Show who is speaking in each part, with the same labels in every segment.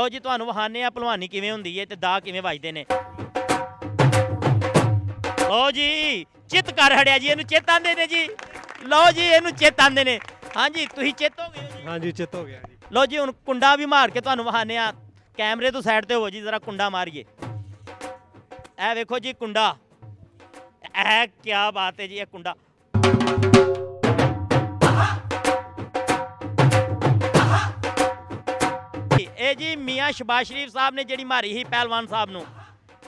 Speaker 1: ਲਓ ਜੀ ਤੁਹਾਨੂੰ ਵਹਾਨੇ ਆ ਪਹਿਲਵਾਨੀ ਕਿਵੇਂ ਹੁੰਦੀ ਹੈ ਤੇ ਦਾ ਕਿਵੇਂ ਵੱਜਦੇ ਨੇ ਲਓ ਜੀ ਚਿਤ ਕਰ ਹੜਿਆ ਜੀ ਇਹਨੂੰ ਚੇਤ ਆਂਦੇ ਨੇ ਜੀ ਲਓ ਜੀ ਇਹਨੂੰ ਚੇਤ ਆਂਦੇ ਨੇ ਹਾਂਜੀ ਤੁਸੀਂ ਚੇਤ ਹੋ ਗਏ ਹੋ ਜੀ ਹਾਂਜੀ ਚਿਤ ਹੋ ਗਿਆ ਜੀ ਲਓ ਜੀ ਹੁਣ ਕੁੰਡਾ ਵੀ ਮਾਰ ਕੇ ਤੁਹਾਨੂੰ ਵਹਾਨੇ ਆ ਕੈਮਰੇ ਤੋਂ ਸਾਈਡ ਤੇ ਹੋ ਜੀ ਜ਼ਰਾ ਕੁੰਡਾ ਮਾਰੀਏ ਇਹ ਵੇਖੋ ਜੀ ਕੁੰਡਾ ਇਹ ਕੀ ਬਾਤ ਹੈ ਜੀ ਇਹ ਕੁੰਡਾ ਇਹ ਜੀ ਮੀਆਂ ਸ਼ਬਾਸ਼ ਸ਼ਰੀਫ ਸਾਹਿਬ ਨੇ ਜਿਹੜੀ ਮਾਰੀ ਸੀ ਪਹਿਲਵਾਨ ਸਾਹਿਬ ਨੂੰ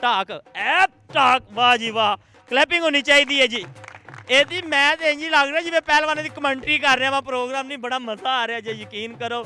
Speaker 1: ਢਾਕ ਐ ਢਾਕ ਵਾਹ ਜੀ ਵਾਹ ਕਲੈਪਿੰਗ ਹੋਣੀ ਚਾਹੀਦੀ ਹੈ ਜੀ ਇਹਦੀ ਮੈਂ ਤੇ ਇੰਜ ਹੀ ਲੱਗ ਰਿਹਾ ਜਿਵੇਂ ਪਹਿਲਵਾਨਾਂ ਦੀ ਕਮੈਂਟਰੀ ਕਰ ਰਿਹਾ ਵਾ ਪ੍ਰੋਗਰਾਮ ਨਹੀਂ ਬੜਾ ਮਜ਼ਾ ਆ ਰਿਹਾ ਜੇ ਯਕੀਨ ਕਰੋ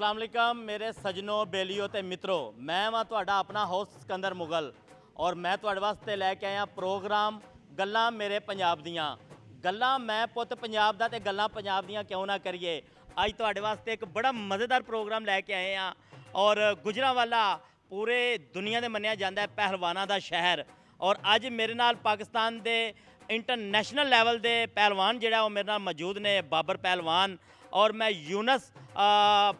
Speaker 1: ਅਸਲਾਮ ਅਲੈਕਮ ਮੇਰੇ ਸਜਣੋ ਬੇਲੀਓ ਤੇ ਮਿੱਤਰੋ ਮੈਂ ਵਾਂ ਤੁਹਾਡਾ ਆਪਣਾ ਹੋਸਟ ਸਕੰਦਰ ਮੁਗਲ ਔਰ ਮੈਂ ਤੁਹਾਡੇ ਵਾਸਤੇ ਲੈ ਕੇ ਆਇਆ ਪ੍ਰੋਗਰਾਮ ਗੱਲਾਂ ਮੇਰੇ ਪੰਜਾਬ ਦੀਆਂ ਗੱਲਾਂ ਮੈਂ ਪੁੱਤ ਪੰਜਾਬ ਦਾ ਤੇ ਗੱਲਾਂ ਪੰਜਾਬ ਦੀਆਂ ਕਿਉਂ ਨਾ ਕਰੀਏ ਅੱਜ ਤੁਹਾਡੇ ਵਾਸਤੇ ਇੱਕ ਬੜਾ ਮਜ਼ੇਦਾਰ ਪ੍ਰੋਗਰਾਮ ਲੈ ਕੇ ਆਏ ਆ ਔਰ ਗੁਜਰਾਵਾਲਾ ਪੂਰੇ ਦੁਨੀਆ ਦੇ ਮੰਨਿਆ ਜਾਂਦਾ ਹੈ ਪਹਿਲਵਾਨਾਂ ਦਾ ਸ਼ਹਿਰ ਔਰ ਅੱਜ ਮੇਰੇ ਨਾਲ ਪਾਕਿਸਤਾਨ ਦੇ ਇੰਟਰਨੈਸ਼ਨਲ ਲੈਵਲ ਦੇ ਪਹਿਲਵਾਨ ਜਿਹੜਾ ਉਹ ਮੇਰੇ ਨਾਲ ਮੌਜੂਦ ਨੇ ਬਾਬਰ ਪਹਿਲਵਾਨ और मैं यूनस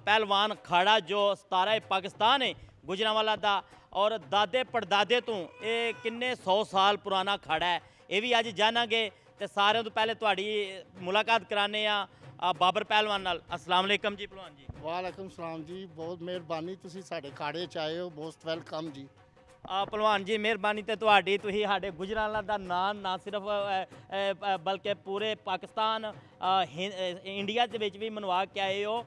Speaker 1: ਪਹਿਲਵਾਨ ਖਾੜਾ ਜੋ ਸਤਾਰਾ ਪਾਕਿਸਤਾਨ ਹੈ ਗੁਜਰਾਵਾਲਾ ਦਾ ਔਰ ਦਾਦੇ ਪੜਦਾਦੇ ਤੋਂ ਇਹ ਕਿੰਨੇ 100 ਸਾਲ ਪੁਰਾਣਾ ਖਾੜਾ ਹੈ ਇਹ ਵੀ ਅੱਜ ਜਾਣਾਂਗੇ ਤੇ ਸਾਰਿਆਂ ਤੋਂ ਪਹਿਲੇ ਤੁਹਾਡੀ ਮੁਲਾਕਾਤ ਕਰਾਣੇ ਆ ਬਾਬਰ ਪਹਿਲਵਾਨ ਨਾਲ ਅਸਲਾਮ ਅਲੈਕਮ ਜੀ ਪਹਿਲਵਾਨ
Speaker 2: ਜੀ ਵਾਲੇਕਮ ਸਲਾਮ ਜੀ ਬਹੁਤ ਮਿਹਰਬਾਨੀ ਤੁਸੀਂ ਸਾਡੇ ਖਾੜੇ ਚ ਆਏ ਹੋ ਬਹੁਤ ਵੈਲਕਮ ਜੀ ਪਹਿਲਵਾਨ ਜੀ ਮਿਹਰਬਾਨੀ ਤੇ ਤੁਹਾਡੀ ਤੁਸੀਂ ਸਾਡੇ ਗੁਜਰਾਲਾ ਦਾ ਨਾਂ
Speaker 1: ਨਾ ਸਿਰਫ ਬਲਕਿ ਪੂਰੇ ਪਾਕਿਸਤਾਨ ਇੰਡੀਆ ਦੇ ਵਿੱਚ ਵੀ ਮਨਵਾ ਕੇ ਆਏ ਹੋ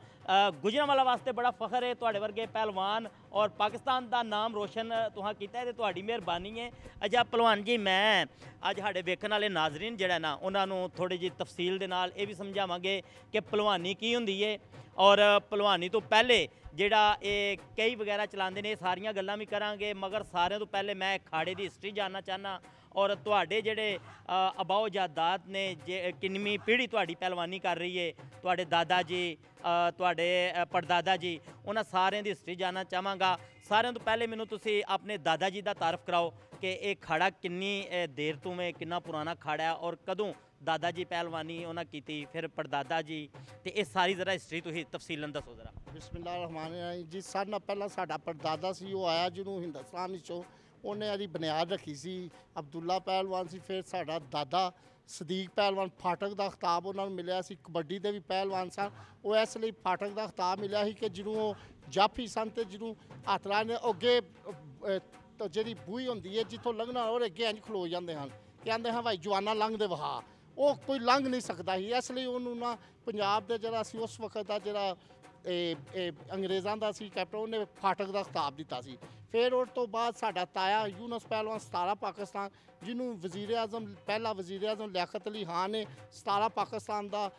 Speaker 1: ਗੁਜਰਾਵਾਲਾ ਵਾਸਤੇ ਬੜਾ ਫਖਰ ਹੈ ਤੁਹਾਡੇ ਵਰਗੇ ਪਹਿਲਵਾਨ ਔਰ ਪਾਕਿਸਤਾਨ ਦਾ ਨਾਮ ਰੋਸ਼ਨ ਤੁਹਾਂ ਕੀਤਾ ਹੈ ਤੇ ਤੁਹਾਡੀ ਮਿਹਰਬਾਨੀ ਹੈ ਅਜਾ ਪਹਿਲਵਾਨ ਜੀ ਮੈਂ ਅੱਜ ਸਾਡੇ ਵੇਖਣ ਵਾਲੇ ਨਾਜ਼ਰੀਨ ਜਿਹੜਾ ਨਾ ਉਹਨਾਂ ਨੂੰ ਥੋੜੀ ਜੀ ਤਫਸੀਲ ਦੇ ਨਾਲ ਇਹ ਵੀ ਸਮਝਾਵਾਂਗੇ ਕਿ ਪਹਿਲਵਾਨੀ ਕੀ ਹੁੰਦੀ ਹੈ ਔਰ ਪਹਿਲਵਾਨੀ ਤੋਂ ਪਹਿਲੇ ਜਿਹੜਾ ਇਹ ਕਈ ਵਗੈਰਾ ਚਲਾਉਂਦੇ ਨੇ ਇਹ ਸਾਰੀਆਂ ਗੱਲਾਂ ਵੀ ਕਰਾਂਗੇ ਮਗਰ ਸਾਰਿਆਂ ਤੋਂ ਪਹਿਲੇ ਮੈਂ ਖਾੜੇ ਦੀ ਹਿਸਟਰੀ ਜਾਨਣਾ ਚਾਹਨਾ ਔਰ ਤੁਹਾਡੇ ਜਿਹੜੇ ਅਬਾਓ ਜਾਦਾਦ ਨੇ ਕਿੰਨੀ ਪੀੜ੍ਹੀ ਤੁਹਾਡੀ ਪਹਿਲਵਾਨੀ ਕਰ ਰਹੀ ਏ ਤੁਹਾਡੇ ਦਾਦਾ ਜੀ ਤੁਹਾਡੇ ਪਰਦਾਦਾ ਜੀ ਉਹਨਾਂ ਸਾਰਿਆਂ ਦੀ ਹਿਸਟਰੀ ਜਾਨਣਾ ਚਾਹਾਂਗਾ ਸਾਰਿਆਂ ਤੋਂ ਪਹਿਲੇ ਮੈਨੂੰ ਤੁਸੀਂ ਆਪਣੇ ਦਾਦਾ ਜੀ ਦਾ ਤਾਰਫ ਕਰਾਓ ਕਿ ਇਹ ਖਾੜਾ ਕਿੰਨੀ ਦੇਰ ਤੋਂ ਹੈ ਕਿੰਨਾ ਪੁਰਾਣਾ ਖਾੜਾ ਔਰ ਕਦੋਂ ਦਾਦਾ ਜੀ ਪਹਿਲਵਾਨੀ ਉਹਨਾਂ ਕੀਤੀ ਫਿਰ ਪਰਦਾਦਾ ਜੀ ਤੇ ਇਹ ਸਾਰੀ ਜ਼ਰਾ ਹਿਸਟਰੀ ਤੁਸੀਂ ਤਫਸੀਲਨ ਦੱਸੋ ਜ਼ਰਾ
Speaker 2: ਰਹਿਮਾਨ ਰਹੀਮ ਜੀ ਸਾਡਾ ਨਾਲ ਪਹਿਲਾਂ ਸਾਡਾ ਪਰਦਾਦਾ ਸੀ ਉਹ ਆਇਆ ਜਿਹਨੂੰ ਹਿੰਦੁਸਤਾਨ ਵਿੱਚੋਂ ਉਹਨੇ ਆਦੀ ਬੁਨਿਆਦ ਰੱਖੀ ਸੀ ਅਬਦੁੱਲਾ ਪਹਿਲਵਾਨ ਸੀ ਫਿਰ ਸਾਡਾ ਦਾਦਾ ਸਦੀਕ ਪਹਿਲਵਾਨ ਫਾਟਕ ਦਾ ਖਿਤਾਬ ਉਹਨਾਂ ਨੂੰ ਮਿਲਿਆ ਸੀ ਕਬੱਡੀ ਦੇ ਵੀ ਪਹਿਲਵਾਨ ਸਨ ਉਹ ਇਸ ਲਈ ਫਾਟਕ ਦਾ ਖਿਤਾਬ ਮਿਲਿਆ ਸੀ ਕਿ ਜਿਹਨੂੰ ਉਹ ਜਾਫੀ ਸਨ ਤੇ ਜਿਹਨੂੰ ਆਤਰਾ ਨੇ ਅੱਗੇ ਜਿਹੜੀ ਬੂਈ ਹੁੰਦੀ ਹੈ ਜਿੱਥੋਂ ਲੰਘਣਾ ਹੋਰ ਅੱਗੇ ਇੰਜ ਖਲੋ ਜਾਂਦੇ ਹਨ ਕਹਿੰਦੇ ਹਾਂ ਭਾਈ ਜਵਾਨਾ ਲੰਘਦੇ ਵਹਾ ਉਹ ਕੋਈ ਲੰਘ ਨਹੀਂ ਸਕਦਾ ਸੀ ਇਸ ਲਈ ਉਹਨੂੰ ਨਾ ਪੰਜਾਬ ਦੇ ਜਿਹੜਾ ਸੀ ਉਸ ਵਕਤ ਦਾ ਜਿਹੜਾ ਇਹ ਇਹ ਅੰਗਰੇਜ਼ਾਂ ਦਾ ਸੀ ਕੈਪਟਨ ਉਹਨੇ ਫਾਟਕ ਦਾ ਖਤਾਬ ਦਿੱਤਾ ਸੀ ਫਿਰ ਉਸ ਤੋਂ ਬਾਅਦ ਸਾਡਾ ਤਾਇਆ ਯੂਨਸ ਪਹਿਲਵਾਨ 17 ਪਾਕਿਸਤਾਨ ਜਿਹਨੂੰ ਵਜ਼ੀਰ ਆਜ਼ਮ ਪਹਿਲਾ ਵਜ਼ੀਰ ਆਜ਼ਮ ਲਿਆਕਤ ਅਲੀ ਖਾਨ ਨੇ 17 ਪਾਕਿਸਤਾਨ ਦਾ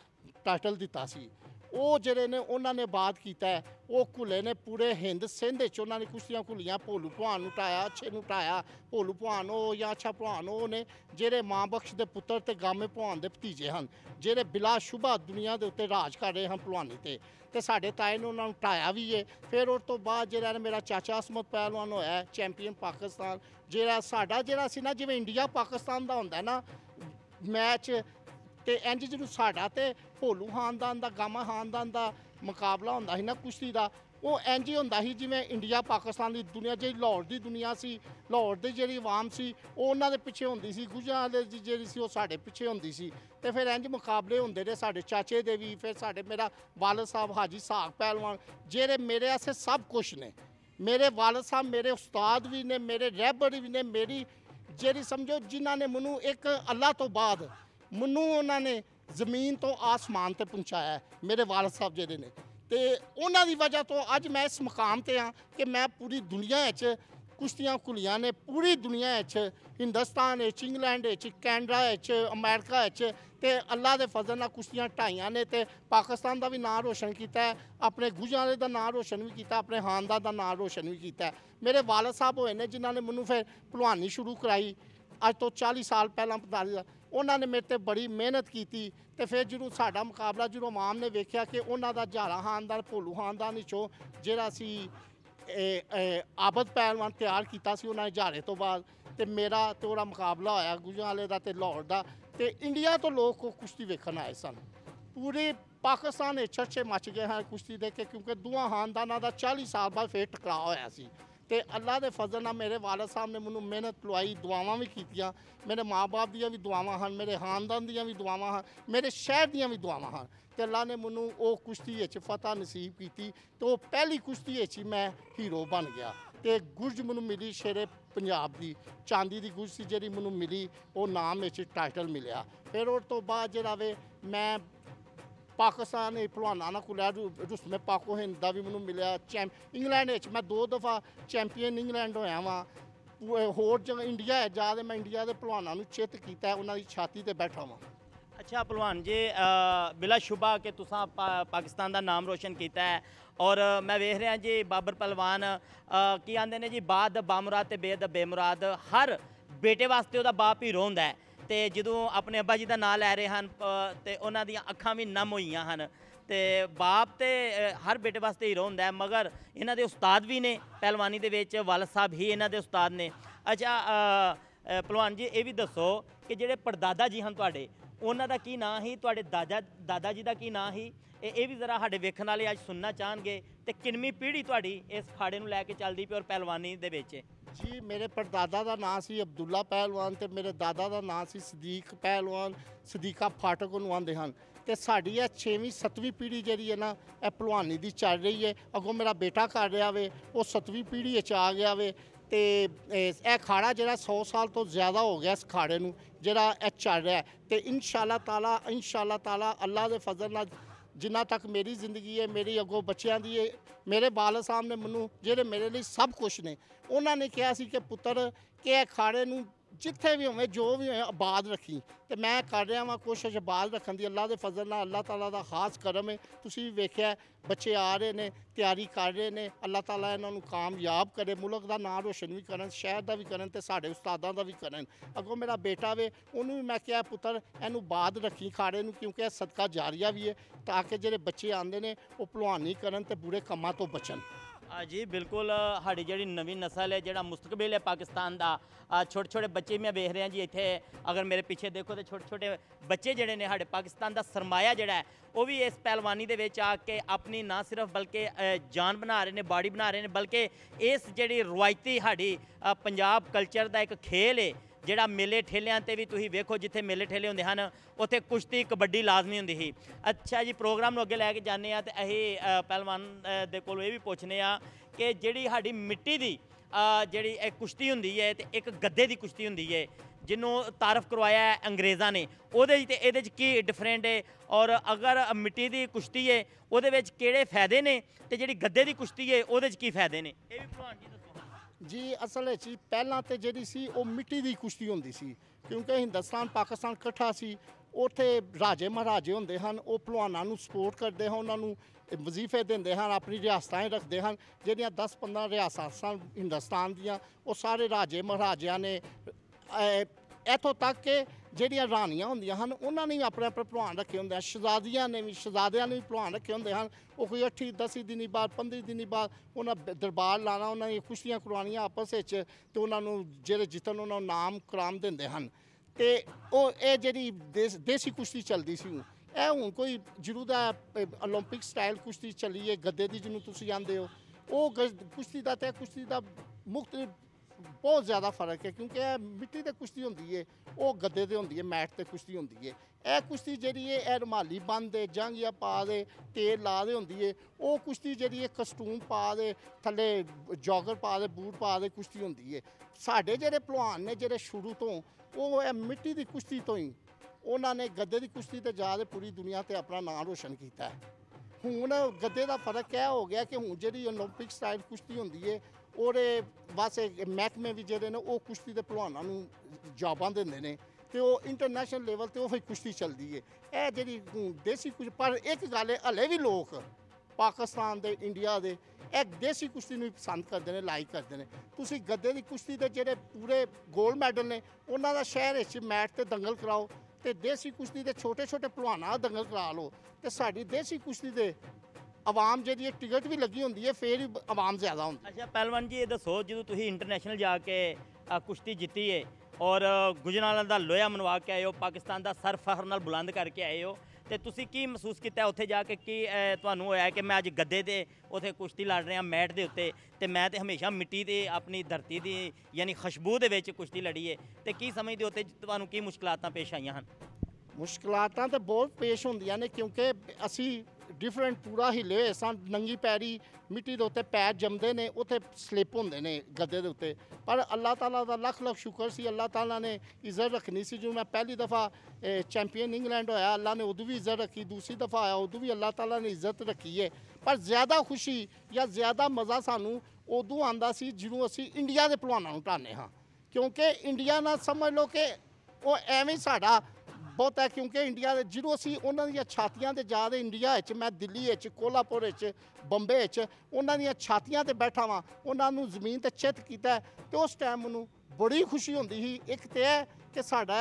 Speaker 2: ਟਾਈਟਲ ਦਿੱਤਾ ਸੀ ਉਹ ਜਿਹੜੇ ਨੇ ਉਹਨਾਂ ਨੇ ਬਾਤ ਕੀਤਾ ਹੈ ਉਹ ਕੁਲੇ ਨੇ ਪੂਰੇ ਹਿੰਦ ਸਿੰਧ ਚ ਉਹਨਾਂ ਨੇ ਕੁਸ਼ਤੀਆਂ ਖੁੱਲੀਆਂ ਭੋਲੂ ਭਾਨ ਨੂੰ ਟਾਇਆ ਅੱਛੇ ਨੂੰ ਟਾਇਆ ਭੋਲੂ ਭਾਨ ਉਹ ਜਾਂ ਅੱਛਾ ਭਾਨ ਉਹ ਨੇ ਜਿਹੜੇ ਮਾਂ ਬਖਸ਼ ਦੇ ਪੁੱਤਰ ਤੇ ਗਾਮੇ ਭਾਨ ਦੇ ਭਤੀਜੇ ਹਨ ਜਿਹੜੇ ਬਿਲਾ ਸ਼ੁਭਾ ਦੁਨੀਆ ਦੇ ਉੱਤੇ ਰਾਜ ਕਰ ਰਹੇ ਹਨ ਭਲਵਾਨੀ ਤੇ ਤੇ ਸਾਡੇ ਤਾਏ ਨੂੰ ਉਹਨਾਂ ਨੂੰ ਟਾਇਆ ਵੀ ਏ ਫਿਰ ਉਸ ਤੋਂ ਬਾਅਦ ਜਿਹੜਾ ਨੇ ਮੇਰਾ ਚਾਚਾ ਅਸਮਤ ਪਹਿਲਵਾਨ ਹੋਇਆ ਚੈਂਪੀਅਨ ਪਾਕਿਸਤਾਨ ਜਿਹੜਾ ਸਾਡਾ ਜਿਹੜਾ ਸੀ ਨਾ ਜਿਵੇਂ ਇੰਡੀਆ ਪਾਕਿਸਤਾਨ ਦਾ ਹੁੰਦਾ ਨਾ ਮੈਚ ਤੇ ਇੰਜ ਜਿਹਨੂੰ ਸਾਡਾ ਤੇ ਭੋਲੂ ਖਾਨਦਾਨ ਦਾ ਗਾਮਾ ਖਾਨਦਾਨ ਦਾ ਮੁਕਾਬਲਾ ਹੁੰਦਾ ਸੀ ਨਾ ਕੁਸ਼ਤੀ ਦਾ ਉਹ ਇੰਜ ਹੀ ਹੁੰਦਾ ਸੀ ਜਿਵੇਂ ਇੰਡੀਆ ਪਾਕਿਸਤਾਨ ਦੀ ਦੁਨੀਆ ਜਿਹੜੀ ਲਾਹੌਰ ਦੀ ਦੁਨੀਆ ਸੀ ਲਾਹੌਰ ਦੀ ਜਿਹੜੀ ਆਵਾਮ ਸੀ ਉਹ ਉਹਨਾਂ ਦੇ ਪਿੱਛੇ ਹੁੰਦੀ ਸੀ ਗੁਜਰਾਂ ਦੇ ਜਿਹੜੀ ਸੀ ਉਹ ਸਾਡੇ ਪਿੱਛੇ ਹੁੰਦੀ ਸੀ ਤੇ ਫਿਰ ਇੰਜ ਮੁਕਾਬਲੇ ਹੁੰਦੇ ਨੇ ਸਾਡੇ ਚਾਚੇ ਦੇ ਵੀ ਫਿਰ ਸਾਡੇ ਮੇਰਾ ਵਾਲਦ ਸਾਹਿਬ ਹਾਜੀ ਸਾਖ ਪਹਿਲਵਾਨ ਜਿਹੜੇ ਮੇਰੇ ਆਸੇ ਸਭ ਕੁਝ ਨੇ ਮੇਰੇ ਵਾਲਦ ਸਾਹਿਬ ਮੇਰੇ ਉਸਤਾਦ ਵੀ ਨੇ ਮੇਰੇ ਰਹਿਬਰ ਵੀ ਨੇ ਮੇਰੀ ਜਿਹੜੀ ਸਮਝੋ ਜਿਨ੍ਹਾਂ ਨੇ ਮੈਨੂੰ ਇੱਕ ਅੱਲਾ ਤੋਂ ਬਾਅਦ ਮੈਨੂੰ ਉਹਨਾਂ ਨੇ ਜ਼ਮੀਨ ਤੋਂ ਆਸਮਾਨ ਤੇ ਪਹੁੰਚਾਇਆ ਮੇਰੇ ਵਾਲਦ ਸਾਹਿਬ ਜਿਹੜੇ ਨੇ ਤੇ ਉਹਨਾਂ ਦੀ ਵਜ੍ਹਾ ਤੋਂ ਅੱਜ ਮੈਂ ਇਸ ਮਕਾਮ ਤੇ ਆ ਕਿ ਮੈਂ ਪੂਰੀ ਦੁਨੀਆ ਵਿੱਚ ਕੁਸ਼ਤੀਆਂ ਕੁਲੀਆਂ ਨੇ ਪੂਰੀ ਦੁਨੀਆ ਵਿੱਚ ਹਿੰਦੁਸਤਾਨ ਵਿੱਚ ਇੰਗਲੈਂਡ ਵਿੱਚ ਕੈਨੇਡਾ ਵਿੱਚ ਅਮਰੀਕਾ ਵਿੱਚ ਤੇ ਅੱਲਾ ਦੇ ਫਜ਼ਲ ਨਾਲ ਕੁਸ਼ਤੀਆਂ ਢਾਈਆਂ ਨੇ ਤੇ ਪਾਕਿਸਤਾਨ ਦਾ ਵੀ ਨਾਮ ਰੋਸ਼ਨ ਕੀਤਾ ਆਪਣੇ ਗੁਜਾਰੇ ਦਾ ਨਾਮ ਰੋਸ਼ਨ ਵੀ ਕੀਤਾ ਆਪਣੇ ਹਾਨਦਾਨ ਦਾ ਨਾਮ ਰੋਸ਼ਨ ਵੀ ਕੀਤਾ ਮੇਰੇ ਵਾਲਦ ਸਾਹਿਬ ਹੋਏ ਨੇ ਜਿਨ੍ਹਾਂ ਨੇ ਮੈਨੂੰ ਫਿਰ ਭਲਵਾਨੀ ਸ਼ੁਰੂ ਕਰਾਈ ਅੱਜ ਤੋਂ 40 ਸਾਲ ਪਹਿਲਾਂ ਉਹਨਾਂ ਨੇ ਮੇਰੇ ਤੇ ਬੜੀ ਮਿਹਨਤ ਕੀਤੀ ਤੇ ਫਿਰ ਜਦੋਂ ਸਾਡਾ ਮੁਕਾਬਲਾ ਜਦੋਂ ਮਾਮ ਨੇ ਵੇਖਿਆ ਕਿ ਉਹਨਾਂ ਦਾ ਜਾਰਾ ਖਾਨਦਾਨ ਭੋਲੂ ਖਾਨਦਾਨ ਵਿੱਚੋਂ ਜਿਹੜਾ ਸੀ ਆਬਦ ਪਹਿਲਵਾਨ ਤਿਆਰ ਕੀਤਾ ਸੀ ਉਹਨਾਂ ਦੇ ਜਾਰੇ ਤੋਂ ਬਾਅਦ ਤੇ ਮੇਰਾ ਤੇ ਉਹਦਾ ਮੁਕਾਬਲਾ ਹੋਇਆ ਗੁਜਰਾਲੇ ਦਾ ਤੇ ਲਾਹੌਰ ਦਾ ਤੇ ਇੰਡੀਆ ਤੋਂ ਲੋਕ ਕੁਸ਼ਤੀ ਵੇਖਣ ਆਏ ਸਨ ਪੂਰੇ ਪਾਕਿਸਤਾਨ ਦੇ ਚਰਚੇ ਮੱਚ ਗਏ ਹਨ ਕੁਸ਼ਤੀ ਦੇ ਕੇ ਕਿਉਂਕਿ ਦੋਹਾਂ ਖਾਨਦਾਨਾਂ ਦਾ 40 ਸਾਲ ਬਾਅਦ ਫੇਰ ਟਕਰਾਅ ਹੋਇਆ ਸੀ ਤੇ ਅੱਲਾ ਦੇ ਫਜ਼ਲ ਨਾਲ ਮੇਰੇ ਵਾਲਦ ਸਾਹਿਬ ਨੇ ਮੈਨੂੰ ਮਿਹਨਤ ਲਵਾਈ ਦੁਆਵਾਂ ਵੀ ਕੀਤੀਆਂ ਮੇਰੇ ਮਾਪੇ ਦੀਆਂ ਵੀ ਦੁਆਵਾਂ ਹਨ ਮੇਰੇ ਖਾਨਦਾਨ ਦੀਆਂ ਵੀ ਦੁਆਵਾਂ ਹਨ ਮੇਰੇ ਸ਼ਹਿਰ ਦੀਆਂ ਵੀ ਦੁਆਵਾਂ ਹਨ ਤੇ ਅੱਲਾ ਨੇ ਮੈਨੂੰ ਉਹ ਕੁਸ਼ਤੀ ਵਿੱਚ ਫਤਹ ਨਸੀਬ ਕੀਤੀ ਤੇ ਉਹ ਪਹਿਲੀ ਕੁਸ਼ਤੀ ਵਿੱਚ ਹੀ ਮੈਂ ਹੀਰੋ ਬਣ ਗਿਆ ਤੇ ਗੁਰਜ ਮੈਨੂੰ ਮਿਲੀ ਸ਼ੇਰੇ ਪੰਜਾਬ ਦੀ ਚਾਂਦੀ ਦੀ ਗੁਰਜ ਜਿਹੜੀ ਮੈਨੂੰ ਮਿਲੀ ਉਹ ਨਾਮ ਵਿੱਚ ਟਾਈਟਲ ਮਿਲਿਆ ਫਿਰ ਉਸ ਤੋਂ ਬਾਅਦ ਜਿਹੜਾ ਵੇ ਮੈਂ ਪਾਕਿਸਤਾਨ ਦੇ ਪਹਿਲਵਾਨਾਂ ਨਾਲ ਕੁਲੈਡ ਸਮੇ ਪਾਕੋ ਹਿੰਦ ਦਾ ਵੀ ਮੈਨੂੰ ਮਿਲਿਆ ਚੈਂਪ ਇੰਗਲੈਂਡ ਵਿੱਚ ਮੈਂ ਦੋ ਦਫਾ ਚੈਂਪੀਅਨ ਇੰਗਲੈਂਡ ਹੋਇਆ ਵਾਂ ਹੋਰ ਜਗ੍ਹਾ ਇੰਡੀਆ ਹੈ ਜਾ ਮੈਂ ਇੰਡੀਆ ਦੇ ਪਹਿਲਵਾਨਾਂ ਨੂੰ ਚਿੱਤ ਕੀਤਾ ਉਹਨਾਂ ਦੀ ਛਾਤੀ ਤੇ ਬੈਠਾ ਵਾਂ
Speaker 1: ਅੱਛਾ ਪਹਿਲਵਾਨ ਜੇ ਬਿਲਾ ਸ਼ੁਬਾ ਕਿ ਤੁਸੀਂ ਪਾਕਿਸਤਾਨ ਦਾ ਨਾਮ ਰੋਸ਼ਨ ਕੀਤਾ ਹੈ ਔਰ ਮੈਂ ਵੇਖ ਰਿਹਾ ਜੀ ਬਾਬਰ ਪਹਿਲਵਾਨ ਕੀ ਆਂਦੇ ਨੇ ਜੀ ਬਾਦ ਬਾਮੁਰਾ ਤੇ ਬੇਦ ਬੇਮੁਰਾਦ ਹਰ ਬੇਟੇ ਵਾਸਤੇ ਉਹਦਾ ਬਾਪ ਹੀ ਰੋਂਦਾ ਹੈ ਤੇ ਜਦੋਂ ਆਪਣੇ ਅੱਬਾ ਜੀ ਦਾ ਨਾਮ ਲੈ ਰਹੇ ਹਨ ਤੇ ਉਹਨਾਂ ਦੀਆਂ ਅੱਖਾਂ ਵੀ ਨਮ ਹੋਈਆਂ ਹਨ ਤੇ ਬਾਪ ਤੇ ਹਰ ਬੇਟੇ ਵਾਸਤੇ ਹੀਰੋ ਹੁੰਦਾ ਮਗਰ ਇਹਨਾਂ ਦੇ ਉਸਤਾਦ ਵੀ ਨੇ ਪਹਿਲਵਾਨੀ ਦੇ ਵਿੱਚ ਵਾਲਦ ਸਾਹਿਬ ਹੀ ਇਹਨਾਂ ਦੇ ਉਸਤਾਦ ਨੇ ਅੱਛਾ ਪਹਿਲਵਾਨ ਜੀ ਇਹ ਵੀ ਦੱਸੋ ਕਿ ਜਿਹੜੇ ਪਰਦਾਦਾ ਜੀ ਹਨ ਤੁਹਾਡੇ ਉਹਨਾਂ ਦਾ ਕੀ ਨਾਂ ਸੀ ਤੁਹਾਡੇ ਦਾਦਾ ਦਾਦਾ ਜੀ ਦਾ ਕੀ ਨਾਂ ਸੀ ਇਹ ਇਹ ਵੀ ਜ਼ਰਾ ਸਾਡੇ ਵੇਖਣ ਵਾਲੇ ਅੱਜ ਸੁਣਨਾ ਚਾਹਣਗੇ ਤੇ ਕਿੰਨੀ ਪੀੜ੍ਹੀ ਤੁਹਾਡੀ ਇਸ ਖਾੜੇ ਨੂੰ ਲੈ ਕੇ ਚੱਲਦੀ ਪਈ ਔਰ ਪਹਿਲਵਾਨੀ ਦੇ ਵਿੱਚ
Speaker 2: ਜੀ ਮੇਰੇ ਪਰਦਾਦਾ ਦਾ ਨਾਂ ਸੀ ਅਬਦੁੱਲਾ ਪਹਿਲਵਾਨ ਤੇ ਮੇਰੇ ਦਾਦਾ ਦਾ ਨਾਂ ਸੀ ਸਦੀਕ ਪਹਿਲਵਾਨ ਸਦੀਕਾ ਫਾਟਕ ਨੂੰ ਆਂਦੇ ਹਨ ਤੇ ਸਾਡੀ ਇਹ 6ਵੀਂ 7ਵੀਂ ਪੀੜ੍ਹੀ ਜਿਹੜੀ ਹੈ ਨਾ ਇਹ ਪਹਿਲਵਾਨੀ ਦੀ ਚੱਲ ਰਹੀ ਹੈ ਅਗੋਂ ਮੇਰਾ ਬੇਟਾ ਕਰ ਰਿਹਾ ਵੇ ਉਹ 7ਵੀਂ ਪੀੜ੍ਹੀ 'ਚ ਆ ਗਿਆ ਵੇ ਤੇ ਇਹ ਖਾੜਾ ਜਿਹੜਾ 100 ਸਾਲ ਤੋਂ ਜ਼ਿਆਦਾ ਹੋ ਗਿਆ ਇਸ ਖਾੜੇ ਨੂੰ ਜਿਹੜਾ ਇਹ ਚੱਲ ਰਿਹਾ ਤੇ ਇਨਸ਼ਾਅੱਲਾ ਤਾਲਾ ਇਨਸ਼ਾਅੱਲਾ ਤਾਲਾ ਅੱਲਾ ਦੇ ਫਜ਼ਲ ਨਾਲ ਜਿੰਨਾ ਤੱਕ ਮੇਰੀ ਜ਼ਿੰਦਗੀ ਹੈ ਮੇਰੀ ਅੱਗੋਂ ਬੱਚਿਆਂ ਦੀ ਹੈ ਮੇਰੇ ਬਾਲ ਸਾਹਿਬ ਨੇ ਮੈਨੂੰ ਜਿਹੜੇ ਮੇਰੇ ਲਈ ਸਭ ਕੁਝ ਨੇ ਉਹਨਾਂ ਨੇ ਕਿਹਾ ਸੀ ਕਿ ਪੁੱਤਰ ਕਿ ਇਹ ਅਖਾੜੇ ਨੂੰ ਜਿੱਥੇ ਵੀ ਹੋਵੇ ਜੋ ਵੀ ਹੋਵੇ ਆਬਾਦ ਰੱਖੀ ਤੇ ਮੈਂ ਕਰ ਰਿਹਾ ਵਾਂ ਕੋਸ਼ਿਸ਼ ਆਬਾਦ ਰੱਖਣ ਦੀ ਅੱਲਾ ਦੇ ਫਜ਼ਲ ਨਾਲ ਅੱਲਾ ਤਾਲਾ ਦਾ ਖਾਸ ਕਰਮ ਹੈ ਤੁਸੀਂ ਵੀ ਵੇਖਿਆ ਬੱਚੇ ਆ ਰਹੇ ਨੇ ਤਿਆਰੀ ਕਰ ਰਹੇ ਨੇ ਅੱਲਾ ਤਾਲਾ ਇਹਨਾਂ ਨੂੰ ਕਾਮਯਾਬ ਕਰੇ ਮੁਲਕ ਦਾ ਨਾਮ ਰੋਸ਼ਨ ਵੀ ਕਰਨ ਸ਼ਹਿਰ ਦਾ ਵੀ ਕਰਨ ਤੇ ਸਾਡੇ ਉਸਤਾਦਾਂ ਦਾ ਵੀ ਕਰਨ ਅਗੋ ਮੇਰਾ ਬੇਟਾ ਵੇ ਉਹਨੂੰ ਵੀ ਮੈਂ ਕਿਹਾ ਪੁੱਤਰ ਇਹਨੂੰ ਬਾਦ ਰੱਖੀ ਖਾੜੇ ਨੂੰ ਕਿਉਂਕਿ ਇਹ ਸਦਕਾ ਜਾਰੀਆ ਵੀ ਹੈ ਤਾਂ ਕਿ ਜਿਹੜੇ ਬੱਚੇ ਆਉਂਦੇ ਨੇ ਉਹ ਭਲਵਾਨੀ ਕਰਨ ਤੇ ਬੁਰੇ ਕੰਮਾਂ ਤੋਂ ਬਚਣ
Speaker 1: ਆ ਜੀ ਬਿਲਕੁਲ ਸਾਡੀ ਜਿਹੜੀ ਨਵੀਂ ਨਸਲ ਹੈ ਜਿਹੜਾ ਮੁਸਤਕਬਲ ਹੈ ਪਾਕਿਸਤਾਨ ਦਾ ਛੋਟੇ ਛੋਟੇ ਬੱਚੇ ਮੈਂ ਵੇਖ ਰਿਹਾ ਜੀ ਇੱਥੇ ਅਗਰ ਮੇਰੇ ਪਿੱਛੇ ਦੇਖੋ ਤੇ ਛੋਟੇ ਛੋਟੇ ਬੱਚੇ ਜਿਹੜੇ ਨੇ ਸਾਡੇ ਪਾਕਿਸਤਾਨ ਦਾ ਸਰਮਾਇਆ ਜਿਹੜਾ ਉਹ ਵੀ ਇਸ ਪਹਿਲਵਾਨੀ ਦੇ ਵਿੱਚ ਆ ਕੇ ਆਪਣੀ ਨਾ ਸਿਰਫ ਬਲਕਿ ਜਾਨ ਬਣਾ ਰਹੇ ਨੇ ਬਾਡੀ ਬਣਾ ਰਹੇ ਨੇ ਬਲਕਿ ਇਸ ਜਿਹੜੀ ਰਵਾਇਤੀ ਸਾਡੀ ਪੰਜਾਬ ਕਲਚਰ ਦਾ ਇੱਕ ਖੇਲ ਹੈ ਜਿਹੜਾ ਮੇਲੇ ਠੇਲਿਆਂ ਤੇ ਵੀ ਤੁਸੀਂ ਵੇਖੋ ਜਿੱਥੇ ਮੇਲੇ ਠੇਲੇ ਹੁੰਦੇ ਹਨ ਉੱਥੇ ਕੁਸ਼ਤੀ ਕਬੱਡੀ ਲਾਜ਼ਮੀ ਹੁੰਦੀ ਸੀ ਅੱਛਾ ਜੀ ਪ੍ਰੋਗਰਾਮ ਨੂੰ ਅੱਗੇ ਲੈ ਕੇ ਜਾਂਦੇ ਆ ਤੇ ਇਹ ਪਹਿਲਵਾਨ ਦੇ ਕੋਲ ਇਹ ਵੀ ਪੁੱਛਨੇ ਆ ਕਿ ਜਿਹੜੀ ਸਾਡੀ ਮਿੱਟੀ ਦੀ ਜਿਹੜੀ ਇਹ ਕੁਸ਼ਤੀ ਹੁੰਦੀ ਹੈ ਤੇ ਇੱਕ ਗੱਦੇ ਦੀ ਕੁਸ਼ਤੀ ਹੁੰਦੀ ਹੈ ਜਿਹਨੂੰ ਤਾਰਫ ਕਰਵਾਇਆ ਅੰਗਰੇਜ਼ਾਂ ਨੇ ਉਹਦੇ 'ਚ ਤੇ ਇਹਦੇ 'ਚ ਕੀ ਡਿਫਰੈਂਟ ਹੈ ਔਰ ਅਗਰ ਮਿੱਟੀ ਦੀ ਕੁਸ਼ਤੀ ਹੈ ਉਹਦੇ ਵਿੱਚ ਕਿਹੜੇ ਫਾਇਦੇ ਨੇ ਤੇ ਜਿਹੜੀ ਗੱਦੇ ਦੀ ਕੁਸ਼ਤੀ ਹੈ ਉਹਦੇ 'ਚ ਕੀ ਫਾਇਦੇ ਨੇ ਇਹ ਵੀ ਭਲਵਾਨ ਜੀ
Speaker 2: ਜੀ ਅਸਲ ਵਿੱਚ ਪਹਿਲਾਂ ਤੇ ਜਿਹੜੀ ਸੀ ਉਹ ਮਿੱਟੀ ਦੀ ਕੁਸ਼ਤੀ ਹੁੰਦੀ ਸੀ ਕਿਉਂਕਿ ਹਿੰਦੁਸਤਾਨ ਪਾਕਿਸਤਾਨ ਇਕੱਠਾ ਸੀ ਉੱਥੇ ਰਾਜੇ ਮਹਾਰਾਜੇ ਹੁੰਦੇ ਹਨ ਉਹ ਪਹਿਲਵਾਨਾਂ ਨੂੰ ਸਪੋਰਟ ਕਰਦੇ ਹਨ ਉਹਨਾਂ ਨੂੰ ਵਜ਼ੀਫੇ ਦਿੰਦੇ ਹਨ ਆਪਣੀ ਰਿਆਸਤਾਂ ਰੱਖਦੇ ਹਨ ਜਿਹੜੀਆਂ 10-15 ਰਿਆਸਤਾਂ ਹਿੰਦੁਸਤਾਨ ਦੀਆਂ ਉਹ ਸਾਰੇ ਰਾਜੇ ਮਹਾਰਾਜਿਆਂ ਨੇ ਇੱਥੋਂ ਤੱਕ ਕਿ ਜਿਹੜੀਆਂ ਰਾਣੀਆਂ ਹੁੰਦੀਆਂ ਹਨ ਉਹਨਾਂ ਨੇ ਵੀ ਆਪਣੇ ਆਪਣੇ ਭਲਵਾਨ ਰੱਖੇ ਹੁੰਦੇ ਆ ਸ਼ਹਜ਼ਾਦੀਆਂ ਨੇ ਵੀ ਸ਼ਹਜ਼ਾਦਿਆਂ ਨੇ ਵੀ ਭਲਵਾਨ ਰੱਖੇ ਹੁੰਦੇ ਹਨ ਉਹ ਕੋਈ 8 10 ਦਿਨੀ ਬਾਅਦ 15 ਦਿਨੀ ਬਾਅਦ ਉਹਨਾਂ ਦਰਬਾਰ ਲਾਣਾ ਉਹਨਾਂ ਦੀਆਂ ਖੁਸ਼ੀਆਂ ਕਰਵਾਉਣੀਆਂ ਆਪਸ ਵਿੱਚ ਤੇ ਉਹਨਾਂ ਨੂੰ ਜਿਹੜੇ ਜਿੱਤਣ ਉਹਨਾਂ ਨੂੰ ਨਾਮ ਕਰਾਮ ਦਿੰਦੇ ਹਨ ਤੇ ਉਹ ਇਹ ਜਿਹੜੀ ਦੇਸੀ ਕੁਸ਼ਤੀ ਚੱਲਦੀ ਸੀ ਇਹ ਹੁਣ ਕੋਈ ਜਿਹੜੂ ਦਾ 올림픽 ਸਟਾਈਲ ਕੁਸ਼ਤੀ ਚੱਲੀ ਹੈ ਗੱਦੇ ਦੀ ਜਿਹਨੂੰ ਤੁਸੀਂ ਜਾਣਦੇ ਹੋ ਉਹ ਕੁਸ਼ਤੀ ਦਾ ਤੇ ਕੁਸ਼ਤੀ ਦਾ ਮੁਕਤ ਬਹੁਤ ਜ਼ਿਆਦਾ ਫਰਕ ਹੈ ਕਿਉਂਕਿ ਇਹ ਮਿੱਟੀ ਤੇ ਕੁਸ਼ਤੀ ਹੁੰਦੀ ਹੈ ਉਹ ਗੱਦੇ ਤੇ ਹੁੰਦੀ ਹੈ ਮੈਟ ਤੇ ਕੁਸ਼ਤੀ ਹੁੰਦੀ ਹੈ ਇਹ ਕੁਸ਼ਤੀ ਜਿਹੜੀ ਏ ਇਹ ਰਮਾਲੀ ਬੰਨ੍ਹਦੇ ਜੰਗ ਜਾਂ ਪਾ ਦੇ ਤੇਲ ਲਾ ਦੇ ਹੁੰਦੀ ਹੈ ਉਹ ਕੁਸ਼ਤੀ ਜਿਹੜੀ ਏ ਕਸਟੂਮ ਪਾ ਦੇ ਥੱਲੇ ਜੋਗਰ ਪਾ ਦੇ ਬੂਟ ਪਾ ਦੇ ਕੁਸ਼ਤੀ ਹੁੰਦੀ ਹੈ ਸਾਡੇ ਜਿਹੜੇ ਪਹਿਲਵਾਨ ਨੇ ਜਿਹੜੇ ਸ਼ੁਰੂ ਤੋਂ ਉਹ ਇਹ ਮਿੱਟੀ ਦੀ ਕੁਸ਼ਤੀ ਤੋਂ ਹੀ ਉਹਨਾਂ ਨੇ ਗੱਦੇ ਦੀ ਕੁਸ਼ਤੀ ਤੇ ਜਾ ਕੇ ਪੂਰੀ ਦੁਨੀਆ ਤੇ ਆਪਣਾ ਨਾਮ ਰੋਸ਼ਨ ਕੀਤਾ ਹੁਣ ਗੱਦੇ ਦਾ ਫਰਕ ਇਹ ਹੋ ਗਿਆ ਕਿ ਹੁਣ ਜਿਹੜੀ 올림픽 ਸਟਾਈਲ ਕੁਸ਼ਤੀ ਹੁੰਦੀ ਹੈ ਔਰ ਵਾਸੇ ਮਹਿਕਮੇ ਵੀ ਜਿਹੜੇ ਨੇ ਉਹ ਕੁਸ਼ਤੀ ਦੇ ਪਹਿਲਵਾਨਾਂ ਨੂੰ ਜਾਬਾਂ ਦਿੰਦੇ ਨੇ ਤੇ ਉਹ ਇੰਟਰਨੈਸ਼ਨਲ ਲੈਵਲ ਤੇ ਉਹ ਫਿਰ ਕੁਸ਼ਤੀ ਚੱਲਦੀ ਏ ਇਹ ਜਿਹੜੀ ਦੇਸੀ ਕੁਝ ਪਰ ਇੱਕ ਗੱਲ ਹੈ ਹਲੇ ਵੀ ਲੋਕ ਪਾਕਿਸਤਾਨ ਦੇ ਇੰਡੀਆ ਦੇ ਇੱਕ ਦੇਸੀ ਕੁਸ਼ਤੀ ਨੂੰ ਪਸੰਦ ਕਰਦੇ ਨੇ ਲਾਈਕ ਕਰਦੇ ਨੇ ਤੁਸੀਂ ਗੱਦੇ ਦੀ ਕੁਸ਼ਤੀ ਦੇ ਜਿਹੜੇ ਪੂਰੇ 골ਡ ਮੈਡਲ ਨੇ ਉਹਨਾਂ ਦਾ ਸ਼ਹਿਰ ਵਿੱਚ ਮੈਟ ਤੇ ਦੰਗਲ ਕਰਾਓ ਤੇ ਦੇਸੀ ਕੁਸ਼ਤੀ ਦੇ ਛੋਟੇ ਛੋਟੇ ਪਹਿਲਵਾਨਾਂ ਦੰਗਲ ਕਰਾ ਲਓ ਤੇ ਸਾਡੀ ਦੇਸੀ ਕੁਸ਼ਤੀ ਦੇ ਆਵਾਮ ਜਿਹੜੀ ਟਿਕਟ ਵੀ ਲੱਗੀ ਹੁੰਦੀ ਹੈ ਫੇਰ ਹੀ ਆਵਾਮ ਜ਼ਿਆਦਾ ਹੁੰਦੀ
Speaker 1: ਅੱਛਾ ਪਹਿਲਵਾਨ ਜੀ ਇਹ ਦੱਸੋ ਜਦੋਂ ਤੁਸੀਂ ਇੰਟਰਨੈਸ਼ਨਲ ਜਾ ਕੇ ਕੁਸ਼ਤੀ ਜਿੱਤੀ ਹੈ ਔਰ ਗੁਜਰਾਲਾਂ ਦਾ ਲੋਹਾ ਮਨਵਾ ਕੇ ਆਏ ਹੋ ਪਾਕਿਸਤਾਨ ਦਾ ਸਰ ਫਖਰ ਨਾਲ ਬੁਲੰਦ ਕਰਕੇ ਆਏ ਹੋ ਤੇ ਤੁਸੀਂ ਕੀ ਮਹਿਸੂਸ ਕੀਤਾ ਉੱਥੇ ਜਾ ਕੇ ਕੀ ਤੁਹਾਨੂੰ ਹੋਇਆ ਕਿ ਮੈਂ ਅੱਜ ਗੱਦੇ ਤੇ ਉੱਥੇ ਕੁਸ਼ਤੀ ਲੜ ਰਿਹਾ ਮੈਟ ਦੇ ਉੱਤੇ ਤੇ ਮੈਂ ਤੇ ਹਮੇਸ਼ਾ ਮਿੱਟੀ ਦੇ ਆਪਣੀ ਧਰਤੀ ਦੀ ਯਾਨੀ ਖੁਸ਼ਬੂ ਦੇ ਵਿੱਚ ਕੁਸ਼ਤੀ ਲੜੀ ਏ ਤੇ ਕੀ ਸਮਝਦੇ ਹੋ ਤੇ ਤੁਹਾਨੂੰ ਕੀ ਮੁਸ਼ਕਲਾਂ
Speaker 2: ਪੇਸ਼ ਆਈਆਂ ਹਨ ਮੁਸ਼ਕਲਾਂ ਤਾਂ ਬਹੁਤ ਪੇਸ਼ ਹੁੰਦੀਆਂ ਨੇ ਕਿਉਂਕਿ ਅਸੀਂ ਡਿਫਰੈਂਟ ਪੂਰਾ ਹੀ ਹੋਏ ਸਾਂ ਨੰਗੀ ਪੈਰੀ ਮਿੱਟੀ ਦੇ ਉੱਤੇ ਪੈਰ ਜੰਮਦੇ ਨੇ ਉੱਥੇ ਸਲਿਪ ਹੁੰਦੇ ਨੇ ਗੱਦੇ ਦੇ ਉੱਤੇ ਪਰ ਅੱਲਾਹ ਤਾਲਾ ਦਾ ਲੱਖ ਲੱਖ ਸ਼ੁਕਰ ਸੀ ਅੱਲਾਹ ਤਾਲਾ ਨੇ ਇੱਜ਼ਤ ਰੱਖਣੀ ਸੀ ਜੋ ਮੈਂ ਪਹਿਲੀ ਦਫਾ ਚੈਂਪੀਅਨ ਇੰਗਲੈਂਡ ਹੋਇਆ ਅੱਲਾਹ ਨੇ ਉਦੋਂ ਵੀ ਇੱਜ਼ਤ ਰੱਖੀ ਦੂਸਰੀ ਦਫਾ ਆਇਆ ਉਦੋਂ ਵੀ ਅੱਲਾਹ ਤਾਲਾ ਨੇ ਇੱਜ਼ਤ ਰੱਖੀ ਹੈ ਪਰ ਜ਼ਿਆਦਾ ਖੁਸ਼ੀ ਜਾਂ ਜ਼ਿਆਦਾ ਮਜ਼ਾ ਸਾਨੂੰ ਉਦੋਂ ਆਂਦਾ ਸੀ ਜਦੋਂ ਅਸੀਂ ਇੰਡੀਆ ਦੇ ਪਹਿਲਵਾਨਾਂ ਨੂੰ ਟਾਣੇ ਹਾਂ ਕਿਉਂਕਿ ਇੰਡੀਆ ਨਾਲ ਸਮਝ ਲਓ ਕਿ ਉਹ ਐਵੇਂ ਸਾਡਾ ਬਹੁਤ ਹੈ ਕਿਉਂਕਿ ਇੰਡੀਆ ਦੇ ਜਦੋਂ ਅਸੀਂ ਉਹਨਾਂ ਦੀਆਂ ਛਾਤੀਆਂ ਤੇ ਜਾਦੇ ਇੰਡੀਆ ਵਿੱਚ ਮੈਂ ਦਿੱਲੀ ਵਿੱਚ ਕੋਲਾਪੁਰ ਵਿੱਚ ਬੰਬੇ ਵਿੱਚ ਉਹਨਾਂ ਦੀਆਂ ਛਾਤੀਆਂ ਤੇ ਬੈਠਾ ਵਾਂ ਉਹਨਾਂ ਨੂੰ ਜ਼ਮੀਨ ਤੇ ਚਿੱਤ ਕੀਤਾ ਤੇ ਉਸ ਟਾਈਮ ਨੂੰ ਬੜੀ ਖੁਸ਼ੀ ਹੁੰਦੀ ਸੀ ਇੱਕ ਤੇ ਹੈ ਕਿ ਸਾਡਾ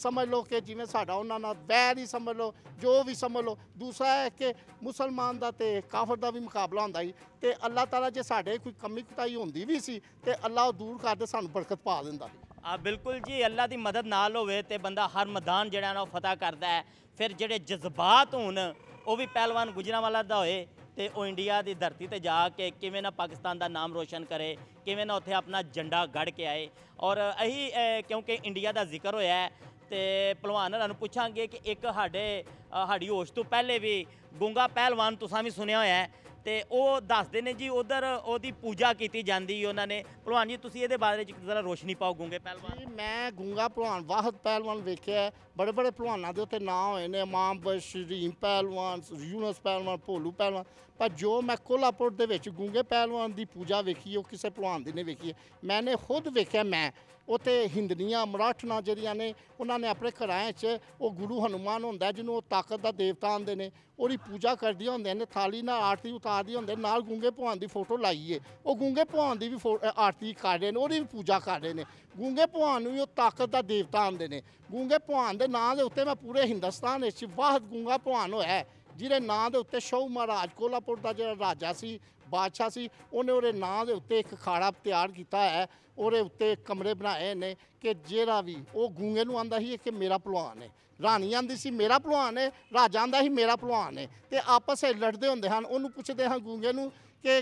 Speaker 2: ਸਮਝ ਲਓ ਕਿ ਜਿਵੇਂ ਸਾਡਾ ਉਹਨਾਂ ਨਾਲ ਵੈਰ ਹੀ ਸਮਝ ਲਓ ਜੋ ਵੀ ਸਮਝ ਲਓ ਦੂਸਰਾ ਹੈ ਕਿ ਮੁਸਲਮਾਨ ਦਾ ਤੇ ਕਾਫਰ ਦਾ ਵੀ ਮੁਕਾਬਲਾ ਹੁੰਦਾ ਹੀ ਤੇ ਅੱਲਾਹ ਤਾਲਾ ਜੇ ਸਾਡੇ ਕੋਈ ਕਮੀ ਕੁਤਾਈ ਹੁੰਦੀ ਵੀ ਸੀ ਤੇ ਅੱਲਾਹ ਉਹ ਦੂਰ ਕਰਦੇ ਸਾਨੂੰ ਬਰਕਤ ਪਾ ਦਿੰਦਾ ਸੀ
Speaker 1: ਆ ਬਿਲਕੁਲ ਜੀ ਅੱਲਾ ਦੀ ਮਦਦ ਨਾਲ ਹੋਵੇ ਤੇ ਬੰਦਾ ਹਰ ਮੈਦਾਨ ਜਿਹੜਾ ਨਾ ਉਹ ਫਤਹ ਕਰਦਾ ਹੈ ਫਿਰ ਜਿਹੜੇ ਜਜ਼ਬਾਤ ਹੁਣ ਉਹ ਵੀ ਪਹਿਲਵਾਨ ਗੁਜਰਾਵਾਲਾ ਦਾ ਹੋਏ ਤੇ ਉਹ ਇੰਡੀਆ ਦੀ ਧਰਤੀ ਤੇ ਜਾ ਕੇ ਕਿਵੇਂ ਨਾ ਪਾਕਿਸਤਾਨ ਦਾ ਨਾਮ ਰੋਸ਼ਨ ਕਰੇ ਕਿਵੇਂ ਨਾ ਉੱਥੇ ਆਪਣਾ ਝੰਡਾ ਗੜ ਕੇ ਆਏ ਔਰ ਅਹੀ ਕਿਉਂਕਿ ਇੰਡੀਆ ਦਾ ਜ਼ਿਕਰ ਹੋਇਆ ਹੈ ਤੇ ਪਹਿਲਵਾਨ ਨੂੰ ਪੁੱਛਾਂਗੇ ਕਿ ਇੱਕ ਸਾਡੇ ਸਾਡੀ ਹੋਸ਼ ਤੋਂ ਪਹਿਲੇ ਵੀ ਗੁੰਗਾ ਪਹਿਲਵਾਨ ਤੁਸੀਂ ਵੀ ਸੁਣਿਆ ਹੋਇਆ ਹੈ ਤੇ ਉਹ ਦੱਸਦੇ ਨੇ ਜੀ ਉਧਰ ਉਹਦੀ ਪੂਜਾ ਕੀਤੀ ਜਾਂਦੀ ਉਹਨਾਂ ਨੇ ਭਲਵਾਨ ਜੀ ਤੁਸੀਂ ਇਹਦੇ ਬਾਰੇ ਵਿੱਚ ਜ਼ਰਾ ਰੋਸ਼ਨੀ ਪਾਓ ਗੂੰਗੇ ਪਹਿਲਵਾਨ
Speaker 2: ਜੀ ਮੈਂ ਗੁੰਗਾ ਭਲਵਾਨ ਵਾਹਦ ਪਹਿਲਵਾਨ ਵੇਖਿਆ ਬੜੇ ਬੜੇ ਭਲਵਾਨਾਂ ਦੇ ਉੱਤੇ ਨਾਂ ਹੋਏ ਨੇ ਇਮਾਮ ਸ਼ਰੀਮ ਪਹਿਲਵਾਨ ਯੂਨਸ ਪਹਿਲਵਾਨ ਭੋਲੂ ਪਹਿਲਵਾਨ ਪਰ ਜੋ ਮੈਂ ਕੋਲਾਪੁਰ ਦੇ ਵਿੱਚ ਗੁੰਗੇ ਪਹਿਲਵਾਨ ਦੀ ਪੂਜਾ ਵੇਖੀ ਉਹ ਕਿਸੇ ਭਲਵਾਨ ਦੀ ਨਹੀਂ ਵੇਖੀ ਮੈਂਨੇ ਖੁਦ ਵੇਖਿਆ ਮੈਂ ਉਥੇ ਹਿੰਦਨੀਆਂ ਮਰਾਠਨਾ ਜਿਹੜੀਆਂ ਨੇ ਉਹਨਾਂ ਨੇ ਆਪਣੇ ਘਰਾਂ 'ਚ ਉਹ ਗੁਰੂ ਹਨੂਮਾਨ ਹੁੰਦਾ ਜਿਹਨੂੰ ਉਹ ਤਾਕਤ ਦਾ ਦੇਵਤਾ ਆਂਦੇ ਨੇ ਉਹਦੀ ਪੂਜਾ ਕਰਦੀਆਂ ਹੁੰਦੇ ਨੇ ਥਾਲੀ ਨਾਲ ਆਰਤੀ ਉਤਾਰਦੀ ਹੁੰਦੇ ਨਾਲ ਗੁੰਗੇ ਭਵਾਨ ਦੀ ਫੋਟੋ ਲਾਈਏ ਉਹ ਗੁੰਗੇ ਭਵਾਨ ਦੀ ਵੀ ਆਰਤੀ ਕਰ ਰਹੇ ਨੇ ਉਹਦੀ ਵੀ ਪੂਜਾ ਕਰ ਰਹੇ ਨੇ ਗੁੰਗੇ ਭਵਾਨ ਨੂੰ ਵੀ ਉਹ ਤਾਕਤ ਦਾ ਦੇਵਤਾ ਆਂਦੇ ਨੇ ਗੁੰਗੇ ਭਵਾਨ ਦੇ ਨਾਂ ਦੇ ਉੱਤੇ ਮੈਂ ਪੂਰੇ ਹਿੰਦੁਸਤਾਨ ਵਿੱਚ ਵਾਹਦ ਗੁੰਗਾ ਭਵਾਨ ਹੋਇਆ ਜਿਹਦੇ ਨਾਂ ਦੇ ਉੱਤੇ ਸ਼ੌ ਮਹਾਰਾਜ ਕੋਲਾਪੁਰ ਦਾ ਜਿਹੜਾ ਰਾਜਾ ਸੀ ਬਾਦਸ਼ਾਹ ਸੀ ਉਹਨੇ ਉਹਦੇ ਨਾਂ ਦੇ ਉੱਤੇ ਇੱਕ ਖਾੜਾ ਤਿਆਰ ਕੀਤਾ ਹੈ ਉਹਦੇ ਉੱਤੇ ਕਮਰੇ ਬਣਾਏ ਨੇ ਕਿ ਜਿਹੜਾ ਵੀ ਉਹ ਗੂੰਗੇ ਨੂੰ ਆਂਦਾ ਸੀ ਕਿ ਮੇਰਾ ਪਹਿਲਵਾਨ ਹੈ ਰਾਣੀ ਆਂਦੀ ਸੀ ਮੇਰਾ ਪਹਿਲਵਾਨ ਹੈ ਰਾਜਾ ਆਂਦਾ ਸੀ ਮੇਰਾ ਪਹਿਲਵਾਨ ਹੈ ਤੇ ਆਪਸ ਵਿੱਚ ਲੜਦੇ ਹੁੰਦੇ ਹਨ ਉਹਨੂੰ ਪੁੱਛਦੇ ਹਾਂ ਗੂੰਗੇ ਨੂੰ ਕਿ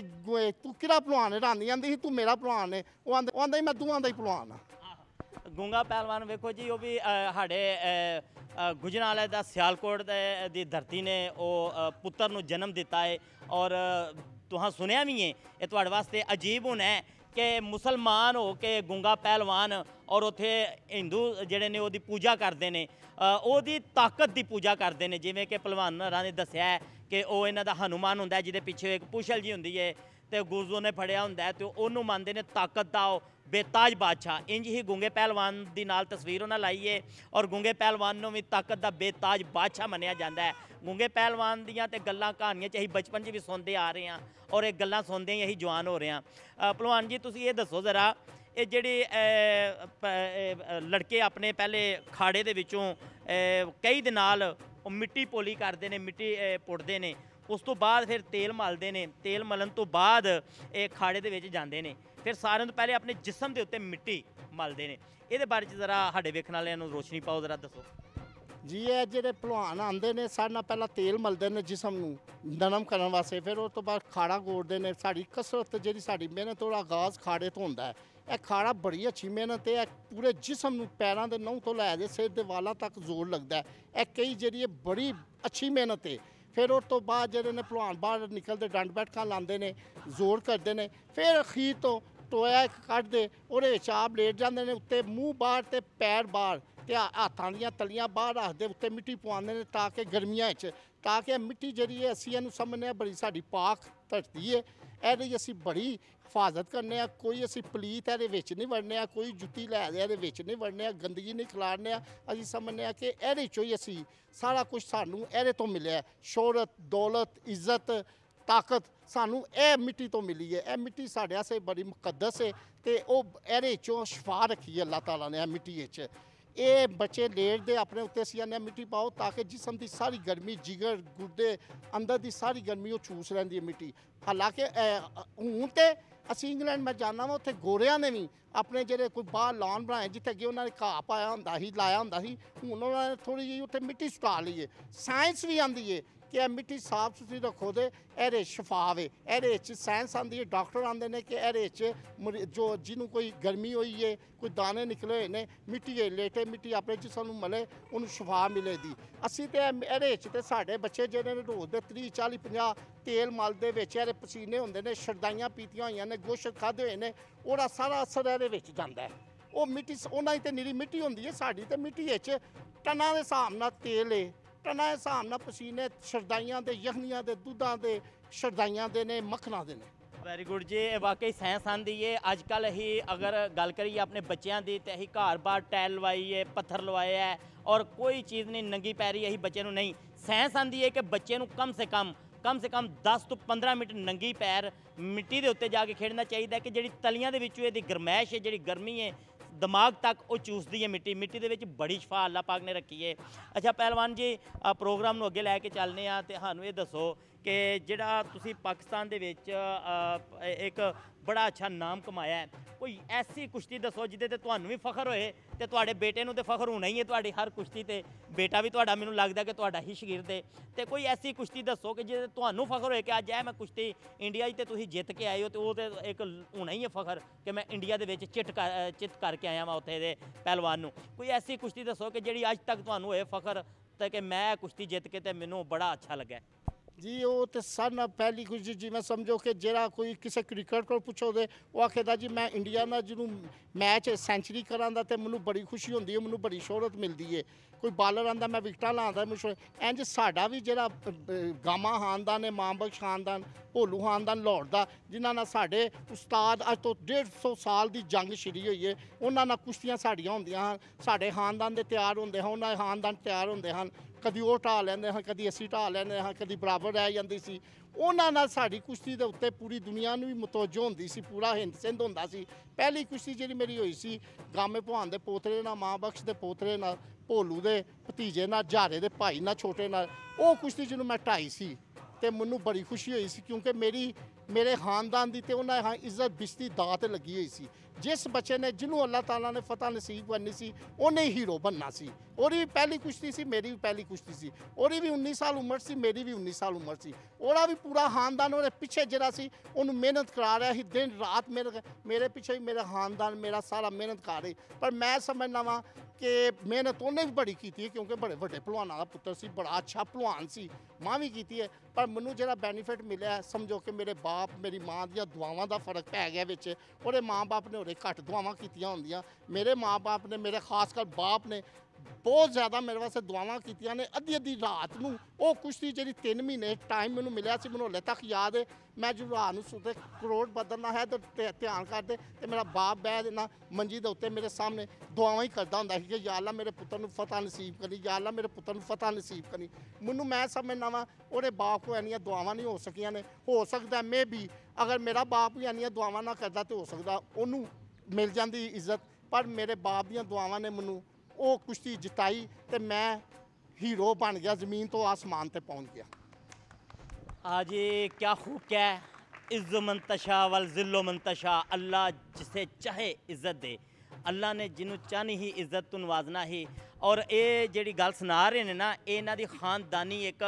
Speaker 2: ਤੂੰ ਕਿਹੜਾ ਪਹਿਲਵਾਨ ਹੈ ਰਾਣੀ ਆਂਦੀ ਸੀ ਤੂੰ ਮੇਰਾ ਪਹਿਲਵਾਨ ਹੈ ਉਹ ਆਂਦਾ ਉਹ ਆਂਦਾ ਮੈਂ ਦੂਆਂ ਦਾ ਹੀ ਪਹਿਲਵਾਨ ਆ
Speaker 1: ਗੂੰਗਾ ਪਹਿਲਵਾਨ ਵੇਖੋ ਜੀ ਉਹ ਵੀ ਸਾਡੇ ਗੁਜਰਾਲੇ ਦਾ ਸਿਆਲਕੋਟ ਦੀ ਧਰਤੀ ਨੇ ਉਹ ਪੁੱਤਰ ਨੂੰ ਜਨਮ ਦਿੱਤਾ ਹੈ ਔਰ ਤੁਹਾਂ ਸੁਣਿਆ ਵੀ ਹੈ ਇਹ ਤੁਹਾਡੇ ਵਾਸਤੇ ਅਜੀਬ ਹੋਣਾ ਹੈ ਕਿ ਮੁਸਲਮਾਨ ਹੋ ਕੇ ਗੁੰਗਾ ਪਹਿਲਵਾਨ ਔਰ ਉਥੇ ਹਿੰਦੂ ਜਿਹੜੇ ਨੇ ਉਹਦੀ ਪੂਜਾ ਕਰਦੇ ਨੇ ਉਹਦੀ ਤਾਕਤ ਦੀ ਪੂਜਾ ਕਰਦੇ ਨੇ ਜਿਵੇਂ ਕਿ ਪਹਿਲਵਾਨਾਂ ਨੇ ਦੱਸਿਆ ਕਿ ਉਹ ਇਹਨਾਂ ਦਾ ਹਨੂਮਾਨ ਹੁੰਦਾ ਜਿਹਦੇ ਪਿੱਛੇ ਇੱਕ ਪੁਸ਼ਲ ਜੀ ਹੁੰਦੀ ਹੈ ਤੇ ਗੁਰੂ ਨੇ ਫੜਿਆ ਹੁੰਦਾ ਤੇ ਉਹਨੂੰ ਮੰਨਦੇ ਨੇ ਤਾਕਤ ਦਾ ਬੇਤਾਜ ਬਾਦਸ਼ਾਹ ਇੰਜ ਹੀ ਗੁੰਗੇ ਪਹਿਲਵਾਨ ਦੀ ਨਾਲ ਤਸਵੀਰ ਉਹਨਾਂ ਲਾਈ ਏ ਔਰ ਗੁੰਗੇ ਪਹਿਲਵਾਨ ਨੂੰ ਵੀ ਤਾਕਤ ਦਾ ਬੇਤਾਜ ਬਾਦਸ਼ਾਹ ਮੰਨਿਆ ਜਾਂਦਾ ਹੈ ਗੁੰਗੇ ਪਹਿਲਵਾਨ ਦੀਆਂ ਤੇ ਗੱਲਾਂ ਕਹਾਣੀਆਂ ਚ ਅਸੀਂ ਬਚਪਨ 'ਚ ਵੀ ਸੁਣਦੇ ਆ ਰਹੇ ਹਾਂ ਔਰ ਇਹ ਗੱਲਾਂ ਸੁਣਦੇ ਹੀ ਅਸੀਂ ਜਵਾਨ ਹੋ ਰਹੇ ਹਾਂ ਪਹਿਲਵਾਨ ਜੀ ਤੁਸੀਂ ਇਹ ਦੱਸੋ ਜ਼ਰਾ ਇਹ ਜਿਹੜੇ ਲੜਕੇ ਆਪਣੇ ਪਹਿਲੇ ਖਾੜੇ ਦੇ ਵਿੱਚੋਂ ਕਈ ਦੇ ਨਾਲ ਉਹ ਮਿੱਟੀ ਪੋਲੀ ਕਰਦੇ ਨੇ ਮਿੱਟੀ ਪੁੱਟਦੇ ਨੇ ਉਸ ਤੋਂ ਬਾਅਦ ਫਿਰ ਤੇਲ ਮਲਦੇ ਨੇ ਤੇਲ ਮਲਣ ਤੋਂ ਬਾਅਦ ਇਹ ਖਾੜੇ ਦੇ ਵਿੱਚ ਜਾਂਦੇ ਨੇ ਫਿਰ ਸਾਰਿਆਂ ਤੋਂ ਪਹਿਲੇ ਆਪਣੇ ਜਿਸਮ ਦੇ ਉੱਤੇ ਮਿੱਟੀ ਮਲਦੇ ਨੇ ਇਹਦੇ ਬਾਰੇ ਚ ਜ਼ਰਾ ਸਾਡੇ ਵੇਖਣ ਵਾਲਿਆਂ ਨੂੰ ਰੋਸ਼ਨੀ ਪਾਓ ਜ਼ਰਾ ਦੱਸੋ
Speaker 2: ਜੀ ਇਹ ਜਿਹੜੇ ਭਲਵਾਨ ਆਂਦੇ ਨੇ ਸਾਡੇ ਨਾਲ ਪਹਿਲਾਂ ਤੇਲ ਮਲਦੇ ਨੇ ਜਿਸਮ ਨੂੰ ਨਰਮ ਕਰਨ ਵਾਸਤੇ ਫਿਰ ਉਸ ਤੋਂ ਬਾਅਦ ਖਾੜਾ ਗੋੜਦੇ ਨੇ ਸਾਡੀ ਕਸਰਤ ਜਿਹੜੀ ਸਾਡੀ ਮਿਹਨਤ ਉਹਦਾ ਆਗਾਜ਼ ਖਾੜੇ ਤੋਂ ਹੁੰਦਾ ਹੈ ਇਹ ਖਾੜਾ ਬੜੀ ਅੱਛੀ ਮਿਹਨਤ ਹੈ ਪੂਰੇ ਜਿਸਮ ਨੂੰ ਪੈਰਾਂ ਦੇ ਨਹੁੰ ਤੋਂ ਲੈ ਕੇ ਸਿਰ ਦੇ ਵਾਲਾਂ ਤੱਕ ਜ਼ੋਰ ਲੱਗਦਾ ਹੈ ਇਹ ਕਈ ਜਿਹੜੀ ਬੜੀ ਅੱਛੀ ਮਿਹਨਤ ਹੈ ਫਿਰ ਉਸ ਤੋਂ ਬਾਅਦ ਜਿਹੜੇ ਨੇ ਭਲਵਾਨ ਬਾਹਰ ਨਿਕਲਦੇ ਡੰਡ ਬੈਠਕਾਂ ਲਾਉਂਦੇ ਨੇ ਜ਼ੋਰ ਕਰਦੇ ਨੇ ਫਿਰ ਅਖੀਰ ਤੋਂ ਟੋਇਆ ਇੱਕ ਕੱਢਦੇ ਉਹਦੇ ਵਿੱਚ ਆਪ ਲੇਟ ਜਾਂਦੇ ਨੇ ਉੱਤੇ ਮੂੰਹ ਬਾਹਰ ਤੇ ਪੈਰ ਬਾਹਰ ਤੇ ਹੱਥਾਂ ਦੀਆਂ ਤਲੀਆਂ ਬਾਹਰ ਰੱਖਦੇ ਉੱਤੇ ਮਿੱਟੀ ਪਵਾਉਂਦੇ ਨੇ ਤਾਂ ਕਿ ਗਰਮੀਆਂ ਵਿੱਚ ਤਾਂ ਕਿ ਮਿੱਟੀ ਜਿਹੜੀ ਹੈ ਅਸੀਂ ਇਹਨੂੰ ਸਮਝਨੇ ਬੜੀ ਸਾਡੀ ਪਾਕ ਧਰਤੀ ਹੈ ਇਹਦੇ ਅਸੀਂ ਬੜੀ ਹਫਾਜ਼ਤ ਕਰਨੇ ਆ ਕੋਈ ਅਸੀਂ ਪਲੀਤ ਇਹਦੇ ਵਿੱਚ ਨਹੀਂ ਵੜਨੇ ਆ ਕੋਈ ਜੁੱਤੀ ਲੈ ਦੇ ਇਹਦੇ ਵਿੱਚ ਨਹੀਂ ਵੜਨੇ ਆ ਗੰਦਗੀ ਨਹੀਂ ਖਿਲਾੜਨੇ ਆ ਅਸੀਂ ਸਮਝਨੇ ਆ ਕਿ ਇਹਦੇ ਚੋਂ ਹੀ ਅਸੀਂ ਸਾਰਾ ਕੁਝ ਸਾਨੂੰ ਇਹਦੇ ਤੋਂ ਮਿਲਿਆ ਸ਼ੋਹਰਤ ਦੌਲਤ ਇੱਜ਼ਤ ਤਾਕਤ ਸਾਨੂੰ ਇਹ ਮਿੱਟੀ ਤੋਂ ਮਿਲੀ ਹੈ ਇਹ ਮਿੱਟੀ ਸਾਡੇ ਵਾਸਤੇ ਬੜੀ ਮੁਕੱਦਸ ਹੈ ਤੇ ਉਹ ਇਹਦੇ ਚੋਂ ਸ਼ਫਾ ਰੱਖੀ ਹੈ ਅੱਲਾਹ ਤਾਲਾ ਨੇ ਇਹ ਮਿੱਟੀ ਵਿੱਚ ਇਹ ਬੱਚੇ ਲੇਟ ਦੇ ਆਪਣੇ ਉੱਤੇ ਅਸੀਂ ਨੇ ਮਿੱਟੀ ਪਾਓ ਤਾਂ ਕਿ ਜਿਸਮ ਦੀ ਸਾਰੀ ਗਰਮੀ ਜਿਗਰ ਗੁਰਦੇ ਅੰਦਰ ਦੀ ਸਾਰੀ ਗਰਮੀ ਉਹ ਚੂਸ ਲੈਂਦੀ ਹੈ ਮਿੱਟੀ ਹਾਲਾਂਕਿ ਹੁਣ ਤੇ ਅਸੀਂ ਇੰਗਲੈਂਡ ਮੈਂ ਜਾਣਾ ਵਾ ਉੱਥੇ ਗੋਰਿਆਂ ਨੇ ਵੀ ਆਪਣੇ ਜਿਹੜੇ ਕੋਈ ਬਾਹਰ ਲਾਨ ਬਣਾਏ ਜਿੱਥੇ ਅੱਗੇ ਉਹਨਾਂ ਨੇ ਘਾਹ ਪਾਇਆ ਹੁੰਦਾ ਸੀ ਲਾਇਆ ਹੁੰਦਾ ਸੀ ਹੁਣ ਉਹਨਾਂ ਨੇ ਥੋੜੀ ਜਿਹੀ ਉੱਥੇ ਮਿੱਟੀ ਸੁਕਾ ਲਈ ਹੈ ਸਾਇੰਸ ਵੀ ਆਂਦੀ ਏ ਕਿ ਇਹ ਮਿੱਟੀ ਸਾਫ਼ ਸੁਥਰੀ ਰੱਖੋ ਤੇ ਇਹਦੇ ਸ਼ਿਫਾ ਵੇ ਇਹਦੇ ਵਿੱਚ ਸਾਇੰਸ ਆਂਦੀ ਹੈ ਡਾਕਟਰ ਆਂਦੇ ਨੇ ਕਿ ਇਹਦੇ ਵਿੱਚ ਜੋ ਜਿਹਨੂੰ ਕੋਈ ਗਰਮੀ ਹੋਈ ਹੈ ਕੋਈ ਦਾਣੇ ਨਿਕਲੇ ਹੋਏ ਨੇ ਮਿੱਟੀ ਲੇਟੇ ਮਿੱਟੀ ਆਪਣੇ ਜਿਸਮ ਸਾਨੂੰ ਮਲੇ ਉਹਨੂੰ ਸ਼ਿਫਾ ਮਿਲੇਦੀ ਅਸੀਂ ਤੇ ਇਹਦੇ ਵਿੱਚ ਤੇ ਸਾਡੇ ਬੱਚੇ ਜਿਹੜੇ ਨੇ ਰੋਜ਼ ਦੇ 30 40 50 ਤੇਲ ਮਲ ਦੇ ਵਿੱਚ ਇਹਦੇ ਪਸੀਨੇ ਹੁੰਦੇ ਨੇ ਸ਼ਰਦਾਈਆਂ ਪੀਤੀਆਂ ਹੋਈਆਂ ਨੇ ਗੋਸ਼ਤ ਖਾਦੇ ਹੋਏ ਨੇ ਉਹਦਾ ਸਾਰਾ ਅਸਰ ਇਹਦੇ ਵਿੱਚ ਜਾਂਦਾ ਹੈ ਉਹ ਮਿੱਟੀ ਉਹਨਾਂ ਹੀ ਤੇ ਨੀਰੀ ਮਿੱਟੀ ਹੁੰਦੀ ਹੈ ਸਾਡੀ ਤੇ ਮਿੱਟੀ ਵਿੱਚ ਟਨਾਂ ਦੇ ਹਿਸਾਬ ਨਾਲ ਤੇਲ ਏ ਟਨਾ ਹਿਸਾਬ ਨਾਲ ਪਸੀਨੇ ਸ਼ਰਦਾਈਆਂ ਦੇ ਯਖਨੀਆਂ ਦੇ ਦੁੱਧਾਂ ਦੇ ਸ਼ਰਦਾਈਆਂ ਦੇ ਨੇ ਮੱਖਣਾ ਦੇ ਨੇ
Speaker 1: ਵੈਰੀ ਗੁੱਡ ਜੀ ਇਹ ਵਾਕਈ ਸਾਇੰਸਦਾਨ ਆਂਦੀ ਏ ਅੱਜ ਕੱਲ ਹੀ ਅਗਰ ਗੱਲ ਕਰੀਏ ਆਪਣੇ ਬੱਚਿਆਂ ਦੀ ਤੇ ਹੀ ਘਰ-ਬਾਰ ਟਾਇਲ ਲਵਾਈ ਏ ਪੱਥਰ ਲਵਾਏ ਹੈ ਔਰ ਕੋਈ ਚੀਜ਼ ਨਹੀਂ ਨੰਗੀ ਪੈਰੀ ਅਸੀਂ ਬੱਚੇ ਨੂੰ ਨਹੀਂ ਸਾਇੰਸਦਾਨ ਆਂਦੀ ਏ ਕਿ ਬੱਚੇ ਨੂੰ ਕਮ ਸੇ ਕਮ ਕਮ ਸੇ ਕਮ 10 ਤੋਂ 15 ਮਿੰਟ ਨੰਗੀ ਪੈਰ ਮਿੱਟੀ ਦੇ ਉੱਤੇ ਜਾ ਕੇ ਖੇਡਣਾ ਚਾਹੀਦਾ ਕਿ ਜਿਹੜੀ ਤਲੀਆਂ ਦੇ ਵਿੱਚੋਂ ਇਹਦੀ ਗਰਮੈਸ਼ ਹੈ ਜਿਹੜੀ ਗਰਮੀ ਹੈ ਦਿਮਾਗ ਤੱਕ ਉਹ ਚੂਸਦੀ ਹੈ ਮਿੱਟੀ ਮਿੱਟੀ ਦੇ ਵਿੱਚ ਬੜੀ ਸ਼ਫਾ ਅੱਲਾ ਪਾਕ ਨੇ ਰੱਖੀ ਹੈ ਅੱਛਾ ਪਹਿਲਵਾਨ ਜੀ ਆ ਪ੍ਰੋਗਰਾਮ ਨੂੰ ਅੱਗੇ ਲੈ ਕੇ ਚੱਲਨੇ ਆ ਤੇ ਸਾਨੂੰ ਇਹ ਦੱਸੋ ਕਿ ਜਿਹੜਾ ਤੁਸੀਂ ਪਾਕਿਸਤਾਨ ਦੇ ਵਿੱਚ ਇੱਕ ਬੜਾ ਅੱਛਾ ਨਾਮ ਕਮਾਇਆ ਹੈ ਕੋਈ ਐਸੀ ਕੁਸ਼ਤੀ ਦੱਸੋ ਜਿਹਦੇ ਤੇ ਤੁਹਾਨੂੰ ਵੀ ਫਖਰ ਹੋਏ ਤੇ ਤੁਹਾਡੇ ਬੇਟੇ ਨੂੰ ਤੇ ਫਖਰ ਹੋਣਾ ਹੀ ਹੈ ਤੁਹਾਡੀ ਹਰ ਕੁਸ਼ਤੀ ਤੇ ਬੇਟਾ ਵੀ ਤੁਹਾਡਾ ਮੈਨੂੰ ਲੱਗਦਾ ਕਿ ਤੁਹਾਡਾ ਹੀ ਸ਼ਗੀਰ ਹੈ ਤੇ ਕੋਈ ਐਸੀ ਕੁਸ਼ਤੀ ਦੱਸੋ ਕਿ ਜਿਹਦੇ ਤੁਹਾਨੂੰ ਫਖਰ ਹੋਏ ਕਿ ਅੱਜ ਇਹ ਮੈਂ ਕੁਸ਼ਤੀ ਇੰਡੀਆ 'ਚ ਤੇ ਤੁਸੀਂ ਜਿੱਤ ਕੇ ਆਏ ਹੋ ਤੇ ਉਹ ਤੇ ਇੱਕ ਹੋਣਾ ਹੀ ਹੈ ਫਖਰ ਕਿ ਮੈਂ ਇੰਡੀਆ ਦੇ ਵਿੱਚ ਚਿੱਟ ਚਿੱਤ ਕਰਕੇ ਆਇਆ ਮੈਂ ਉੱਥੇ ਦੇ ਪਹਿਲਵਾਨ ਨੂੰ ਕੋਈ ਐਸੀ ਕੁਸ਼ਤੀ ਦੱਸੋ ਕਿ ਜਿਹੜੀ ਅੱਜ ਤੱਕ ਤੁਹਾਨੂੰ ਹੋਏ ਫਖਰ ਤੇ ਕਿ ਮੈਂ ਕੁਸ਼ਤੀ ਜਿੱਤ ਕੇ ਤੇ ਮੈਨੂੰ ਬੜਾ ਅੱਛਾ ਲੱਗਾ
Speaker 2: ਜੀ ਉਹ ਤੇ ਸਨ ਪਹਿਲੀ ਕੁਝ ਜਿਵੇਂ ਸਮਝੋ ਕਿ ਜਿਹੜਾ ਕੋਈ ਕਿਸੇ ਕ੍ਰਿਕਟ ਕੋਲ ਪੁੱਛੋ ਦੇ ਉਹ ਆਖੇਦਾ ਜੀ ਮੈਂ ਇੰਡੀਆ ਨਾਲ ਜਿਹਨੂੰ ਮੈਚ ਸੈਂਚਰੀ ਕਰਾਂ ਦਾ ਤੇ ਮੈਨੂੰ ਬੜੀ ਖੁਸ਼ੀ ਹੁੰਦੀ ਹੈ ਮੈਨੂੰ ਬੜੀ ਸ਼ੋਹਰਤ ਮਿਲਦੀ ਹੈ ਕੋਈ ਬਾਲਰ ਆਂਦਾ ਮੈਂ ਵਿਕਟਾਂ ਲਾਂਦਾ ਮੈਨੂੰ ਇੰਜ ਸਾਡਾ ਵੀ ਜਿਹੜਾ ਗਾਮਾ ਖਾਨਦਾਨ ਨੇ ਮਾਮਬਖ ਖਾਨਦਾਨ ਭੋਲੂ ਖਾਨਦਾਨ ਲਾਹੌਰ ਦਾ ਜਿਨ੍ਹਾਂ ਨਾਲ ਸਾਡੇ ਉਸਤਾਦ ਅੱਜ ਤੋਂ 150 ਸਾਲ ਦੀ ਜੰਗ ਛਿੜੀ ਹੋਈ ਹੈ ਉਹਨਾਂ ਨਾਲ ਕੁਸ਼ਤੀਆਂ ਸਾਡੀਆਂ ਹੁੰਦੀਆਂ ਹਨ ਸਾਡੇ ਖਾਨਦਾਨ ਦੇ ਤਿਆਰ ਹੁੰਦੇ ਹਨ ਉਹਨਾਂ ਦੇ ਖਾਨਦਾਨ ਤਿਆਰ ਹੁੰਦੇ ਹਨ ਕਦੀ ਉਹ ਢਾ ਲੈਂਦੇ ਹਾਂ ਕਦੀ ਅਸੀਂ ਢਾ ਲੈਂਦੇ ਹਾਂ ਕਦੀ ਬਰਾਬਰ ਰਹਿ ਜਾਂਦੀ ਸੀ ਉਹਨਾਂ ਨਾਲ ਸਾਡੀ ਕੁਸ਼ਤੀ ਦੇ ਉੱਤੇ ਪੂਰੀ ਦੁਨੀਆ ਨੂੰ ਵੀ ਮਤਵਜੋ ਹੁੰਦੀ ਸੀ ਪੂਰਾ ਹਿੰਦ ਸਿੰਧ ਹੁੰਦਾ ਸੀ ਪਹਿਲੀ ਕੁਸ਼ਤੀ ਜਿਹੜੀ ਮੇਰੀ ਹੋਈ ਸੀ ਗਾਮੇ ਭਵਾਨ ਦੇ ਪੋਤਰੇ ਨਾਲ ਮਾਂ ਬਖਸ਼ ਦੇ ਪੋਤਰੇ ਨਾਲ ਭੋਲੂ ਦੇ ਭਤੀਜੇ ਨਾਲ ਝਾਰੇ ਦੇ ਭਾਈ ਨਾਲ ਛੋਟੇ ਨਾਲ ਉਹ ਕੁਸ਼ਤੀ ਜਿਹਨੂੰ ਮੈਂ ਢਾਈ ਸੀ ਤੇ ਮੈਨੂੰ ਬੜੀ ਖੁਸ਼ੀ ਹੋਈ ਸੀ ਕਿਉਂਕਿ ਮੇਰੀ ਮੇਰੇ ਖਾਨਦਾਨ ਦੀ ਤੇ ਉਹਨਾਂ ਇੱਜ਼ਤ ਬਿਸਤੀ ਦਾਤ ਲੱਗੀ ਹੋਈ ਸੀ ਜਿਸ ਬੱਚੇ ਨੇ ਜਿਹਨੂੰ ਅੱਲਾਹ ਤਾਲਾ ਨੇ ਫਤਹ ਨਸੀਬ ਕਰਨੀ ਸੀ ਉਹਨੇ ਹੀਰੋ ਬੰਨਾ ਸੀ ਉਹਦੀ ਵੀ ਪਹਿਲੀ ਕੁਸ਼ਤੀ ਸੀ ਮੇਰੀ ਵੀ ਪਹਿਲੀ ਕੁਸ਼ਤੀ ਸੀ ਉਹਦੀ ਵੀ 19 ਸਾਲ ਉਮਰ ਸੀ ਮੇਰੀ ਵੀ 19 ਸਾਲ ਉਮਰ ਸੀ ਉਹਦਾ ਵੀ ਪੂਰਾ ਖਾਨਦਾਨ ਉਹਦੇ ਪਿੱਛੇ ਜਿਹੜਾ ਸੀ ਉਹਨੂੰ ਮਿਹਨਤ ਕਰਾ ਰਿਹਾ ਸੀ ਦਿਨ ਰਾਤ ਮੇਰੇ ਮੇਰੇ ਪਿੱਛੇ ਵੀ ਮੇਰਾ ਖਾਨਦਾਨ ਮੇਰਾ ਸਾਰਾ ਮਿਹਨਤ ਕਰ ਰਹੀ ਪਰ ਮੈਂ ਸਮਝਣਾ ਵਾਂ ਕਿ ਮਿਹਨਤ ਉਹਨੇ ਵੀ ਬੜੀ ਕੀਤੀ ਹੈ ਕਿਉਂਕਿ ਬੜੇ ਵੱਡੇ ਭਲਵਾਨਾਂ ਦਾ ਪੁੱਤਰ ਸੀ ਬੜਾ ਅੱਛਾ ਭਲਵਾਨ ਸੀ ਮਾਂ ਵੀ ਕੀਤੀ ਹੈ ਪਰ ਮੈਨੂੰ ਜਿਹੜਾ ਬੈਨੀਫਿਟ ਮਿਲਿਆ ਸਮਝੋ ਕਿ ਮੇਰੇ ਬਾਪ ਮੇਰੀ ਮਾਂ ਦੀਆਂ ਦੁਆਵਾਂ ਦਾ ਫਰਕ ਪੈ ਗਿਆ ਵਿੱਚ ਉਹਦੇ ਮਾਂ-ਬਾਪ ਨੇ ਬੜੇ ਘੱਟ ਦੁਆਵਾਂ ਕੀਤੀਆਂ ਹੁੰਦੀਆਂ ਮੇਰੇ ਮਾਪੇ ਨੇ ਮੇਰੇ ਖਾਸ ਕਰ ਬਾਪ ਨੇ ਬਹੁਤ ਜ਼ਿਆਦਾ ਮੇਰੇ ਵਾਸਤੇ ਦੁਆਵਾਂ ਕੀਤੀਆਂ ਨੇ ਅੱਧੀ ਅੱਧੀ ਰਾਤ ਨੂੰ ਉਹ ਕੁਸ਼ਤੀ ਜਿਹੜੀ 3 ਮਹੀਨੇ ਟਾਈਮ ਮੈਨੂੰ ਮਿਲਿਆ ਸੀ ਮੈਨੂੰ ਤੱਕ ਯਾਦ ਹੈ ਮੈਂ ਜਦੋਂ ਰਾਤ ਨੂੰ ਸੁਤੇ ਕਰੋੜ ਬਦਲਣਾ ਹੈ ਤੇ ਧਿਆਨ ਕਰਦੇ ਤੇ ਮੇਰਾ ਬਾਪ ਬਹਿ ਦੇਣਾ ਮੰਜੀ ਦੇ ਉੱਤੇ ਮੇਰੇ ਸਾਹਮਣੇ ਦੁਆਵਾਂ ਹੀ ਕਰਦਾ ਹੁੰਦਾ ਸੀ ਕਿ ਯਾ ਅੱਲਾ ਮੇਰੇ ਪੁੱਤਰ ਨੂੰ ਫਤਹ ਨਸੀਬ ਕਰੀ ਯਾ ਅੱਲਾ ਮੇਰੇ ਪੁੱਤਰ ਨੂੰ ਫਤਹ ਨਸੀਬ ਕਰੀ ਮੈਨੂੰ ਮੈਂ ਸਮਝਣਾ ਵਾ ਉਹਦੇ ਬਾਪ ਕੋ ਐਨੀਆਂ ਦੁਆਵਾਂ ਨਹੀਂ ਹੋ ਸਕੀਆਂ ਨੇ ਹੋ ਸਕਦਾ ਮੇ ਵੀ ਅਗਰ ਮੇਰਾ ਬਾਪ ਵੀ ਇੰਨੀਆਂ ਦੁਆਵਾਂ ਨਾ ਕਰਦਾ ਤੇ ਹੋ ਸਕਦਾ ਉਹਨੂੰ ਮਿਲ ਜਾਂਦੀ ਇੱਜ਼ਤ ਪਰ ਮੇਰੇ ਬਾਪ ਦੀਆਂ ਦੁਆਵਾਂ ਨੇ ਮੈਨੂੰ ਉਹ ਕੁਸ਼ਤੀ ਜਿਤਾਈ ਤੇ ਮੈਂ ਹੀਰੋ ਬਣ ਗਿਆ ਜ਼ਮੀਨ ਤੋਂ ਆਸਮਾਨ ਤੇ ਪਹੁੰਚ ਗਿਆ आज
Speaker 1: ये क्या खूब क्या है इज़्ज़ मंतशा वल ज़िल्लो मंतशा अल्लाह जिसे चाहे इज़्ज़त ਅੱਲਾ ਨੇ ਜਿਹਨੂੰ ਚਾਹਨੀ ਹੀ ਇੱਜ਼ਤ ਨੂੰ ਹੀ ਔਰ ਇਹ ਜਿਹੜੀ ਗੱਲ ਸੁਣਾ ਰਹੇ ਨੇ ਨਾ ਇਹਨਾਂ ਦੀ ਖਾਨਦਾਨੀ ਇੱਕ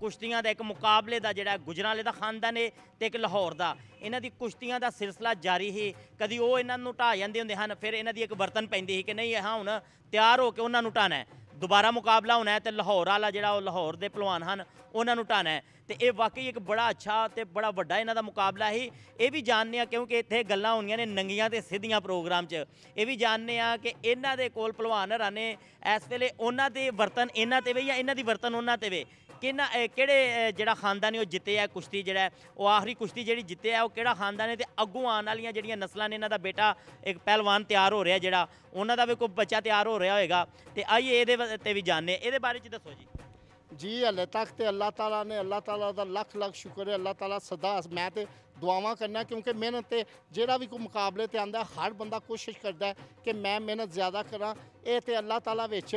Speaker 1: ਕੁਸ਼ਤੀਆਂ ਦਾ ਇੱਕ ਮੁਕਾਬਲੇ ਦਾ ਜਿਹੜਾ ਗੁਜਰਾਂਵਾਲੇ ਦਾ ਖਾਨਦਾਨ ਹੈ ਤੇ ਇੱਕ ਲਾਹੌਰ ਦਾ ਇਹਨਾਂ ਦੀ ਕੁਸ਼ਤੀਆਂ ਦਾ ਸਿਲਸਿਲਾ ਜਾਰੀ ਹੀ ਕਦੀ ਉਹ ਇਹਨਾਂ ਨੂੰ ਢਾ ਜਾਂਦੇ ਹੁੰਦੇ ਹਨ ਫਿਰ ਇਹਨਾਂ ਦੀ ਇੱਕ ਵਰਤਨ ਪੈਂਦੀ ਹੈ ਕਿ ਨਹੀਂ ਹਾਂ ਹੁਣ ਤਿਆਰ ਹੋ ਕੇ ਉਹਨਾਂ ਨੂੰ ਢਾਣਾ ਹੈ ਦੁਬਾਰਾ ਮੁਕਾਬਲਾ ਹੋਣਾ ਹੈ ਤੇ ਲਾਹੌਰ ਵਾਲਾ ਜਿਹੜਾ ਉਹ ਲਾਹੌਰ ਦੇ ਪਹਿਲਵਾਨ ਹਨ ਉਹਨਾਂ ਨੂੰ ਢਾਣਾ ਹੈ ਤੇ ਇਹ ਵਾਕਈ ਇੱਕ ਬੜਾ ਅੱਛਾ ਤੇ ਬੜਾ ਵੱਡਾ ਇਹਨਾਂ ਦਾ ਮੁਕਾਬਲਾ ਹੈ ਇਹ ਵੀ ਜਾਣਨੇ ਆ ਕਿਉਂਕਿ ਇੱਥੇ ਗੱਲਾਂ ਹੋਣੀਆਂ ਨੇ ਨੰਗੀਆਂ ਤੇ ਸਿੱਧੀਆਂ ਪ੍ਰੋਗਰਾਮ 'ਚ ਇਹ ਵੀ ਜਾਣਨੇ ਆ ਕਿ ਇਹਨਾਂ ਦੇ ਕੋਲ ਪਹਿਲਵਾਨ ਰਾਨੇ ਇਸ ਵੇਲੇ ਉਹਨਾਂ ਦੇ ਵਰਤਨ ਇਹਨਾਂ ਤੇ ਵੇ ਜਾਂ ਇਹਨਾਂ ਦੀ ਵਰਤਨ ਉਹਨਾਂ ਤੇ ਵੇ ਕਿਹਨਾਂ ਕਿਹੜੇ ਜਿਹੜਾ ਖਾਨਦਾਨ ਉਹ ਜਿੱਤੇ ਆ ਕੁਸ਼ਤੀ ਜਿਹੜਾ ਉਹ ਆਖਰੀ ਕੁਸ਼ਤੀ ਜਿਹੜੀ ਜਿੱਤੇ ਆ ਉਹ ਕਿਹੜਾ ਖਾਨਦਾਨ ਹੈ ਤੇ ਅੱਗੋਂ ਆਉਣ ਵਾਲੀਆਂ ਜਿਹੜੀਆਂ ਨਸਲਾਂ ਨੇ ਇਹਨਾਂ ਦਾ ਬੇਟਾ ਇੱਕ ਪਹਿਲਵਾਨ ਤਿਆਰ ਹੋ ਰਿਹਾ ਜਿਹੜਾ ਉਹਨਾਂ ਦਾ ਵੀ ਕੋਈ ਬੱਚਾ ਤਿਆਰ ਹੋ ਰਿਹਾ ਹੋਏਗਾ ਤੇ ਆਈਏ ਇਹਦੇ ਤੇ ਵੀ ਜਾਣਨੇ ਇਹਦੇ ਬਾਰੇ ਚ ਦੱਸੋ ਜੀ
Speaker 2: ਜੀ ਹਲੇ ਤੱਕ ਤੇ ਅੱਲਾਹ ਤਾਲਾ ਨੇ ਅੱਲਾਹ ਤਾਲਾ ਦਾ ਲੱਖ ਲੱਖ ਸ਼ੁਕਰ ਹੈ ਅੱਲਾਹ ਤਾਲਾ ਸਦਾ ਮੈਂ ਤੇ ਦੁਆਵਾਂ ਕਰਨਾ ਕਿਉਂਕਿ ਮਿਹਨਤ ਤੇ ਜਿਹੜਾ ਵੀ ਕੋਈ ਮੁਕਾਬਲੇ ਤੇ ਆਂਦਾ ਹਰ ਬੰਦਾ ਕੋਸ਼ਿਸ਼ ਕਰਦਾ ਕਿ ਮੈਂ ਮਿਹਨਤ ਜ਼ਿਆਦਾ ਕਰਾਂ ਇਹ ਤੇ ਅੱਲਾਹ ਤਾਲਾ ਵਿੱਚ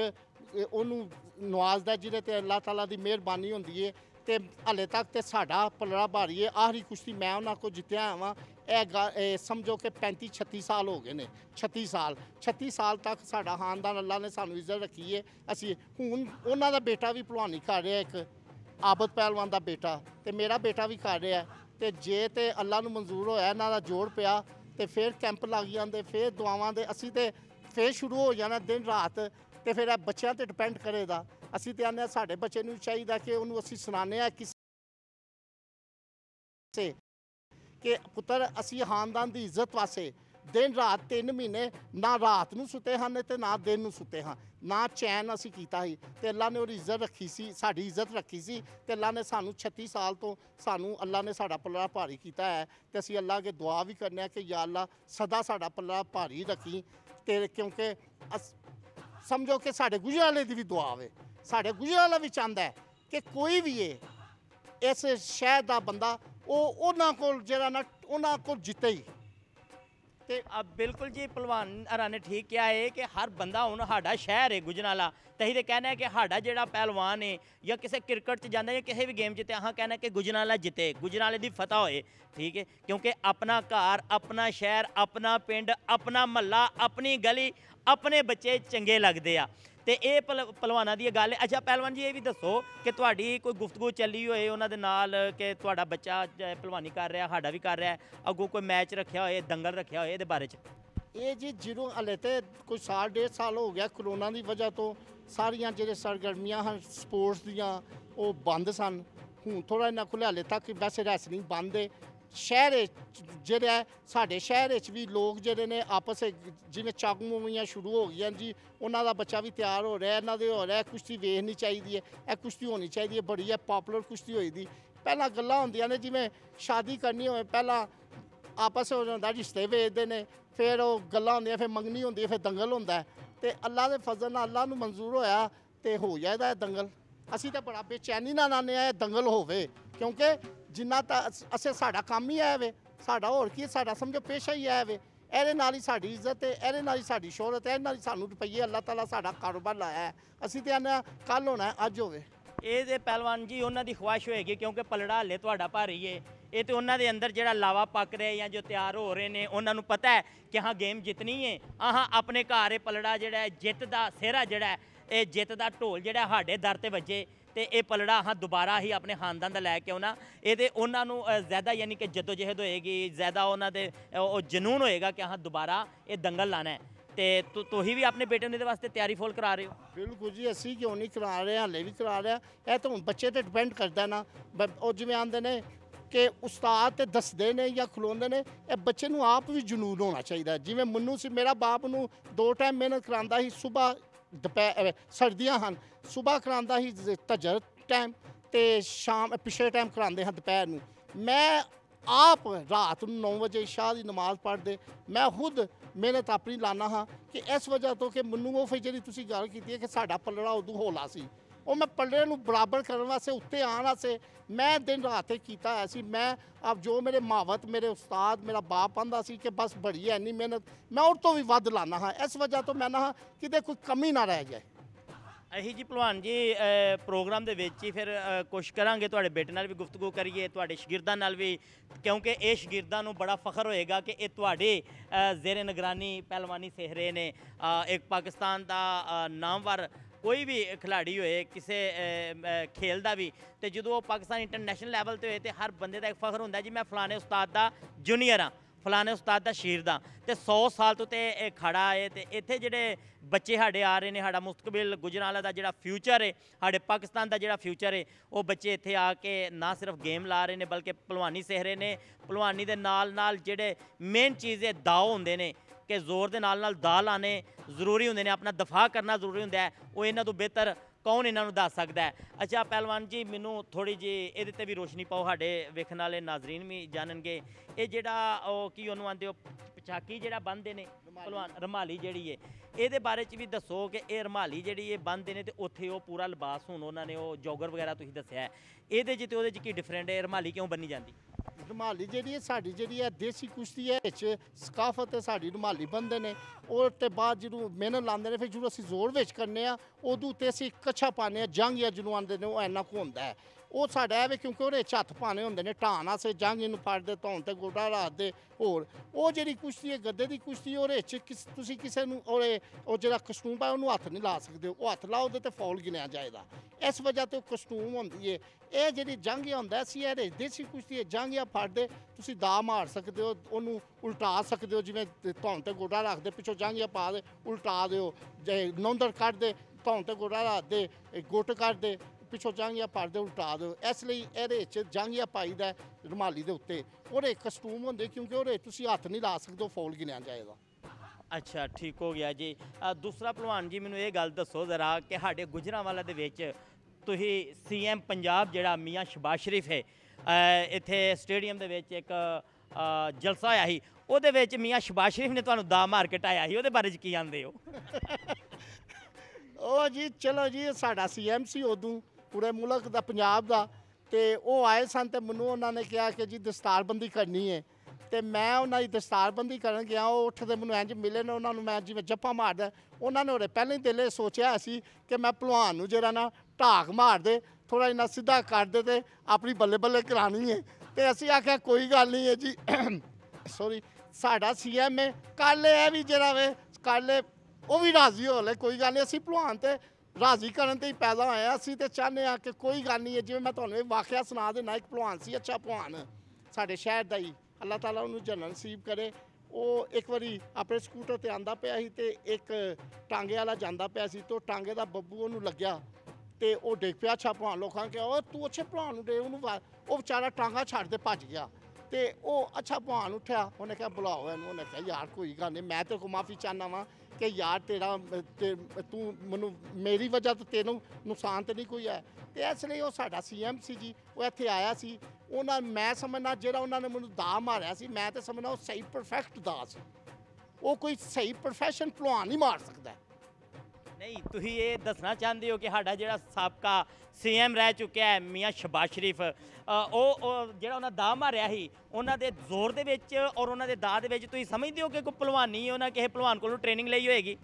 Speaker 2: ਉਹਨੂੰ ਨਵਾਜ਼ਦਾ ਜਿਹਦੇ ਤੇ ਅੱਲਾਹ ਤਾਲਾ ਦੀ ਮਿਹਰਬਾਨੀ ਹੁੰਦੀ ਏ ਤੇ ਹਲੇ ਤੱਕ ਤੇ ਸਾਡਾ ਪਲੜਾ ਭਾਰੀ ਏ ਆਖਰੀ ਕੁਸ਼ਤੀ ਮੈਂ ਉਹਨਾਂ ਕੋ ਜਿੱਤਿਆ ਆਵਾਂ ਇਹ ਸਮਝੋ ਕਿ 35 36 ਸਾਲ ਹੋ ਗਏ ਨੇ 36 ਸਾਲ 36 ਸਾਲ ਤੱਕ ਸਾਡਾ ਖਾਨਦਾਨ ਅੱਲਾ ਨੇ ਸਾਨੂੰ ਇੱਜ਼ਤ ਰੱਖੀ ਏ ਅਸੀਂ ਹੁਣ ਉਹਨਾਂ ਦਾ ਬੇਟਾ ਵੀ ਭਲਵਾਨੀ ਕਰ ਰਿਹਾ ਇੱਕ ਆਬਦ ਪਹਿਲਵਾਨ ਦਾ ਬੇਟਾ ਤੇ ਮੇਰਾ ਬੇਟਾ ਵੀ ਕਰ ਰਿਹਾ ਤੇ ਜੇ ਤੇ ਅੱਲਾ ਨੂੰ ਮਨਜ਼ੂਰ ਹੋਇਆ ਇਹਨਾਂ ਦਾ ਜੋੜ ਪਿਆ ਤੇ ਫਿਰ ਕੈਂਪ ਲੱਗ ਜਾਂਦੇ ਫਿਰ ਦੁਆਵਾਂ ਦੇ ਅਸੀਂ ਤੇ ਫੇਰ ਸ਼ੁਰੂ ਹੋ ਜਾਣਾ ਦਿਨ ਰਾਤ ਤੇ ਫਿਰ ਇਹ ਬੱਚਿਆਂ ਤੇ ਡਿਪੈਂਡ ਕਰੇਗਾ ਅਸੀਂ ਤੇ ਆਨੇ ਸਾਡੇ ਬੱਚੇ ਨੂੰ ਚਾਹੀਦਾ ਕਿ ਉਹਨੂੰ ਅਸੀਂ ਸੁਣਾਣੇ ਆ ਕਿਸੇ ਕਿ ਪੁੱਤਰ ਅਸੀਂ ਖਾਨਦਾਨ ਦੀ ਇੱਜ਼ਤ ਵਾਸਤੇ ਦਿਨ ਰਾਤ 3 ਮਹੀਨੇ ਨਾ ਰਾਤ ਨੂੰ ਸੁੱਤੇ ਹਾਂ ਤੇ ਨਾ ਦਿਨ ਨੂੰ ਸੁੱਤੇ ਹਾਂ ਨਾ ਚੈਨ ਅਸੀਂ ਕੀਤਾ ਸੀ ਤੇ ਅੱਲਾ ਨੇ ਉਹਦੀ ਇੱਜ਼ਤ ਰੱਖੀ ਸੀ ਸਾਡੀ ਇੱਜ਼ਤ ਰੱਖੀ ਸੀ ਤੇ ਅੱਲਾ ਨੇ ਸਾਨੂੰ 36 ਸਾਲ ਤੋਂ ਸਾਨੂੰ ਅੱਲਾ ਨੇ ਸਾਡਾ ਪੱਲਾ ਭਾਰੀ ਕੀਤਾ ਹੈ ਤੇ ਅਸੀਂ ਅੱਲਾ ਅਗੇ ਦੁਆ ਵੀ ਕਰਨੇ ਆ ਕਿ ਯਾ ਅੱਲਾ ਸਦਾ ਸਾਡਾ ਪੱਲਾ ਭਾਰੀ ਰੱਖੀ ਤੇ ਕਿਉਂਕਿ ਸਮਝੋ ਕਿ ਸਾਡੇ ਗੁਜਰਾਲੇ ਦੀ ਵੀ ਦੁਆ ਆਵੇ ਸਾਡੇ ਗੁਜਰਾਲਾ ਵੀ ਚਾਹੁੰਦਾ ਹੈ ਕਿ ਕੋਈ ਵੀ ਇਹ ਇਸ ਸ਼ਹਿਰ ਦਾ ਬੰਦਾ ਉਹ ਉਹਨਾਂ ਕੋਲ ਜਿਹੜਾ ਨਾ ਉਹਨਾਂ ਕੋਲ ਜਿੱਤੇ ਹੀ ਤੇ ਆ
Speaker 1: ਬਿਲਕੁਲ ਜੀ ਪਹਿਲਵਾਨ ਹਰਾਂ ਨੇ ਠੀਕ ਕਿਹਾ ਹੈ ਕਿ ਹਰ ਬੰਦਾ ਹੁਣ ਸਾਡਾ ਸ਼ਹਿਰ ਹੈ ਗੁਜਨਾਲਾ ਤਹੀ ਦੇ ਕਹਿਣਾ ਹੈ ਕਿ ਸਾਡਾ ਜਿਹੜਾ ਪਹਿਲਵਾਨ ਏ ਜਾਂ ਕਿਸੇ ਕ੍ਰਿਕਟ 'ਚ ਜਾਂਦਾ ਜਾਂ ਕਿਸੇ ਵੀ ਗੇਮ 'ਚ ਤੇ ਆਹ ਕਹਿਣਾ ਕਿ ਗੁਜਨਾਲਾ ਜਿੱਤੇ ਗੁਜਨਾਲੇ ਦੀ ਫਤਹ ਹੋਏ ਠੀਕ ਹੈ ਕਿਉਂਕਿ ਆਪਣਾ ਘਰ ਆਪਣਾ ਸ਼ਹਿਰ ਆਪਣਾ ਪਿੰਡ ਆਪਣਾ ਮਹੱਲਾ ਆਪਣੀ ਗਲੀ ਆਪਣੇ ਬੱਚੇ ਚੰਗੇ ਲੱਗਦੇ ਆ ਤੇ ਇਹ ਪਹਿਲਵਾਨਾਂ ਦੀ ਗੱਲ ਹੈ ਅੱਛਾ ਪਹਿਲਵਾਨ ਜੀ ਇਹ ਵੀ ਦੱਸੋ ਕਿ ਤੁਹਾਡੀ ਕੋਈ ਗੁਫ਼ਤਗੂ ਚੱਲੀ ਹੋਏ ਉਹਨਾਂ ਦੇ ਨਾਲ ਕਿ ਤੁਹਾਡਾ ਬੱਚਾ ਪਹਿਲਵਾਨੀ ਕਰ ਰਿਹਾ ਸਾਡਾ ਵੀ ਕਰ ਰਿਹਾ ਅੱਗੋਂ ਕੋਈ ਮੈਚ ਰੱਖਿਆ ਹੋਏ ਦੰਗਲ ਰੱਖਿਆ ਹੋਏ ਇਹਦੇ ਬਾਰੇ 'ਚ
Speaker 2: ਇਹ ਜੀ ਜਦੋਂ ਹਲੇ ਤੇ ਕੋਈ ਸਾਲ ਡੇਢ ਸਾਲ ਹੋ ਗਿਆ ਕਰੋਨਾ ਦੀ ਵਜ੍ਹਾ ਤੋਂ ਸਾਰੀਆਂ ਜਿਹੜੇ ਸਰਗਰਮੀਆਂ ਹਨ ਸਪੋਰਟਸ ਦੀਆਂ ਉਹ ਬੰਦ ਸਨ ਹੁਣ ਥੋੜਾ ਇਹਨਾਂ ਲੈ ਤਾਂ ਕਿ ਵੈਸੇ ਰੈਸਲਿੰਗ ਬੰਦ ਹੈ ਸ਼ਹਿਰ ਜਿਹੜਾ ਸਾਡੇ ਸ਼ਹਿਰ ਵਿੱਚ ਵੀ ਲੋਕ ਜਿਹੜੇ ਨੇ ਆਪਸ ਵਿੱਚ ਜਿਵੇਂ ਚਾਕੂਮੋਈਆਂ ਸ਼ੁਰੂ ਹੋ ਗਈਆਂ ਜੀ ਉਹਨਾਂ ਦਾ ਬੱਚਾ ਵੀ ਤਿਆਰ ਹੋ ਰਿਹਾ ਇਹਨਾਂ ਦੇ ਹੋ ਰਿਹਾ ਕੁਸ਼ਤੀ ਵੇਖਣੀ ਚਾਹੀਦੀ ਹੈ ਇਹ ਕੁਸ਼ਤੀ ਹੋਣੀ ਚਾਹੀਦੀ ਹੈ ਬੜੀ ਹੈ ਪਪੂਲਰ ਕੁਸ਼ਤੀ ਹੋਈ ਦੀ ਪਹਿਲਾਂ ਗੱਲਾਂ ਹੁੰਦੀਆਂ ਨੇ ਜਿਵੇਂ ਸ਼ਾਦੀ ਕਰਨੀ ਹੋਵੇ ਪਹਿਲਾਂ ਆਪਸ ਵਿੱਚ ਹੁੰਦਾ ਰਿਸ਼ਤੇ ਵੇਚਦੇ ਨੇ ਫਿਰ ਉਹ ਗੱਲਾਂ ਹੁੰਦੀਆਂ ਫਿਰ ਮੰਗਣੀ ਹੁੰਦੀ ਹੈ ਫਿਰ ਦੰਗਲ ਹੁੰਦਾ ਤੇ ਅੱਲਾ ਦੇ ਫਜ਼ਲ ਨਾਲ ਅੱਲਾ ਨੂੰ ਮਨਜ਼ੂਰ ਹੋਇਆ ਤੇ ਹੋ ਜਾਂਦਾ ਦੰਗਲ ਅਸੀਂ ਤਾਂ ਬੜਾ ਬੇਚੈਨੀ ਨਾਲ ਆਨੇ ਆ ਦੰਗਲ ਹੋਵੇ ਕਿਉਂਕਿ ਜਿੰਨਾ ਤਾਂ ਅਸੀਂ ਸਾਡਾ ਕੰਮ ਹੀ ਆਵੇ ਸਾਡਾ ਹੋਰ ਕੀ ਸਾਡਾ ਸਮਝੋ ਪੇਸ਼ਾ ਹੀ ਆਵੇ ਇਹਦੇ ਨਾਲ ਹੀ ਸਾਡੀ ਇੱਜ਼ਤ ਹੈ ਇਹਦੇ ਨਾਲ ਹੀ ਸਾਡੀ ਸ਼ੋਹਰਤ ਹੈ ਇਹਦੇ ਨਾਲ ਹੀ ਸਾਨੂੰ ਰੁਪਈਏ ਅੱਲਾਹ ਤਾਲਾ ਸਾਡਾ ਕਾਰੋਬਾਰ ਲਾਇਆ ਅਸੀਂ ਤੇ ਆਨਾ ਕੱਲ ਹੋਣਾ ਅੱਜ ਹੋਵੇ
Speaker 1: ਇਹ ਦੇ ਪਹਿਲਵਾਨ ਜੀ ਉਹਨਾਂ ਦੀ ਖੁਆਇਸ਼ ਹੋਏਗੀ ਕਿਉਂਕਿ ਪਲੜਾ ਹਲੇ ਤੁਹਾਡਾ ਭਾਰੀ ਏ ਇਹ ਤੇ ਉਹਨਾਂ ਦੇ ਅੰਦਰ ਜਿਹੜਾ ਲਾਵਾ ਪੱਕ ਰਿਹਾ ਜਾਂ ਜੋ ਤਿਆਰ ਹੋ ਰਹੇ ਨੇ ਉਹਨਾਂ ਨੂੰ ਪਤਾ ਹੈ ਕਿ ਹਾਂ ਗੇਮ ਜਿੱਤਣੀ ਏ ਆਹਾਂ ਆਪਣੇ ਘਰ ਇਹ ਪਲੜਾ ਜਿਹੜਾ ਜਿੱਤ ਦਾ ਸਿਹਰਾ ਜਿਹੜਾ ਇਹ ਜਿੱਤ ਦਾ ਢੋਲ ਜਿਹੜਾ ਸਾਡੇ ਦਰ ਤੇ ਵੱਜੇ ਤੇ ਇਹ ਪਲੜਾ ਹਾਂ ਦੁਬਾਰਾ ਹੀ ਆਪਣੇ ਖਾਨਦਾਨ ਦਾ ਲੈ ਕੇ ਆਉਣਾ ਇਹਦੇ ਉਹਨਾਂ ਨੂੰ ਜ਼ਿਆਦਾ ਯਾਨੀ ਕਿ ਜਦੋਂ ਜਿਹੇ ਹੋਏਗੀ ਜ਼ਿਆਦਾ ਉਹਨਾਂ ਦੇ ਉਹ ਜਨੂਨ ਹੋਏਗਾ ਕਿ ਹਾਂ ਦੁਬਾਰਾ ਇਹ ਦੰਗਲ ਲਾਣਾ ਹੈ ਤੇ ਤੁਸੀਂ ਵੀ ਆਪਣੇ ਬੇਟੇ ਨੂੰ ਇਹਦੇ ਵਾਸਤੇ ਤਿਆਰੀ ਫੁੱਲ ਕਰਾ ਰਹੇ ਹੋ
Speaker 2: ਬਿਲਕੁਲ ਜੀ ਅਸੀਂ ਕਿਉਂ ਨਹੀਂ ਕਰਾ ਰਹੇ ਹਾਂ ਹਲੇ ਵੀ ਕਰਾ ਰਹੇ ਆ ਇਹ ਤਾਂ ਬੱਚੇ ਤੇ ਡਿਪੈਂਡ ਕਰਦਾ ਨਾ ਉਹ ਜਿਵੇਂ ਆਂਦੇ ਨੇ ਕਿ ਉਸਤਾਦ ਤੇ ਦੱਸਦੇ ਨੇ ਜਾਂ ਖਲੋਂਦੇ ਨੇ ਇਹ ਬੱਚੇ ਨੂੰ ਆਪ ਵੀ ਜਨੂਨ ਹੋਣਾ ਚਾਹੀਦਾ ਜਿਵੇਂ ਮੰਨੂ ਸੀ ਮੇਰਾ ਬਾਪ ਨੂੰ ਦੋ ਟਾਈਮ ਮਿਹਨਤ ਕਰਾਂਦਾ ਸੀ ਸਵੇਰ ਦੁਪਹਿਰ ਸਰਦੀਆਂ ਹਨ ਸਵੇਰ ਕਰਾਂਦਾ ਹੀ ਤਜਰ ਟਾਈਮ ਤੇ ਸ਼ਾਮ ਪਿਛਲੇ ਟਾਈਮ ਕਰਾਂਦੇ ਹਾਂ ਦੁਪਹਿਰ ਨੂੰ ਮੈਂ ਆਪ ਰਾਤ ਨੂੰ 9 ਵਜੇ ਸ਼ਾਹ ਦੀ ਨਮਾਜ਼ ਪੜ੍ਹਦੇ ਮੈਂ ਖੁਦ ਮਿਹਨਤ ਆਪਣੀ ਲਾਣਾ ਹਾਂ ਕਿ ਇਸ ਵਜ੍ਹਾ ਤੋਂ ਕਿ ਮੈਨੂੰ ਉਹ ਫਿਰ ਜਿਹੜੀ ਤੁਸੀਂ ਗੱਲ ਕੀਤੀ ਹੈ ਕਿ ਸਾਡਾ ਪੱਲੜਾ ਉਦੋਂ ਹੋਲਾ ਸੀ ਉਹ ਮੈਂ ਪੱਲੇ ਨੂੰ ਬਰਾਬਰ ਕਰਨ ਵਾਸਤੇ ਉੱਤੇ ਆਣ ਵਾਸਤੇ ਮੈਂ ਦਿਨ ਰਾਤ ਇਹ ਕੀਤਾ ਹੋਇਆ ਸੀ ਮੈਂ ਆਪ ਜੋ ਮੇਰੇ ਮਾਵਤ ਮੇਰੇ ਉਸਤਾਦ ਮੇਰਾ ਬਾਪ ਆਂਦਾ ਸੀ ਕਿ ਬਸ ਬੜੀ ਐਨੀ ਮਿਹਨਤ ਮੈਂ ਉਹ ਤੋਂ ਵੀ ਵੱਧ ਲਾਣਾ ਹਾਂ ਇਸ ਵਜ੍ਹਾ ਤੋਂ ਮੈਂ ਨਾ ਕਿਤੇ ਕੋਈ ਕਮੀ ਨਾ ਰਹਿ ਜਾਏ
Speaker 1: ਅਹੀ ਜੀ ਭਲਵਾਨ ਜੀ ਪ੍ਰੋਗਰਾਮ ਦੇ ਵਿੱਚ ਹੀ ਫਿਰ ਕੋਸ਼ਿਸ਼ ਕਰਾਂਗੇ ਤੁਹਾਡੇ ਬੇਟੇ ਨਾਲ ਵੀ ਗੁਫ਼ਤਗੂ ਕਰੀਏ ਤੁਹਾਡੇ ਸ਼ਗਿਰਦਾਂ ਨਾਲ ਵੀ ਕਿਉਂਕਿ ਇਹ ਸ਼ਗਿਰਦਾਂ ਨੂੰ ਬੜਾ ਫਖਰ ਹੋਏਗਾ ਕਿ ਇਹ ਤੁਹਾਡੇ ਜ਼ੇਰੇ ਨਿਗਰਾਨੀ ਪਹਿਲਵਾਨੀ ਸਿਹਰੇ ਨੇ ਇੱਕ ਪਾਕਿਸਤਾਨ ਦਾ ਨਾਮਵਰ ਕੋਈ ਵੀ ਖਿਡਾਰੀ ਹੋਏ ਕਿਸੇ ਖੇਲ ਦਾ ਵੀ ਤੇ ਜਦੋਂ ਉਹ ਪਾਕਿਸਤਾਨ ਇੰਟਰਨੈਸ਼ਨਲ ਲੈਵਲ ਤੇ ਹੋਏ ਤੇ ਹਰ ਬੰਦੇ ਦਾ ਇੱਕ ਫਖਰ ਹੁੰਦਾ ਜੀ ਮੈਂ ਫਲਾਣੇ ਉਸਤਾਦ ਦਾ ਜੂਨੀਅਰ ਆ ਫਲਾਣੇ ਉਸਤਾਦ ਦਾ ਸ਼ੀਰ ਦਾ ਤੇ 100 ਸਾਲ ਤੋਂ ਤੇ ਇਹ ਖੜਾ ਹੈ ਤੇ ਇੱਥੇ ਜਿਹੜੇ ਬੱਚੇ ਸਾਡੇ ਆ ਰਹੇ ਨੇ ਸਾਡਾ ਮੁਸਤਕਬਲ ਗੁਜਰਾਲਾ ਦਾ ਜਿਹੜਾ ਫਿਊਚਰ ਹੈ ਸਾਡੇ ਪਾਕਿਸਤਾਨ ਦਾ ਜਿਹੜਾ ਫਿਊਚਰ ਹੈ ਉਹ ਬੱਚੇ ਇੱਥੇ ਆ ਕੇ ਨਾ ਸਿਰਫ ਗੇਮ ਲਾ ਰਹੇ ਨੇ ਬਲਕਿ ਪਹਿਲਵਾਨੀ ਸਿੱਖ ਰਹੇ ਨੇ ਪਹਿਲਵਾਨੀ ਦੇ ਨਾਲ ਨਾਲ ਜਿਹੜੇ ਮੇਨ ਚੀਜ਼ ਹੈ ਦਾਅ ਹੁੰਦੇ ਨੇ ਕਿ ਜ਼ੋਰ ਦੇ ਨਾਲ ਨਾਲ ਦਾਲ ਆਨੇ ਜ਼ਰੂਰੀ ਹੁੰਦੇ ਨੇ ਆਪਣਾ ਦਫਾ ਕਰਨਾ ਜ਼ਰੂਰੀ ਹੁੰਦਾ ਹੈ ਉਹ ਇਹਨਾਂ ਤੋਂ ਬਿਹਤਰ ਕੌਣ ਇਹਨਾਂ ਨੂੰ ਦੱਸ ਸਕਦਾ ਹੈ ਅੱਛਾ ਪਹਿਲਵਾਨ ਜੀ ਮੈਨੂੰ ਥੋੜੀ ਜੀ ਇਹਦੇ ਤੇ ਵੀ ਰੋਸ਼ਨੀ ਪਾਓ ਸਾਡੇ ਵੇਖਣ ਵਾਲੇ ਨਾਜ਼ਰੀਨ ਵੀ ਜਾਣਨਗੇ ਇਹ ਜਿਹੜਾ ਉਹ ਕੀ ਉਹਨੂੰ ਆਂਦੇ ਉਹ ਪਛਾਕੀ ਜਿਹੜਾ ਬੰਨਦੇ ਨੇ ਪਹਿਲਵਾਨ ਰਮਾਲੀ ਜਿਹੜੀ ਏ ਇਹਦੇ ਬਾਰੇ ਚ ਵੀ ਦੱਸੋ ਕਿ ਇਹ ਰਮਾਲੀ ਜਿਹੜੀ ਇਹ ਬੰਨਦੇ ਨੇ ਤੇ ਉੱਥੇ ਉਹ ਪੂਰਾ ਲਿਬਾਸ ਹੁਣ ਉਹਨਾਂ ਨੇ ਉਹ ਜੋਗਰ ਵਗੈਰਾ ਤੁਸੀਂ ਦੱਸਿਆ ਇਹਦੇ ਜਿੱਤੇ ਉਹਦੇ 'ਚ ਕੀ ਡਿਫਰੈਂਟ ਹੈ ਰਮਾਲੀ ਕਿਉਂ ਬੰਨੀ
Speaker 2: ਜਾਂਦੀ ਰੁਮਾਲੀ ਜਿਹੜੀ ਹੈ ਸਾਡੀ ਜਿਹੜੀ ਹੈ ਦੇਸੀ ਕੁਸ਼ਤੀ ਹੈ ਵਿੱਚ ਸਕਾਫਤ ਹੈ ਸਾਡੀ ਰੁਮਾਲੀ ਬੰਦੇ ਨੇ ਉਹ ਤੇ ਬਾਅਦ ਜਿਹਨੂੰ ਮਿਹਨਤ ਲਾਉਂਦੇ ਨੇ ਫਿਰ ਜਦੋਂ ਅਸੀਂ ਜ਼ੋਰ ਵਿੱਚ ਕਰਨੇ ਆ ਉਦੋਂ ਤੇ ਅਸੀਂ ਕੱਛਾ ਪਾਣੇ ਆ ਜੰਗ ਜਾਂ ਜਿਹਨੂੰ ਦੇ ਨੇ ਉਹ ਐਨਾ ਕੁ ਹੁੰਦਾ ਹੈ ਉਹ ਸਾਡਾ ਹੈ ਵੀ ਕਿਉਂਕਿ ਉਹਦੇ ਛੱਤ ਪਾਣੇ ਹੁੰਦੇ ਨੇ ਢਾਣ ਆਸੇ ਜੰਗ ਇਹਨੂੰ ਫੜਦੇ ਧੌਣ ਤੇ ਗੋਡਾ ਰਾਤ ਦੇ ਹੋਰ ਉਹ ਜਿਹੜੀ ਕੁਸ਼ਤੀ ਹੈ ਗੱਦੇ ਦੀ ਕੁਸ਼ਤੀ ਉਹਦੇ ਚ ਤੁਸੀਂ ਕਿਸੇ ਨੂੰ ਉਹ ਉਹ ਜਿਹੜਾ ਕਸਟੂਮ ਪਾ ਉਹਨੂੰ ਹੱਥ ਨਹੀਂ ਲਾ ਸਕਦੇ ਉਹ ਹੱਥ ਲਾਓ ਉਹਦੇ ਤੇ ਫੌਲ ਗਿਣਿਆ ਜਾਏਗਾ ਇਸ ਵਜ੍ਹਾ ਤੇ ਉਹ ਕਸਟੂਮ ਹੁੰਦੀ ਹੈ ਇਹ ਜਿਹੜੀ ਜੰਗ ਹੁੰਦਾ ਸੀ ਇਹਦੇ ਦੇਸੀ ਕੁਸ਼ਤੀ ਹੈ ਜੰਗ ਜਾਂ ਫੜਦੇ ਤੁਸੀਂ ਦਾ ਮਾਰ ਸਕਦੇ ਹੋ ਉਹਨੂੰ ਉਲਟਾ ਸਕਦੇ ਹੋ ਜਿਵੇਂ ਧੌਣ ਤੇ ਗੋਡਾ ਰੱਖਦੇ ਪਿੱਛੋਂ ਜੰਗ ਜਾਂ ਪਾ ਦੇ ਉਲਟਾ ਦਿਓ ਜੇ ਨੌਂਦਰ ਕੱਢ ਦੇ ਧੌਣ ਤੇ ਗੋਡਾ ਰੱਖਦੇ ਗੋਟ ਕੱਢ ਦੇ ਪਿੱਛੋਂ ਜਾਂਗੀਆ ਪਰਦੇ ਦੇ ਉਲਟਾ ਦਿਓ ਇਸ ਲਈ ਇਹਦੇ ਵਿੱਚ ਜਾਂਗੀਆ ਪਾਈ ਦਾ ਰੁਮਾਲੀ ਦੇ ਉੱਤੇ ਉਹਦੇ ਕਸਟੂਮ ਹੁੰਦੇ ਕਿਉਂਕਿ ਉਹਦੇ ਤੁਸੀਂ ਹੱਥ ਨਹੀਂ ਲਾ ਸਕਦੇ ਫੌਲ ਗਿਣਿਆ ਜਾਏਗਾ
Speaker 1: ਅੱਛਾ ਠੀਕ ਹੋ ਗਿਆ ਜੀ ਦੂਸਰਾ ਪਹਿਲਵਾਨ ਜੀ ਮੈਨੂੰ ਇਹ ਗੱਲ ਦੱਸੋ ਜ਼ਰਾ ਕਿ ਸਾਡੇ ਗੁਜਰਾਵਾਲਾ ਦੇ ਵਿੱਚ ਤੁਸੀਂ ਸੀਐਮ ਪੰਜਾਬ ਜਿਹੜਾ ਮੀਆਂ ਸ਼ਬਾਸ਼ ਸ਼ਰੀਫ ਹੈ ਇੱਥੇ ਸਟੇਡੀਅਮ ਦੇ ਵਿੱਚ ਇੱਕ ਜਲਸਾ ਆਇਆ ਸੀ ਉਹਦੇ ਵਿੱਚ ਮੀਆਂ ਸ਼ਬਾਸ਼ ਸ਼ਰੀਫ ਨੇ ਤੁਹਾਨੂੰ ਦਾ ਮਾਰ ਕੇ ਟਾਇਆ ਸੀ ਉਹਦੇ ਬਾਰੇ ਚ ਕੀ ਆਂਦੇ ਹੋ
Speaker 2: ਉਹ ਜੀ ਚਲੋ ਜੀ ਸਾਡਾ ਸੀਐਮ ਸੀ ਉਦੋਂ ਪੂਰੇ ਮੁਲਕ ਦਾ ਪੰਜਾਬ ਦਾ ਤੇ ਉਹ ਆਏ ਸਨ ਤੇ ਮੈਨੂੰ ਉਹਨਾਂ ਨੇ ਕਿਹਾ ਕਿ ਜੀ ਦਸਤਾਰਬੰਦੀ ਕਰਨੀ ਹੈ ਤੇ ਮੈਂ ਉਹਨਾਂ ਦੀ ਦਸਤਾਰਬੰਦੀ ਕਰਨ ਗਿਆ ਉਹ ਉੱਠਦੇ ਮੈਨੂੰ ਇੰਜ ਮਿਲੇ ਨੇ ਉਹਨਾਂ ਨੂੰ ਮੈਂ ਜਿਵੇਂ ਜੱਪਾ ਮਾਰਦਾ ਉਹਨਾਂ ਨੇ ਉਹਦੇ ਪਹਿਲੇ ਦਿਲੇ ਸੋਚਿਆ ਸੀ ਕਿ ਮੈਂ ਭਲਵਾਨ ਨੂੰ ਜਿਹੜਾ ਨਾ ਢਾਕ ਮਾਰ ਦੇ ਥੋੜਾ ਜਿਹਾ ਸਿੱਧਾ ਕਰ ਦੇ ਤੇ ਆਪਣੀ ਬੱਲੇ ਬੱਲੇ ਕਰਾਣੀ ਹੈ ਤੇ ਅਸੀਂ ਆਖਿਆ ਕੋਈ ਗੱਲ ਨਹੀਂ ਹੈ ਜੀ ਸੌਰੀ ਸਾਡਾ ਸੀਐਮ ਹੈ ਕੱਲ ਇਹ ਵੀ ਜਿਹੜਾ ਵੇ ਕੱਲ ਉਹ ਵੀ ਰਾਜ਼ੀ ਹੋ ਲੈ ਕੋਈ ਗੱਲ ਨਹੀਂ ਅਸੀਂ ਭਲਵਾਨ ਤੇ ਰਾਜ਼ੀ ਕਰਨ ਤੇ ਹੀ ਪੈਦਾ ਹੋਇਆ ਅਸੀਂ ਤੇ ਚਾਹਨੇ ਆ ਕਿ ਕੋਈ ਗੱਲ ਨਹੀਂ ਹੈ ਜਿਵੇਂ ਮੈਂ ਤੁਹਾਨੂੰ ਇਹ ਵਾਕਿਆ ਸੁਣਾ ਦੇਣਾ ਇੱਕ ਭਲਵਾਨ ਸੀ ਅੱਛਾ ਭਲਵਾਨ ਸਾਡੇ ਸ਼ਹਿਰ ਦਾ ਹੀ ਅੱਲਾਹ ਤਾਲਾ ਉਹਨੂੰ ਜਨਨ ਨਸੀਬ ਕਰੇ ਉਹ ਇੱਕ ਵਾਰੀ ਆਪਣੇ ਸਕੂਟਰ ਤੇ ਆਂਦਾ ਪਿਆ ਸੀ ਤੇ ਇੱਕ ਟਾਂਗੇ ਵਾਲਾ ਜਾਂਦਾ ਪਿਆ ਸੀ ਤੋਂ ਟਾਂਗੇ ਦਾ ਬੱਬੂ ਉਹਨੂੰ ਲੱਗਿਆ ਤੇ ਉਹ ਡਿੱਗ ਪਿਆ ਅੱਛਾ ਭਲਵਾਨ ਲੋਕਾਂ ਕਿ ਓਏ ਤੂੰ ਅੱਛੇ ਭਲਵਾਨ ਨੂੰ ਦੇ ਉਹਨੂੰ ਉਹ ਵਿਚਾਰਾ ਟਾਂਗਾ ਛੱਡ ਤੇ ਭੱਜ ਗਿਆ ਤੇ ਉਹ ਅੱਛਾ ਭਵਾਨ ਉੱਠਿਆ ਉਹਨੇ ਕਿਹਾ ਬੁਲਾਓ ਇਹਨੂੰ ਉਹਨੇ ਕਿਹਾ ਯਾਰ ਕੋਈ ਗੱਲ ਨਹੀਂ ਮੈਂ ਤੇ ਕੋ ਮਾਫੀ ਚਾਹਨਾ ਵਾਂ ਕਿ ਯਾਰ ਤੇਰਾ ਤੇ ਤੂੰ ਮੈਨੂੰ ਮੇਰੀ ਵਜ੍ਹਾ ਤੋਂ ਤੈਨੂੰ ਨੁਕਸਾਨ ਤੇ ਨਹੀਂ ਕੋਈ ਹੈ ਤੇ ਇਸ ਲਈ ਉਹ ਸਾਡਾ ਸੀਐਮ ਸੀ ਜੀ ਉਹ ਇੱਥੇ ਆਇਆ ਸੀ ਉਹਨਾਂ ਮੈਂ ਸਮਝਣਾ ਜਿਹੜਾ ਉਹਨਾਂ ਨੇ ਮੈਨੂੰ ਦਾ ਮਾਰਿਆ ਸੀ ਮੈਂ ਤੇ ਸਮਝਣਾ ਉਹ ਸਹੀ ਪਰਫੈਕਟ ਦਾ ਸੀ ਉਹ ਕੋਈ ਸਹੀ ਪ੍ਰੋਫੈਸ਼ਨ ਭਲਵਾਨ ਨਹੀਂ ਮਾਰ ਸਕਦਾ ਨਹੀਂ ਤੁਸੀਂ ਇਹ
Speaker 1: ਦੱਸਣਾ ਚਾਹੁੰਦੇ ਹੋ ਕਿ ਸਾਡਾ ਜਿਹੜਾ ਸਾਬਕਾ ਸੀਐਮ ਰਹਿ ਚੁੱਕਿਆ ਹੈ ਮੀਆਂ ਸ਼ਬਾਸ਼ ਸ਼ਰੀਫ ਉਹ ਜਿਹੜਾ ਉਹਨਾਂ ਦਾ ਮਾਰਿਆ ਸੀ ਉਹਨਾਂ ਦੇ ਜ਼ੋਰ ਦੇ ਵਿੱਚ ਔਰ ਉਹਨਾਂ ਦੇ ਦਾਅ ਦੇ ਵਿੱਚ ਤੁਸੀਂ ਸਮਝਦੇ ਹੋ ਕਿ ਕੋਈ ਪਹਿਲਵਾਨੀ ਉਹਨਾਂ ਕਿਸੇ ਪਹਿਲਵਾਨ ਕੋਲੋਂ ਟ੍ਰੇਨਿੰਗ ਲਈ ਹੋਏਗੀ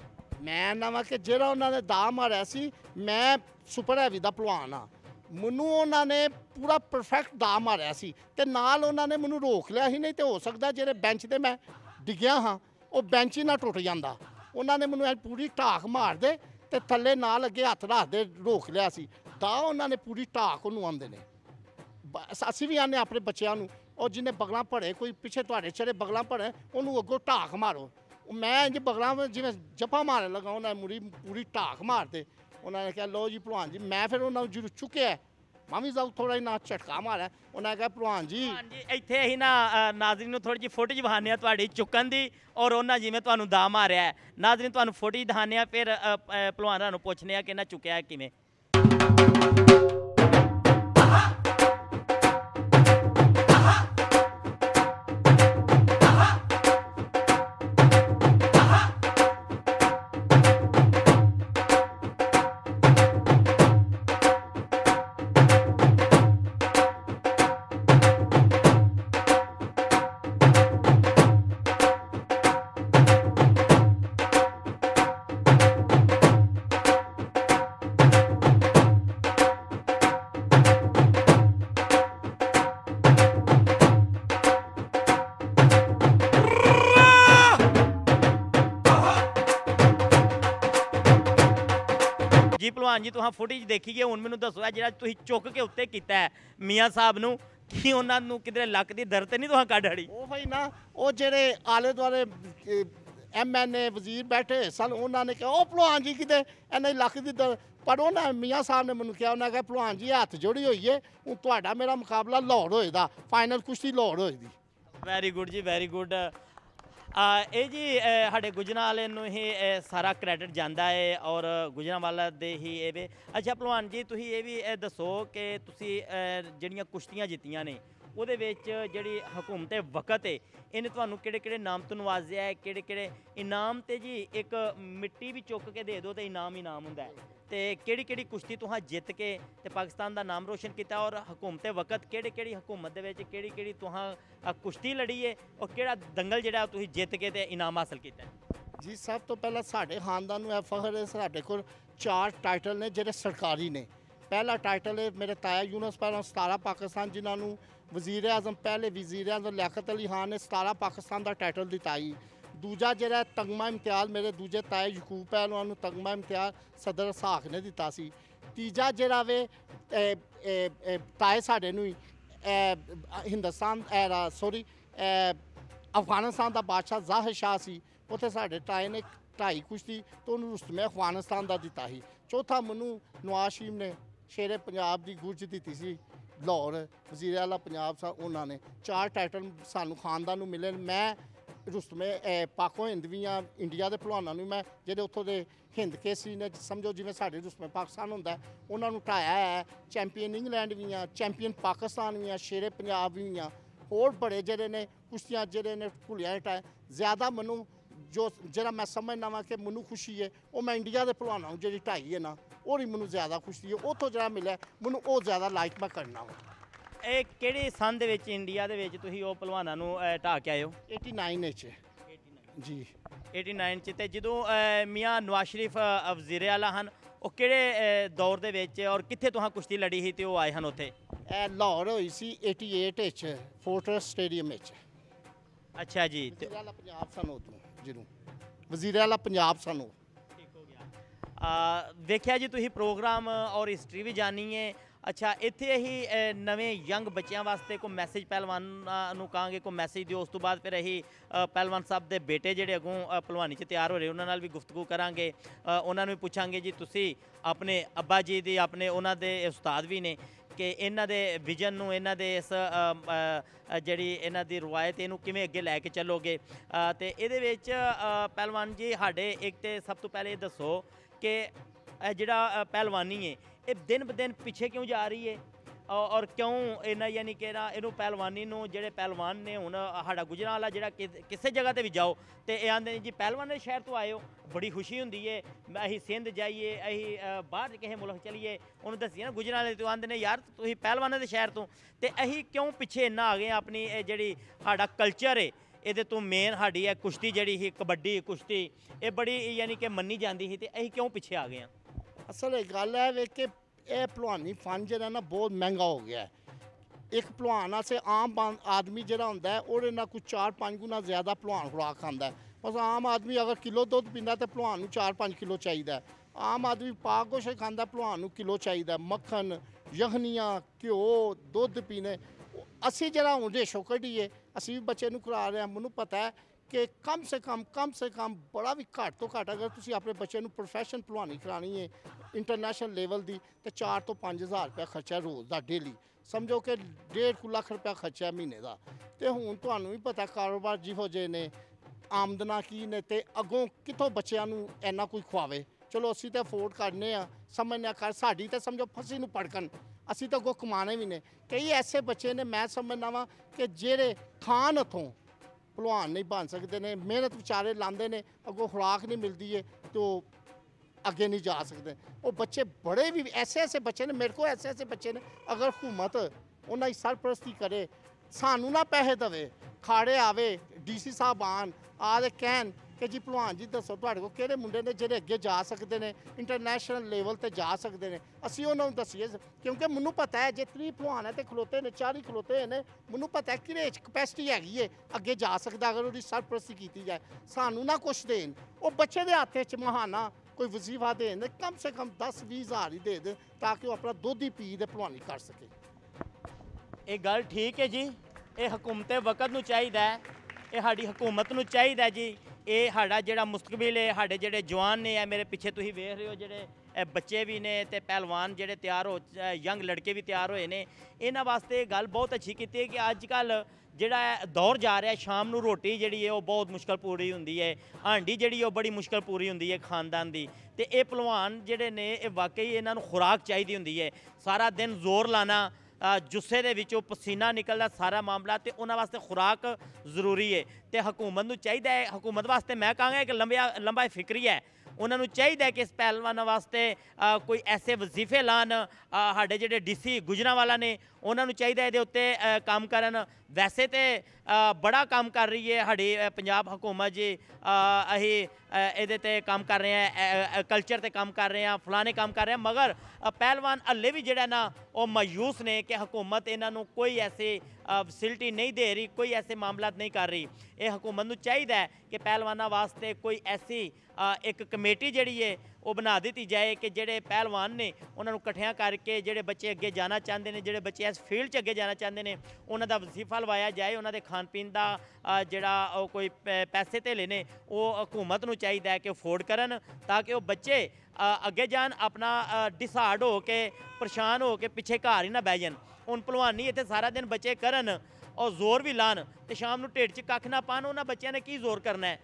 Speaker 2: ਮੈਂ ਨਵਾਂ ਕਿ ਜਿਹੜਾ ਉਹਨਾਂ ਨੇ ਦਾਅ ਮਾਰਿਆ ਸੀ ਮੈਂ ਸੁਪਰ ਹੈਵੀ ਦਾ ਪਹਿਲਵਾਨ ਆ ਮੈਨੂੰ ਉਹਨਾਂ ਨੇ ਪੂਰਾ ਪਰਫੈਕਟ ਦਾਅ ਮਾਰਿਆ ਸੀ ਤੇ ਨਾਲ ਉਹਨਾਂ ਨੇ ਮੈਨੂੰ ਰੋਕ ਲਿਆ ਸੀ ਨਹੀਂ ਤੇ ਹੋ ਸਕਦਾ ਜਿਹੜੇ ਬੈਂਚ ਤੇ ਮੈਂ ਡਿੱਗਿਆ ਹਾਂ ਉਹ ਬੈਂਚ ਹੀ ਨਾ ਟੁੱਟ ਜਾਂਦਾ ਉਹਨਾਂ ਨੇ ਮੈਨੂੰ ਐ ਪੂਰੀ ਢਾਕ ਮਾਰਦੇ ਤੇ ਥੱਲੇ ਨਾਲ ਅੱਗੇ ਹੱਥ ਰੱਖਦੇ ਰੋਕ ਲਿਆ ਸੀ ਤਾਂ ਉਹਨਾਂ ਨੇ ਪੂਰੀ ਢਾਕ ਉਹਨੂੰ ਆਂਦੇ ਨੇ ਅਸੀਂ ਵੀ ਆਨੇ ਆਪਣੇ ਬੱਚਿਆਂ ਨੂੰ ਉਹ ਜਿਹਨੇ ਬਗਲਾਂ ਭੜੇ ਕੋਈ ਪਿੱਛੇ ਤੁਹਾਡੇ ਚਿਹਰੇ ਬਗਲਾਂ ਭੜੇ ਉਹਨੂੰ ਅੱਗੋਂ ਢਾਕ ਮਾਰੋ ਮੈਂ ਇੰਜ ਬਗਲਾਂ ਜਿਵੇਂ ਜਫਾ ਮਾਰਨ ਲੱਗਾ ਉਹਨਾਂ ਮੁਰੀ ਪੂਰੀ ਢਾਕ ਮਾਰਦੇ ਉਹਨਾਂ ਨੇ ਕਿਹਾ ਲੋ ਜੀ ਭਲਵਾਨ ਜੀ ਮੈਂ ਫਿਰ ਉਹਨਾਂ ਨੂੰ ਜਿਹੜੂ ਚੁੱਕਿਆ ਮੈਂ ਵੀ ਜ਼ਲ ਥੋੜਾ ਹੀ ਨਾ ਝਟਕਾ ਮਾਰਿਆ ਉਹਨਾਂ ਕਹੇ ਭਲਵਾਨ ਜੀ
Speaker 1: ਹਾਂਜੀ ਇੱਥੇ ਅਸੀਂ ਨਾ ਨਾਜ਼ਰੀ ਨੂੰ ਥੋੜੀ ਜਿਹੀ ਫੁਟੇਜ ਵਹਾਨੇ ਆ ਤੁਹਾਡੀ ਚੁੱਕਣ ਦੀ ਔਰ ਉਹਨਾਂ ਜਿਵੇਂ ਤੁਹਾਨੂੰ ਦਾ ਮਾਰਿਆ ਨਾਜ਼ਰੀ ਤੁਹਾਨੂੰ ਫੁਟੇਜ ਦਿਖਾਉਂਦੇ ਆ ਫਿਰ ਅ, ਭਲਵਾਨਾਂ ਨੂੰ ਪੁੱਛਨੇ ਆ ਕਿ ਇਹਨਾਂ ਚੁੱਕਿਆ ਕਿਵੇਂ ਹਾਂਜੀ ਤੁਸੀਂ ਫੁਟੇਜ ਦੇਖੀ ਗਏ ਹੁਣ ਮੈਨੂੰ ਦੱਸੋ ਆ ਜਿਹੜਾ ਤੁਸੀਂ ਚੁੱਕ ਕੇ ਉੱਤੇ ਕੀਤਾ ਹੈ ਮੀਆਂ ਸਾਹਿਬ ਨੂੰ ਕੀ ਉਹਨਾਂ ਨੂੰ ਕਿਧਰੇ ਲੱਕ ਦੀ ਦਰਦ ਤੇ ਨਹੀਂ ਤੁਸੀਂ ਕੱਢ ਹੜੀ ਉਹ
Speaker 2: ਭਾਈ ਨਾ ਉਹ ਜਿਹੜੇ ਆਲੇ ਦੁਆਲੇ ਐਮਐਨਏ ਵਜ਼ੀਰ ਬੈਠੇ ਸਨ ਉਹਨਾਂ ਨੇ ਕਿਹਾ ਉਹ ਭਲਵਾਨ ਜੀ ਕਿਤੇ ਇੰਨੇ ਲੱਖ ਦੀ ਪਰ ਉਹਨਾਂ ਮੀਆਂ ਸਾਹਿਬ ਨੇ ਮੈਨੂੰ ਕਿਹਾ ਉਹਨਾਂ ਕਿਹਾ ਭਲਵਾਨ ਜੀ ਹੱਥ ਜੋੜੀ ਹੋਈਏ ਉਹ ਤੁਹਾਡਾ ਮੇਰਾ ਮੁਕਾਬਲਾ ਲਾਹੌਰ ਹੋਏਦਾ ਫਾਈਨਲ ਕੁਸ਼ਤੀ ਲਾਹੌਰ ਹੋਏਦੀ
Speaker 1: ਵੈਰੀ ਗੁੱਡ ਜੀ ਵੈਰੀ ਗੁੱਡ ਇਹ ਜੀ ਸਾਡੇ ਗੁਜਰਾਂ ਵਾਲੇ ਨੂੰ ਹੀ ਸਾਰਾ ਕ੍ਰੈਡਿਟ ਜਾਂਦਾ ਹੈ ਔਰ ਗੁਜਰਾਂ ਵਾਲਾ ਦੇ ਹੀ ਇਹ ਵੀ ਅੱਛਾ ਭਲਵਾਨ ਜੀ ਤੁਸੀਂ ਇਹ ਵੀ ਦੱਸੋ ਕਿ ਤੁਸੀਂ ਜਿਹੜੀਆਂ ਕੁਸ਼ਤੀਆਂ ਜਿੱਤੀਆਂ ਨੇ ਉਹਦੇ ਵਿੱਚ ਜਿਹੜੀ ਹਕੂਮਤ ਵਕਤ ਹੈ ਇਹਨੇ ਤੁਹਾਨੂੰ ਕਿਹੜੇ ਕਿਹੜੇ ਨਾਮ ਤੋਂ ਨਵਾਜ਼ਿਆ ਹੈ ਕਿਹੜੇ ਕਿਹੜੇ ਇਨਾਮ ਤੇ ਜੀ ਇੱਕ ਮਿੱਟੀ ਵੀ ਚੁੱਕ ਕੇ ਦੇ ਦਿਓ ਤੇ ਇਨਾਮ ਹੀ ਇਨਾਮ ਹੁੰਦਾ ਹੈ ਤੇ ਕਿਹੜੀ ਕਿਹੜੀ ਕੁਸ਼ਤੀ ਤੁਹਾਂ ਜਿੱਤ ਕੇ ਤੇ ਪਾਕਿਸਤਾਨ ਦਾ ਨਾਮ ਰੋਸ਼ਨ ਕੀਤਾ ਔਰ ਹਕੂਮਤ ਵਕਤ ਕਿਹੜੇ ਕਿਹੜੀ ਹਕੂਮਤ ਦੇ ਵਿੱਚ ਕਿਹੜੀ ਕਿਹੜੀ ਤੁਹਾਂ ਕੁਸ਼ਤੀ ਲੜੀ ਹੈ ਔਰ ਕਿਹੜਾ ਦੰਗਲ ਜਿਹੜਾ ਤੁਸੀਂ ਜਿੱਤ ਕੇ ਤੇ ਇਨਾਮ ਹਾਸਲ ਕੀਤਾ
Speaker 2: ਜੀ ਸਭ ਤੋਂ ਪਹਿਲਾਂ ਸਾਡੇ ਖਾਨਦਾਨ ਨੂੰ ਇਹ ਫਖਰ ਹੈ ਸਾਡੇ ਕੋਲ ਚਾਰ ਟਾਈਟਲ ਨੇ ਜਿਹੜੇ ਸਰਕਾਰੀ ਨੇ ਪਹਿਲਾ ਟਾਈਟਲ ਹੈ ਮੇਰੇ ਤਾਇਆ ਯੂਨਸ ਪਰ 17 ਪਾਕਿਸਤਾਨ ਜਿਨ੍ਹਾਂ ਨੂੰ ਵਜ਼ੀਰ ਆਜ਼ਮ ਪਹਿਲੇ ਵਜ਼ੀਰ ਆਜ਼ਮ ਲਿਆਕਤ ਅਲੀ ਖਾਨ ਨੇ 17 ਪਾਕਿਸਤਾਨ ਦਾ ਟਾਈਟਲ ਦਿੱਤਾਈ ਦੂਜਾ ਜਿਹੜਾ ਤਗਮਾ ਇਮਤਿਆਜ਼ ਮੇਰੇ ਦੂਜੇ ਤਾਏ ਯਕੂਬ ਪਹਿਲਵਾਨ ਨੂੰ ਤਗਮਾ ਇਮਤਿਆਜ਼ ਸਦਰ ਸਾਖ ਨੇ ਦਿੱਤਾ ਸੀ ਤੀਜਾ ਜਿਹੜਾ ਵੇ ਤਾਏ ਸਾਡੇ ਨੂੰ ਹਿੰਦੁਸਤਾਨ ਐਰਾ ਸੌਰੀ ਅਫਗਾਨਿਸਤਾਨ ਦਾ ਬਾਦਸ਼ਾਹ ਜ਼ਾਹਿਰ ਸ਼ਾਹ ਸੀ ਉੱਥੇ ਸਾਡੇ ਤਾਏ ਨੇ ਢਾਈ ਕੁਸ਼ਤੀ ਤੇ ਉਹਨੂੰ ਰੁਸਤਮੇ ਅਫਗਾਨਿਸਤਾਨ ਦਾ ਦਿੱਤਾ ਸੀ ਚੌਥਾ ਮਨੂ ਨਵਾਜ਼ ਸ਼ੀਮ ਨੇ ਸ਼ੇਰੇ ਪੰਜਾਬ ਦੀ ਗੁਰਜ ਦਿੱਤੀ ਸੀ ਲਾਹੌਰ ਵਜ਼ੀਰ ਆਲਾ ਪੰਜਾਬ ਸਾ ਉਹਨਾਂ ਨੇ ਚਾਰ ਟਾਈਟਲ ਸਾਨੂੰ ਖਾਨਦਾਨ ਨੂੰ ਮਿਲੇ ਮੈਂ ਰੁਸਤਮੇ ਪਾਕੋ ਹਿੰਦਵੀਆਂ ਇੰਡੀਆ ਦੇ ਭਲਵਾਨਾਂ ਨੂੰ ਮੈਂ ਜਿਹੜੇ ਉੱਥੋਂ ਦੇ ਹਿੰਦ ਕੇਸਰੀ ਨੇ ਸਮਝੋ ਜਿਵੇਂ ਸਾਡੇ ਰੁਸਤਮੇ ਪਾਕਿਸਤਾਨ ਹੁੰਦਾ ਉਹਨਾਂ ਨੂੰ ਢਾਇਆ ਹੈ ਚੈਂਪੀਅਨ ਇੰਗਲੈਂਡ ਵੀ ਆ ਚੈਂਪੀਅਨ ਪਾਕਿਸਤਾਨ ਵੀ ਆ ਸ਼ੇਰੇ ਪੰਜਾਬ ਵੀ ਆ ਹੋਰ ਬੜੇ ਜਿਹੜੇ ਨੇ ਕੁਸ਼ਤੀਆਂ ਜਿਹੜੇ ਨੇ ਭੁਲਿਆ ਟਾਇਆ ਜ਼ਿਆਦਾ ਮਨੂੰ ਜੋ ਜਿਹੜਾ ਮੈਂ ਸਮਝਣਾ ਵਾਂ ਕਿ ਮਨੂੰ ਖੁਸ਼ੀ ਹੈ ਉਹ ਮੈਂ ਇੰਡੀਆ ਦੇ ਭਲਵਾਨਾਂ ਨੂੰ ਜਿਹੜੀ ਢਾਈ ਹੈ ਨਾ ਉਹ ਹੀ ਮੈਨੂੰ ਜ਼ਿਆਦਾ ਖੁਸ਼ੀ ਹੈ ਉੱਥੋਂ ਜਿਹੜਾ ਮਿਲਿਆ ਮੈਨੂੰ ਉਹ ਜ਼ਿਆਦਾ ਲਾਈਕ ਮੈਂ ਕਰਨਾ ਵਾ
Speaker 1: ਇਹ ਕਿਹੜੇ ਸੰਦ ਦੇ ਵਿੱਚ ਇੰਡੀਆ ਦੇ ਵਿੱਚ ਤੁਸੀਂ ਉਹ ਪਹਿਲਵਾਨਾਂ ਨੂੰ ਢਾ ਕੇ ਆਏ ਹੋ 89 ਵਿੱਚ ਜੀ 89 ਚ ਤੇ ਜਦੋਂ ਮੀਆਂ ਨਵਾਜ਼ ਸ਼ਰੀਫ ਅਫਜ਼ੀਰੇ ਵਜ਼ੀਰ ਆਲਾ ਹਨ ਉਹ ਕਿਹੜੇ ਦੌਰ ਦੇ ਵਿੱਚ ਔਰ ਕਿੱਥੇ ਤੁਹਾਂ ਕੁਸ਼ਤੀ ਲੜੀ ਸੀ ਤੇ ਉਹ ਆਏ ਹਨ ਉੱਥੇ
Speaker 2: ਇਹ ਲਾਹੌਰ ਹੋਈ ਸੀ 88 ਵਿੱਚ ਫੋਰਟਸ ਸਟੇਡੀਅਮ ਵਿੱਚ ਅੱਛਾ ਜੀ ਤੇ ਵਜ਼ੀਰਾਲਾ ਪੰਜਾਬ ਸਾਨੂੰ ਉਦੋਂ ਜਿਹਨੂੰ ਵਜ਼ੀਰਾਲਾ ਪੰਜਾਬ ਉਹ ਦੇਖਿਆ ਜੀ ਤੁਸੀਂ ਪ੍ਰੋਗਰਾਮ
Speaker 1: ਔਰ ਹਿਸਟਰੀ ਵੀ ਜਾਣੀ ਹੈ ਅੱਛਾ ਇੱਥੇ ਹੀ ਨਵੇਂ ਯੰਗ ਬੱਚਿਆਂ ਵਾਸਤੇ ਕੋ ਮੈਸੇਜ ਪਹਿਲਵਾਨ ਨੂੰ ਕਾਂਗੇ ਕੋ ਮੈਸੇਜ ਦਿਓ ਉਸ ਤੋਂ ਬਾਅਦ ਫਿਰ ਅਸੀਂ ਪਹਿਲਵਾਨ ਸਾਹਿਬ ਦੇ ਬੇਟੇ ਜਿਹੜੇ ਅਗੋਂ ਪਹਿਲਵਾਨੀ 'ਚ ਤਿਆਰ ਹੋ ਰਹੇ ਉਹਨਾਂ ਨਾਲ ਵੀ ਗੁਫ਼ਤਗੂ ਕਰਾਂਗੇ ਉਹਨਾਂ ਨੂੰ ਪੁੱਛਾਂਗੇ ਜੀ ਤੁਸੀਂ ਆਪਣੇ ਅੱਬਾ ਜੀ ਦੇ ਆਪਣੇ ਉਹਨਾਂ ਦੇ ਉਸਤਾਦ ਵੀ ਨੇ ਕਿ ਇਹਨਾਂ ਦੇ ਵਿਜਨ ਨੂੰ ਇਹਨਾਂ ਦੇ ਇਸ ਜਿਹੜੀ ਇਹਨਾਂ ਦੀ ਰਵਾਇਤ ਇਹਨੂੰ ਕਿਵੇਂ ਅੱਗੇ ਲੈ ਕੇ ਚੱਲੋਗੇ ਤੇ ਇਹਦੇ ਵਿੱਚ ਪਹਿਲਵਾਨ ਜੀ ਸਾਡੇ ਇੱਕ ਤੇ ਸਭ ਤੋਂ ਪਹਿਲੇ ਦੱਸੋ ਕਿ ਜਿਹੜਾ ਪਹਿਲਵਾਨੀ ਹੈ ਇਹ ਦਿਨ ਦਿਨ ਪਿੱਛੇ ਕਿਉਂ ਜਾ ਰਹੀ ਹੈ ਔਰ ਕਿਉਂ ਇਹਨਾਂ ਯਾਨੀ ਕਿ ਇਹਨੂੰ ਪਹਿਲਵਾਨੀ ਨੂੰ ਜਿਹੜੇ ਪਹਿਲਵਾਨ ਨੇ ਹੁਣ ਸਾਡਾ ਗੁਜਰਾਂ ਵਾਲਾ ਜਿਹੜਾ ਕਿਸੇ ਜਗ੍ਹਾ ਤੇ ਵੀ ਜਾਓ ਤੇ ਇਹ ਆਂਦੇ ਨੇ ਜੀ ਪਹਿਲਵਾਨ ਦੇ ਸ਼ਹਿਰ ਤੋਂ ਆਇਓ ਬੜੀ ਖੁਸ਼ੀ ਹੁੰਦੀ ਏ ਅਸੀਂ ਸਿੰਧ ਜਾਈਏ ਅਸੀਂ ਬਾਹਰ ਕਿਹੇ ਮੁਲਕ ਚਲੀਏ ਉਹਨੂੰ ਦੱਸੀਏ ਨਾ ਗੁਜਰਾਂ ਵਾਲੇ ਤੋਂ ਆਂਦੇ ਨੇ ਯਾਰ ਤੁਸੀਂ ਪਹਿਲਵਾਨਾਂ ਦੇ ਸ਼ਹਿਰ ਤੋਂ ਤੇ ਅਸੀਂ ਕਿਉਂ ਪਿੱਛੇ ਇੰਨਾ ਆ ਗਏ ਆਪਣੀ ਇਹ ਜਿਹੜੀ ਸਾਡਾ ਕਲਚਰ ਏ ਇਹਦੇ ਤੋਂ ਮੇਨ ਸਾਡੀ ਹੈ ਕੁਸ਼ਤੀ ਜਿਹੜੀ ਸੀ ਕਬੱਡੀ ਕੁਸ਼ਤੀ ਇਹ ਬੜੀ ਯਾਨੀ ਕਿ ਮੰਨੀ ਜਾਂਦੀ ਸੀ ਤੇ ਅਸੀਂ ਕਿਉਂ ਪਿੱਛੇ ਆ ਗਏ ਆ
Speaker 2: ਅਸਲ ਇਹ ਗੱਲ ਹੈ ਵੇ ਕਿ ਇਹ ਭਲਵਾਨੀ ਫਨ ਜਿਹੜਾ ਨਾ ਬਹੁਤ ਮਹਿੰਗਾ ਹੋ ਗਿਆ ਇੱਕ ਭਲਵਾਨ ਸੇ ਆਮ ਆਦਮੀ ਜਿਹੜਾ ਹੁੰਦਾ ਉਹਦੇ ਨਾਲ ਕੋਈ 4-5 ਗੁਣਾ ਜ਼ਿਆਦਾ ਭਲਵਾਨ ਖੁਰਾਕ ਖਾਂਦਾ ਬਸ ਆਮ ਆਦਮੀ ਅਗਰ ਕਿਲੋ ਦੁੱਧ ਪੀਂਦਾ ਤੇ ਭਲਵਾਨ ਨੂੰ 4-5 ਕਿਲੋ ਚਾਹੀਦਾ ਆਮ ਆਦਮੀ ਪਾਕ ਕੁਛ ਖਾਂਦਾ ਭਲਵਾਨ ਨੂੰ ਕਿਲੋ ਚਾਹੀਦਾ ਮੱਖਣ ਯਖਨੀਆਂ ਘਿਓ ਦੁੱਧ ਪੀਨੇ ਅਸੀਂ ਜਿਹੜਾ ਹੁੰਦੇ ਦੇ ਸ਼ੌਕਟੀਏ ਅਸੀਂ ਵੀ ਬੱਚੇ ਨੂੰ ਖਿਲਾ ਰਹੇ ਹਾਂ ਮੈਨੂੰ ਪਤਾ ਹੈ ਕਿ ਕਮ ਸੇ ਕਮ ਕਮ ਸੇ ਕਮ ਬੜਾ ਵੀ ਘੱਟ ਤੋਂ ਘੱਟ ਅਗਰ ਤੁਸੀਂ ਆਪਣੇ ਬੱਚੇ ਨੂੰ ਪ੍ਰੋਫੈਸ਼ਨ ਭਲਵਾਨੀ ਕਰਾਣੀ ਹੈ ਇੰਟਰਨੈਸ਼ਨਲ ਲੈਵਲ ਦੀ ਤੇ 4 ਤੋਂ 5000 ਰੁਪਏ ਖਰਚਾ ਰੋਜ਼ ਦਾ ਡੇਲੀ ਸਮਝੋ ਕਿ 1.5 ਲੱਖ ਰੁਪਏ ਖਰਚਾ ਮਹੀਨੇ ਦਾ ਤੇ ਹੁਣ ਤੁਹਾਨੂੰ ਵੀ ਪਤਾ ਕਾਰੋਬਾਰ ਹੋ ਜੇ ਨੇ ਆਮਦਨਾ ਕੀ ਨੇ ਤੇ ਅਗੋਂ ਕਿੱਥੋਂ ਬੱਚਿਆਂ ਨੂੰ ਐਨਾ ਕੋਈ ਖਵਾਵੇ ਚਲੋ ਅਸੀਂ ਤਾਂ ਅਫੋਰਡ ਕਰਨੇ ਆ ਨਾ ਕਰ ਸਾਡੀ ਤਾਂ ਸਮਝੋ ਫਸੀ ਨੂੰ ਪੜਕਣ ਅਸੀਂ ਤਾਂ ਕੋ ਕਮਾਣੇ ਵੀ ਨੇ ਕਈ ਐਸੇ ਬੱਚੇ ਨੇ ਮੈਂ ਸਮਝਦਾ ਵਾਂ ਕਿ ਜਿਹੜੇ ਖਾਨ ਹੱਥੋਂ ਭਲਵਾਨ ਨਹੀਂ ਬਣ ਸਕਦੇ ਨੇ ਮਿਹਨਤ ਵਿਚਾਰੇ ਲਾਉਂਦੇ ਨੇ ਅੱਗੋਂ ਖੁਰਾਕ ਨਹੀਂ ਮਿਲਦੀ ਏ ਤੋ ਅੱਗੇ ਨਹੀਂ ਜਾ ਸਕਦੇ ਉਹ ਬੱਚੇ ਬੜੇ ਵੀ ਐਸੇ ਐਸੇ ਬੱਚੇ ਨੇ ਮੇਰੇ ਕੋ ਐਸੇ ਐਸੇ ਬੱਚੇ ਨੇ ਅਗਰ ਹਕੂਮਤ ਉਹਨਾਂ ਦੀ ਸਰਪ੍ਰਸਤੀ ਕਰੇ ਸਾਨੂੰ ਨਾ ਪੈਸੇ ਦੇਵੇ ਖਾੜੇ ਆਵੇ ਡੀਸੀ ਸਾਹਿਬ ਆਣ ਆਦੇ ਕਹਿਣ ਕਿ ਜੀ ਭਲਵਾਨ ਜੀ ਦੱਸੋ ਤੁਹਾਡੇ ਕੋਲ ਕਿਹੜੇ ਮੁੰਡੇ ਨੇ ਜਿਹੜੇ ਅੱਗੇ ਜਾ ਸਕਦੇ ਨੇ ਇੰਟਰਨੈਸ਼ਨਲ ਲੈਵਲ ਤੇ ਜਾ ਸਕਦੇ ਨੇ ਅਸੀਂ ਉਹਨਾਂ ਨੂੰ ਦੱਸੀਏ ਕਿਉਂਕਿ ਮੈਨੂੰ ਪਤਾ ਹੈ ਜਿਤਨੀ ਭਲਵਾਨ ਹੈ ਤੇ ਖਲੋਤੇ ਨੇ 40 ਖਲੋਤੇ ਨੇ ਮੈਨੂੰ ਪਤਾ ਹੈ ਕਿ ਇਹ ਕਪੈਸਿਟੀ ਹੈਗੀ ਏ ਅੱਗੇ ਜਾ ਸਕਦਾ ਅਗਰ ਉਹਦੀ ਸਰਪ੍ਰਸਤੀ ਕੀਤੀ ਜਾਏ ਸਾਨੂੰ ਨਾ ਕੁਛ ਦੇਣ ਉਹ ਬੱਚੇ ਦੇ ਹੱਥੇ 'ਚ ਮਹਾਨਾ ਕੋਈ ਵਜ਼ੀਫਾ ਦੇ ਨੇ ਕਮ ਸੇ ਕਮ 10 20 ਹਜ਼ਾਰ ਹੀ ਦੇ ਦੇ ਤਾਂ ਕਿ ਉਹ ਆਪਣਾ ਦੁੱਧ ਹੀ ਪੀ ਦੇ ਭਲਵਾਨੀ ਕਰ ਸਕੇ ਇਹ ਗੱਲ ਠੀਕ ਹੈ ਜੀ
Speaker 1: ਇਹ ਹਕੂਮਤੇ ਵਕਤ ਨੂੰ ਚਾਹੀਦਾ ਹੈ ਇਹ ਸਾਡੀ ਹਕੂਮਤ ਨੂੰ ਚਾਹੀਦਾ ਜੀ ਇਹ ਸਾਡਾ ਜਿਹੜਾ ਮਸਤਕਬਿਲ ਹੈ ਸਾਡੇ ਜਿਹੜੇ ਜਵਾਨ ਨੇ ਆ ਮੇਰੇ ਪਿੱਛੇ ਤੁਸੀਂ ਵੇਖ ਰਹੇ ਹੋ ਜਿਹੜੇ ਬੱਚੇ ਵੀ ਨੇ ਤੇ ਪਹਿਲਵਾਨ ਜਿਹੜੇ ਤਿਆਰ ਹੋ ਯੰਗ ਲੜਕੇ ਵੀ ਤਿਆਰ ਹੋਏ ਨੇ ਇਹਨਾਂ ਵਾਸਤੇ ਗੱਲ ਬਹੁਤ ਅੱਛੀ ਕੀਤੀ ਹੈ ਕਿ ਅੱਜ ਕੱਲ ਜਿਹੜਾ ਦੌਰ ਜਾ ਰਿਹਾ ਸ਼ਾਮ ਨੂੰ ਰੋਟੀ ਜਿਹੜੀ ਹੈ ਉਹ ਬਹੁਤ ਮੁਸ਼ਕਲ ਪੂਰੀ ਹੁੰਦੀ ਹੈ ਹਾਂਡੀ ਜਿਹੜੀ ਉਹ ਬੜੀ ਮੁਸ਼ਕਲ ਪੂਰੀ ਹੁੰਦੀ ਹੈ ਖਾਨਦਾਨ ਦੀ ਤੇ ਇਹ ਪਹਿਲਵਾਨ ਜਿਹੜੇ ਨੇ ਇਹ ਵਾਕਈ ਇਹਨਾਂ ਨੂੰ ਖੁਰਾਕ ਚਾਹੀਦੀ ਹੁੰਦੀ ਹੈ ਸਾਰਾ ਦਿਨ ਜ਼ੋਰ ਲਾਣਾ ਜੁੱਸੇ ਦੇ ਵਿੱਚੋਂ ਪਸੀਨਾ ਨਿਕਲਦਾ ਸਾਰਾ ਮਾਮਲਾ ਤੇ ਉਹਨਾਂ ਵਾਸਤੇ ਖੁਰਾਕ ਜ਼ਰੂਰੀ ਹੈ ਤੇ ਹਕੂਮਤ ਨੂੰ ਚਾਹੀਦਾ ਹੈ ਹਕੂਮਤ ਵਾਸਤੇ ਮੈਂ ਕਹਾਂਗਾ ਕਿ ਲੰਬਿਆ ਲੰਬਾ ਫਿਕਰੀ ਹੈ ਉਹਨਾਂ ਨੂੰ ਚਾਹੀਦਾ ਕਿ ਇਸ ਪਹਿਲਵਾਨਾਂ ਵਾਸਤੇ ਕੋਈ ਐਸੇ ਵਜ਼ੀਫੇ ਲਾਣ ਸਾਡੇ ਜਿਹੜੇ ਡੀਸੀ ਗੁਜਰਾਵਾਲਾ ਨੇ ਉਹਨਾਂ ਨੂੰ ਚਾਹੀਦਾ ਇਹਦੇ ਉੱਤੇ ਕੰਮ ਕਰਨ ਵੈਸੇ ਤੇ ਬੜਾ ਕੰਮ ਕਰ ਰਹੀ ਹੈ ਸਾਡੇ ਪੰਜਾਬ ਹਕੂਮਤ ਜੀ ਇਹ ਇਹਦੇ ਤੇ ਕੰਮ ਕਰ ਰਹੇ ਆ ਕਲਚਰ ਤੇ ਕੰਮ ਕਰ ਰਹੇ ਆ ਫਲਾਣੇ ਕੰਮ ਕਰ ਰਹੇ ਆ ਮਗਰ ਪਹਿਲਵਾਨ ਅੱਲੇ ਵੀ ਜਿਹੜਾ ਨਾ ਉਹ ਮਾਯੂਸ ਨੇ ਕਿ ਹਕੂਮਤ ਇਹਨਾਂ ਨੂੰ ਕੋਈ ਐਸੇ ਫੈਸਿਲਿਟੀ ਨਹੀਂ ਦੇ ਰਹੀ ਕੋਈ ਐਸੇ ਮਾਮਲਾਤ ਨਹੀਂ ਕਰ ਰਹੀ ਇਹ ਹਕੂਮਤ ਨੂੰ ਚਾਹੀਦਾ ਹੈ ਕਿ ਪਹਿਲਵਾਨਾਂ ਵਾਸਤੇ ਕੋਈ ਐਸੀ ਇੱਕ ਕਮੇਟੀ ਜਿਹੜੀ ਹੈ ਉਹ ਬਣਾ ਦਿੱਤੀ ਜਾਏ ਕਿ ਜਿਹੜੇ ਪਹਿਲਵਾਨ ਨੇ ਉਹਨਾਂ ਨੂੰ ਇਕੱਠਿਆਂ ਕਰਕੇ ਜਿਹੜੇ ਬੱਚੇ ਅੱਗੇ ਜਾਣਾ ਚਾਹੁੰਦੇ ਨੇ ਜਿਹੜੇ ਬੱਚੇ ਇਸ ਫੀਲਡ 'ਚ ਅੱਗੇ ਜਾਣਾ ਚਾਹੁੰਦੇ ਨੇ ਉਹਨਾਂ ਦਾ ਵਜ਼ੀਫਾ ਲਵਾਇਆ ਜਾਏ ਉਹਨਾਂ ਦੇ ਖਾਣ ਪੀਣ ਦਾ ਜਿਹੜਾ ਉਹ ਕੋਈ ਪੈਸੇ ਤੇ ਲੈਨੇ ਉਹ ਹਕੂਮਤ ਨੂੰ ਚਾਹੀਦਾ ਹੈ ਕਿ ਅਫੋਰਡ ਕਰਨ ਤਾਂ ਕਿ ਉਹ ਬੱਚੇ ਅੱਗੇ ਜਾਣ ਆਪਣਾ ਡਿਸਾਰਡ ਹੋ ਕੇ ਪਰੇਸ਼ਾਨ ਹੋ ਕੇ ਪਿੱਛੇ ਘਰ ਹੀ ਨਾ ਬਹਿ ਜਾਣ ਉਹਨ ਪਹਿਲਵਾਨੀ ਇੱਥੇ ਸਾਰਾ ਦਿਨ ਬੱਚੇ ਕਰਨ ਔਰ ਜ਼ੋਰ ਵੀ ਲਾਣ ਤੇ ਸ਼ਾਮ ਨੂੰ ਢੇਡ 'ਚ ਕੱਖ ਨਾ ਪਾਣ ਉਹਨਾਂ ਬੱਚਿਆਂ ਨੇ ਕੀ ਜ਼ੋਰ ਕਰਨਾ ਹੈ